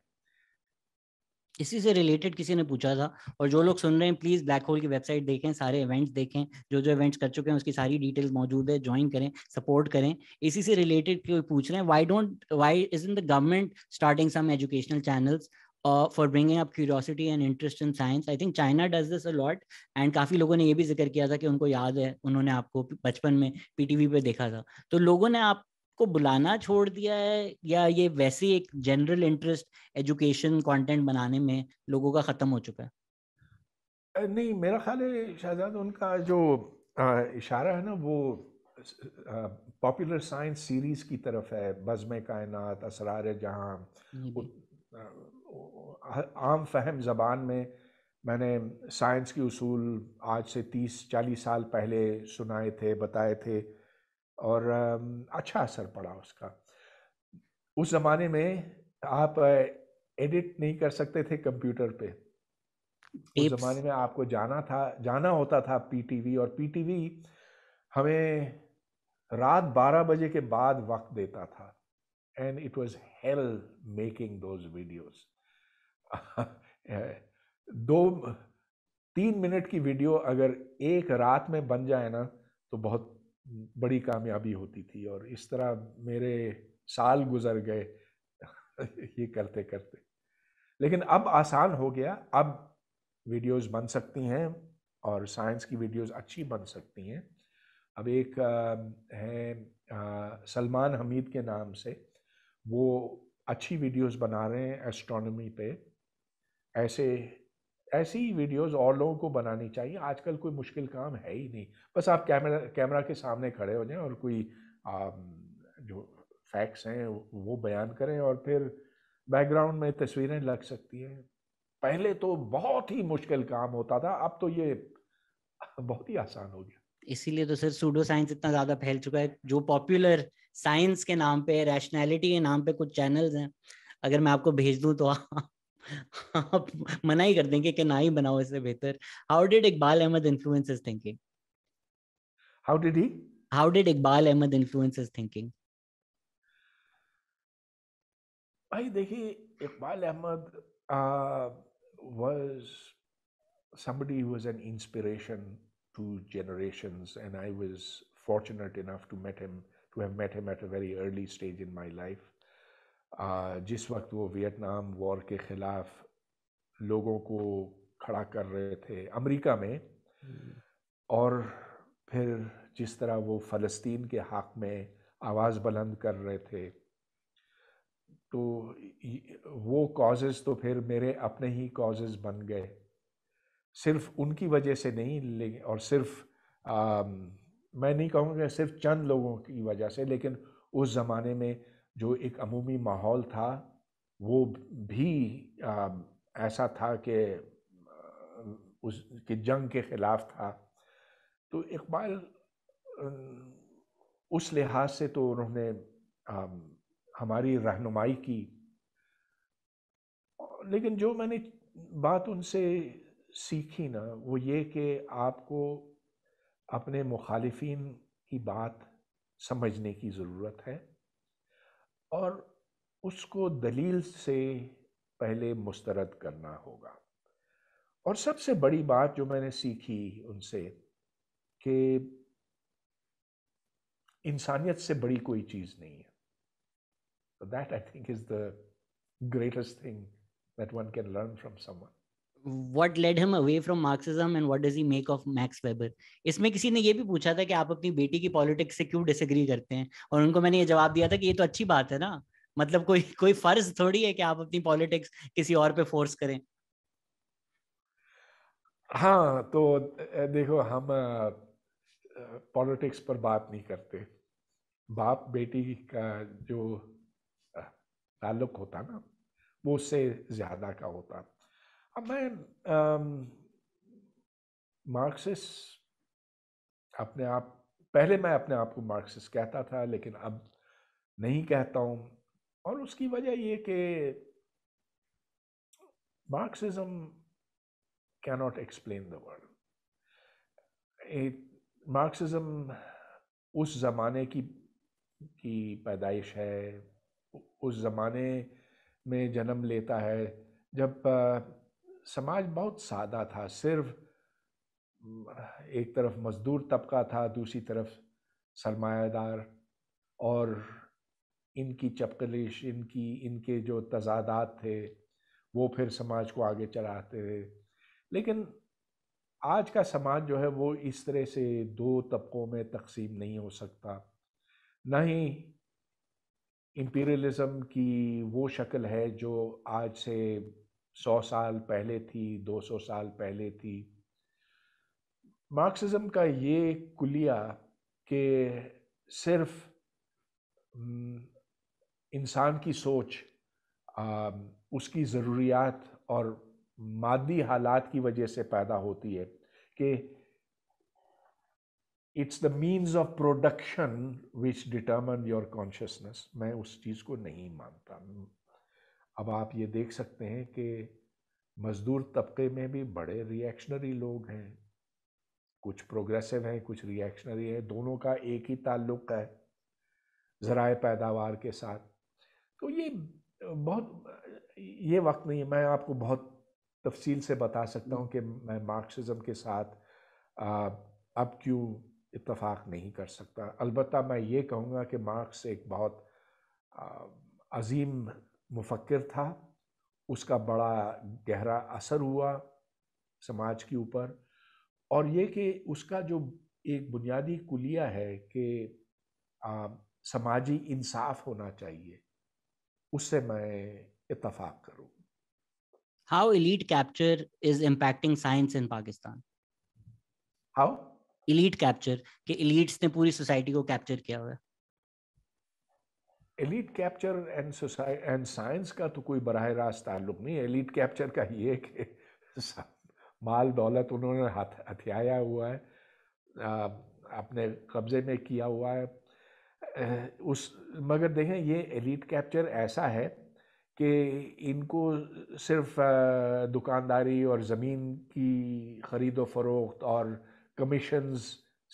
[SPEAKER 1] इसी से रिलेटेड किसी ने पूछा था और जो लोग सुन रहे हैं प्लीज ब्लैक होल की वेबसाइट देखें सारे इवेंट्स देखें जो जो इवेंट्स कर चुके हैं उसकी सारी डिटेल्स मौजूद है ज्वाइन करें सपोर्ट करें इसी से रिलेटेड कोई पूछ रहे हैं why don't why is in the government starting some educational channels for bringing up curiosity and interest in science I think China does this a lot and काफ़ी लोगों ने यह भी जिक्र किया था कि उनको याद है उन्होंने आपको बचपन में पी टी वी पर देखा था तो लोगों ने आप को बुलाना छोड़ दिया है या ये वैसे एक जनरल इंटरेस्ट एजुकेशन कंटेंट बनाने में लोगों का ख़त्म हो चुका
[SPEAKER 2] है नहीं मेरा ख्याल है शहजाद उनका जो इशारा है ना वो पॉपुलर साइंस सीरीज़ की तरफ है बज़म कायनात असरार जहाँ आम फहम ज़बान में मैंने साइंस के उसूल आज से तीस चालीस साल पहले सुनाए थे बताए थे और अच्छा असर पड़ा उसका उस ज़माने में आप एडिट नहीं कर सकते थे कंप्यूटर पे उस ज़माने में आपको जाना था जाना होता था पीटीवी और पीटीवी हमें रात 12 बजे के बाद वक्त देता था and it was hell making those videos दो तीन मिनट की वीडियो अगर एक रात में बन जाए ना तो बहुत बड़ी कामयाबी होती थी और इस तरह मेरे साल गुजर गए ये करते करते लेकिन अब आसान हो गया अब वीडियोस बन सकती हैं और साइंस की वीडियोस अच्छी बन सकती हैं अब एक है सलमान हमीद के नाम से वो अच्छी वीडियोस बना रहे हैं एस्ट्रोनॉमी पे ऐसे ऐसी ही वीडियोस और लोगों को बनानी चाहिए आजकल कोई मुश्किल काम है ही नहीं बस आप कैमरा कैमरा के सामने खड़े हो जाएं और कोई आ, जो फैक्ट्स हैं वो बयान करें और फिर बैकग्राउंड में तस्वीरें लग सकती हैं
[SPEAKER 1] पहले तो बहुत ही मुश्किल काम होता था अब तो ये बहुत ही आसान हो गया इसीलिए तो सर सूडो साइंस इतना ज्यादा फैल चुका है जो पॉपुलर साइंस के नाम पे रैशनैलिटी के नाम पे कुछ चैनल्स हैं अगर मैं आपको भेज दूं तो आप मना ही कर देंगे कि ना ही बनाओ इससे बेहतर how did Iqbal Ahmad influence his thinking how did he how did Iqbal Ahmad influence his thinking
[SPEAKER 2] भाई देखिए Iqbal Ahmad was somebody who was an inspiration to generations and i was fortunate enough to met him to have met him at a very early stage in my life जिस वक्त वो Vietnam war के खिलाफ लोगों को खड़ा कर रहे थे अमेरिका में और फिर जिस तरह वो फ़लस्तीन के हक़ में आवाज़ बुलंद कर रहे थे तो वो कॉजेज़ तो फिर मेरे अपने ही कॉजेज़ बन गए सिर्फ उनकी वजह से नहीं लेकिन और सिर्फ आ, मैं नहीं कहूँगा सिर्फ चंद लोगों की वजह से लेकिन उस ज़माने में जो एक अमूमी माहौल था वो भी आ, ऐसा था कि उस कि जंग के ख़िलाफ़ था तो इकबाल उस लिहाज से तो उन्होंने हमारी रहनुमाई की लेकिन जो मैंने बात उनसे सीखी ना वो ये कि आपको अपने मुखालिफिन की बात समझने की ज़रूरत है और उसको दलील से पहले मुस्तरद करना होगा और सबसे बड़ी बात जो मैंने सीखी उनसे कि इंसानियत से बड़ी कोई चीज़ नहीं है that I think is the greatest thing that one can learn from someone
[SPEAKER 1] what led him away from Marxism and what does he make of Max Weber? इसमें किसी ने ये भी पूछा था कि आप अपनी बेटी की पॉलिटिक्स से क्यों डिसएग्री करते हैं और उनको मैंने ये जवाब दिया था कि ये तो अच्छी बात है ना मतलब कोई कोई फर्ज थोड़ी है कि आप अपनी पॉलिटिक्स किसी और पे फोर्स करें
[SPEAKER 2] हाँ तो देखो हम पॉलिटिक्स पर बात नहीं करते बाप बेटी का जो ताल्लुक होता ना वो उससे ज्यादा का होता अब मैं मार्क्सिस अपने आप पहले मैं अपने आप को मार्क्सिस कहता था लेकिन अब नहीं कहता हूँ और उसकी वजह ये कि Marxism cannot explain the world Marxism उस ज़माने की की पैदाइश है उस ज़माने में जन्म लेता है जब समाज बहुत सादा था सिर्फ एक तरफ मजदूर तबका था दूसरी तरफ सरमायादार और इनकी चपकलिश इनकी इनके जो तजादात थे वो फिर समाज को आगे चलाते थे लेकिन आज का समाज जो है वो इस तरह से दो तबकों में तकसीम नहीं हो सकता ना ही इम्पीरियलिज़म की वो शक्ल है जो आज से सौ साल पहले थी दो सौ साल पहले थी मार्क्सिज्म का ये कुलिया कि सिर्फ इंसान की सोच उसकी ज़रूरियात और मादी हालात की वजह से पैदा होती है कि it's the means of production which determine your consciousness मैं उस चीज़ को नहीं मानता अब आप ये देख सकते हैं कि मज़दूर तबके में भी बड़े रिएक्शनरी लोग हैं कुछ प्रोग्रेसिव हैं कुछ रिएक्शनरी हैं दोनों का एक ही ताल्लुक है ज़राए पैदावार के साथ तो ये बहुत ये वक्त नहीं है मैं आपको बहुत तफसील से बता सकता हूँ कि मैं मार्क्सिज्म के साथ आ, अब क्यों इतफाक़ नहीं कर सकता अलबत् मैं ये कहूँगा कि मार्क्स एक बहुत आ, अजीम मुफक्र था उसका बड़ा गहरा असर हुआ समाज के ऊपर और ये कि उसका जो एक बुनियादी कुलिया है कि समाजी इंसाफ होना
[SPEAKER 1] चाहिए उससे मैं इतफाक करूँ how elite capture is impacting science in Pakistan how elite capture कि इलीट्स ने पूरी सोसाइटी को कैप्चर किया हुआ है
[SPEAKER 2] elite capture and society and science का तो कोई बरह रास्त ताल्लुक नहीं एलिट कैप्चर का ये कि माल दौलत उन्होंने हाथ हथियाया हुआ है अपने कब्ज़े में किया हुआ है उस मगर देखें ये एलिट कैप्चर ऐसा है कि इनको सिर्फ दुकानदारी और ज़मीन की ख़रीदो फरोख्त और कमीशंस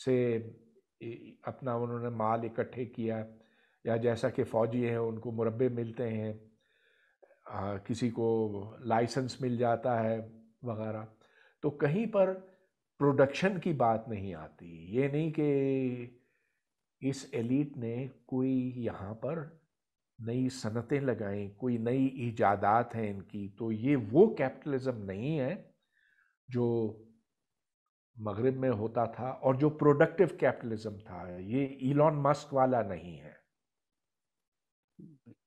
[SPEAKER 2] से अपना उन्होंने माल इकट्ठे किया या जैसा कि फ़ौजी हैं उनको मुरबे मिलते हैं आ, किसी को लाइसेंस मिल जाता है वगैरह तो कहीं पर प्रोडक्शन की बात नहीं आती ये नहीं कि इस एलिट ने कोई यहाँ पर नई सनतें लगाई कोई नई ईजादात हैं इनकी तो ये वो कैपिटलिज्म नहीं है जो मगरब में होता था और जो प्रोडक्टिव कैपिटलिज्म था ये इलॉन मस्क वाला नहीं है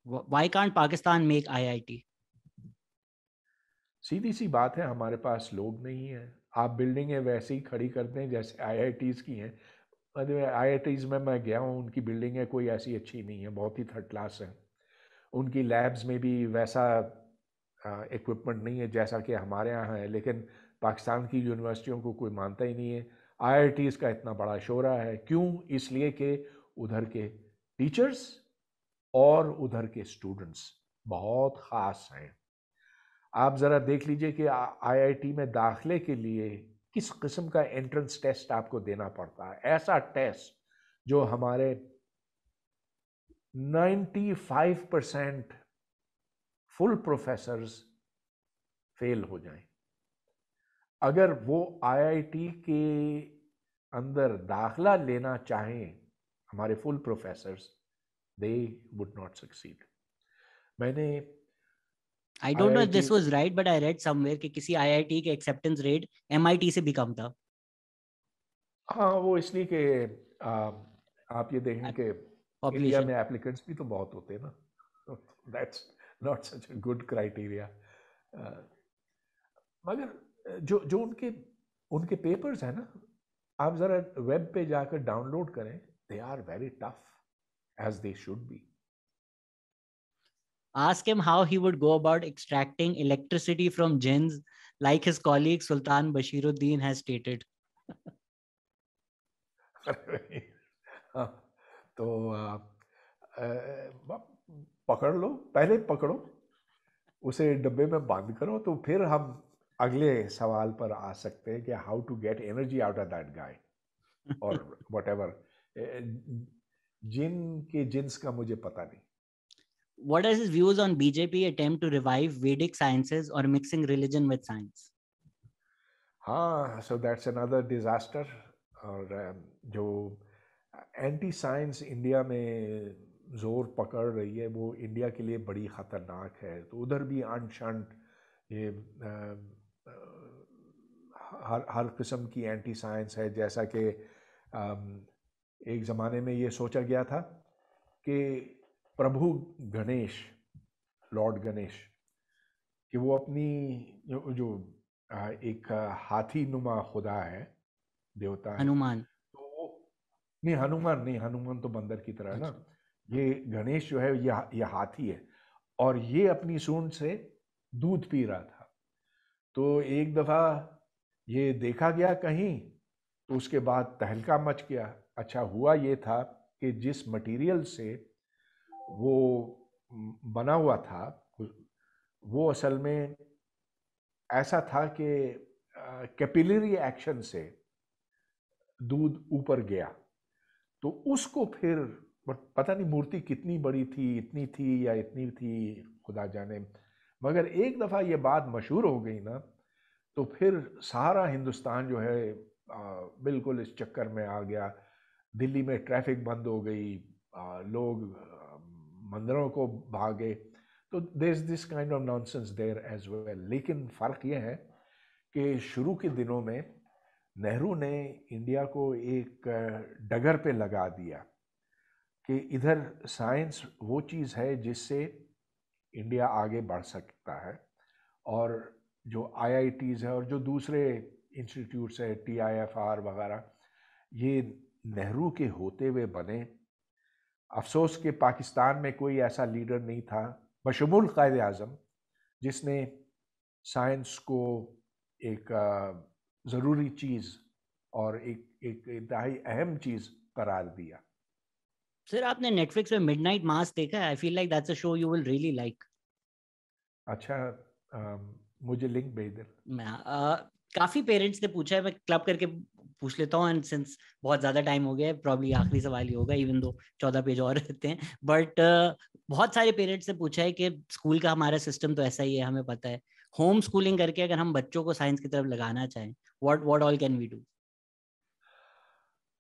[SPEAKER 2] Pakistan make I I T सीधी सी बात है हमारे पास लोग नहीं है आप बिल्डिंगें वैसे ही खड़ी करते हैं जैसे टीज़ की हैं टीज़ में मैं गया हूँ उनकी बिल्डिंगें कोई ऐसी अच्छी नहीं है बहुत ही थर्ड क्लास हैं उनकी लैब्स में भी वैसा इक्विपमेंट नहीं है जैसा कि हमारे यहाँ है लेकिन पाकिस्तान की यूनिवर्सिटियों को कोई मानता ही नहीं है टीज़ का इतना बड़ा शोरा है क्यों इसलिए कि उधर के टीचर्स और उधर के स्टूडेंट्स बहुत ख़ास हैं आप ज़रा देख लीजिए कि आईआईटी में दाखिले के लिए किस किस्म का एंट्रेंस टेस्ट आपको देना पड़ता है ऐसा टेस्ट जो हमारे 95 परसेंट फुल प्रोफेसर्स फेल हो जाएं अगर वो आईआईटी के अंदर दाखला लेना चाहें हमारे full professors they would not succeed
[SPEAKER 1] मैंने IIT, know if this was right, but I read somewhere कि किसी IIT के acceptance rate MIT से भी कम था
[SPEAKER 2] हाँ वो इसलिए कि आप ये देखें कि इंडिया में applicants भी तो बहुत होते हैं ना not such a good criteria. Uh, मगर जो जो उनके उनके papers हैं ना आप ज़रा
[SPEAKER 1] वेब पे जाकर डाउनलोड करें
[SPEAKER 2] they are very tough as they should be.
[SPEAKER 1] Ask him how he would go about extracting electricity from jinns, like his colleague Sultan Bashiruddin has stated.
[SPEAKER 2] तो पकड़ लो पहले पकड़ो उसे डब्बे में बांध करो तो फिर हम अगले सवाल पर आ सकते हैं कि how to get energy out of that guy और वट एवर जिन के जिन्स का मुझे पता
[SPEAKER 1] नहीं What are his views on BJP attempt to revive Vedic sciences or mixing religion with science?
[SPEAKER 2] हाँ so that's another disaster और जो anti-science India में जोर पकड़ रही है वो India के लिए बड़ी ख़तरनाक है तो उधर भी अनशंट ये आ, हर हर किस्म की anti-science है जैसा कि एक ज़माने में ये सोचा गया था कि प्रभु गणेश लॉर्ड गणेश कि वो अपनी जो, एक हाथी नुमा खुदा है देवता है हनुमान तो नहीं हनुमान नहीं हनुमान तो बंदर की तरह है ना अच्छा। ये गणेश जो है ये ये हाथी है और ये अपनी सूंड से दूध पी रहा था तो एक दफ़ा ये देखा गया कहीं तो उसके बाद तहलका मच गया अच्छा हुआ ये था कि जिस मटेरियल से वो बना हुआ था वो असल में ऐसा था कि कैपिलरी एक्शन से दूध ऊपर गया तो उसको फिर पता नहीं मूर्ति कितनी बड़ी थी इतनी थी या इतनी थी खुदा जाने मगर एक दफ़ा ये बात मशहूर हो गई ना तो फिर सारा हिंदुस्तान जो है बिल्कुल इस चक्कर में आ गया दिल्ली में ट्रैफिक बंद हो गई लोग मंदिरों को भागे तो there is this kind of nonsense there as well लेकिन फ़र्क ये है कि शुरू के दिनों में नेहरू ने इंडिया को एक डगर पे लगा दिया कि इधर साइंस वो चीज़ है जिससे इंडिया आगे बढ़ सकता है और जो आईआईटीज़ है और जो दूसरे इंस्टीट्यूट्स है टीआईएफआर वगैरह ये नेहरू के होते हुए बने अफसोस के पाकिस्तान में कोई ऐसा लीडर नहीं था बशमूल कायद अज़म जिसने साइंस को एक ज़रूरी चीज़ और एक एक इंतहाई
[SPEAKER 1] अहम चीज़ करार दिया सर आपने नेटफ्लिक्स पे मिडनाइट मास देखा है I feel like that's a show you will really like अच्छा आ, मुझे लिंक भेज दे मैं आ, काफी पेरेंट्स ने पूछा है मैं क्लब करके पूछ लेता हूँ एंड सिंस बहुत ज़्यादा टाइम हो गया है प्रॉब्ली आखिरी सवाल ही होगा इवन दो चौदह पेज और रहते हैं बट uh, बहुत सारे पेरेंट्स से पूछा है कि स्कूल का हमारा सिस्टम तो ऐसा ही है हमें पता है होम स्कूलिंग करके अगर हम बच्चों को साइंस की तरफ लगाना चाहें what what all can we do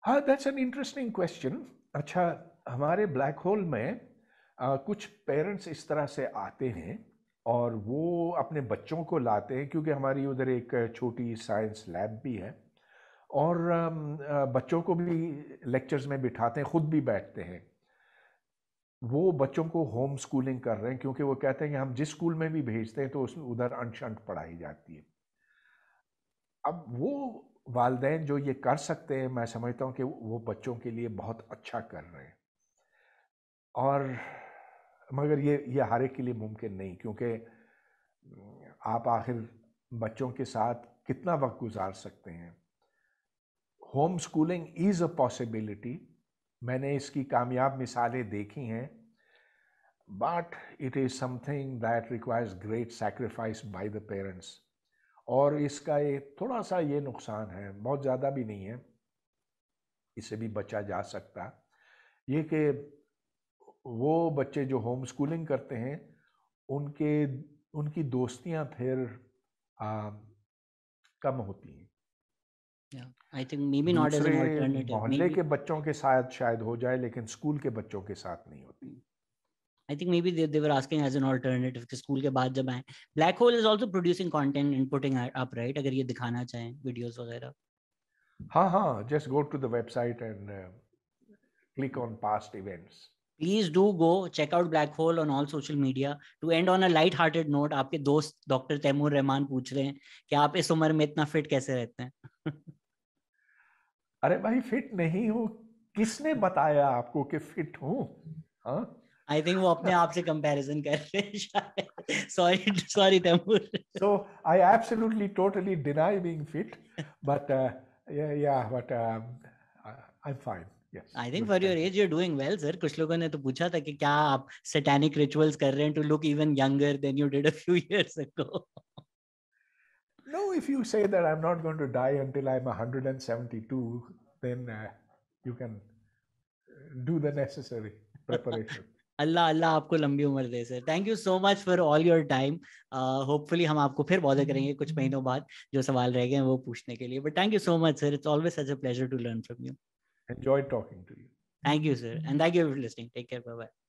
[SPEAKER 2] हाँ दैट्स एन इंटरेस्टिंग क्वेश्चन अच्छा हमारे ब्लैक होल में आ, कुछ पेरेंट्स इस तरह से आते हैं और वो अपने बच्चों को लाते हैं क्योंकि हमारी उधर एक छोटी साइंस लैब भी है और बच्चों को भी लेक्चर्स में बिठाते हैं ख़ुद भी बैठते हैं वो बच्चों को होम स्कूलिंग कर रहे हैं क्योंकि वो कहते हैं कि हम जिस स्कूल में भी भेजते हैं तो उसमें उधर अनशंट पढ़ाई जाती है अब वो वालदे जो ये कर सकते हैं मैं समझता हूँ कि वो बच्चों के लिए बहुत अच्छा कर रहे हैं और मगर ये ये हर एक के लिए मुमकिन नहीं क्योंकि आप आखिर बच्चों के साथ कितना वक्त गुजार सकते हैं home schooling is a possibility मैंने इसकी कामयाब मिसालें देखी हैं but it is something that requires great sacrifice by the parents और इसका ये थोड़ा सा ये नुकसान है बहुत ज़्यादा भी नहीं है इससे भी बचा जा सकता ये कि वो बच्चे जो होम स्कूलिंग करते हैं उनके उनकी दोस्तियां फिर
[SPEAKER 1] आ, कम होती हैं I think maybe not as an alternative मोहल्ले के बच्चों के साथ शायद हो जाए लेकिन स्कूल के बच्चों के साथ नहीं होती I think maybe they were asking as an alternative कि स्कूल के बाद जब आए black hole is also producing content inputting up right अगर ये दिखाना चाहें वीडियोस वगैरह हां हां just go to the website and click on past events please do go check out black hole on all social media too and on a light hearted note आपके दोस्त doctor Taimur Rahman पूछ रहे हैं कि आप इस उम्र में इतना फिट कैसे रहते हैं अरे भाई
[SPEAKER 2] फिट नहीं हूँ किसने बताया आपको कि फिट हूँ आई हाँ? थिंक वो अपने
[SPEAKER 1] आप से कंपैरिजन कर
[SPEAKER 2] रहे हैं sorry sorry Taimur so I absolutely totally deny being fit but yeah but
[SPEAKER 1] I am fine I think for your age you doing well sir कुछ लोगों ने तो पूछा था कि क्या आप सैटेनिक रिचुअल्स कर रहे हैं to look even younger than you did a few years ago
[SPEAKER 2] No, if you say that I'm not going to die until I'm 172, then uh, you can do the necessary preparation.
[SPEAKER 1] Allah Allah आपको लंबी उम्र दे sir thank you so much for all your time hopefully हम आपको फिर bother करेंगे कुछ महीनों बाद जो सवाल रह गए हैं वो पूछने के लिए but thank you so much sir it's always such a pleasure to learn from you enjoy talking to you thank you sir and thank you for listening take care bye bye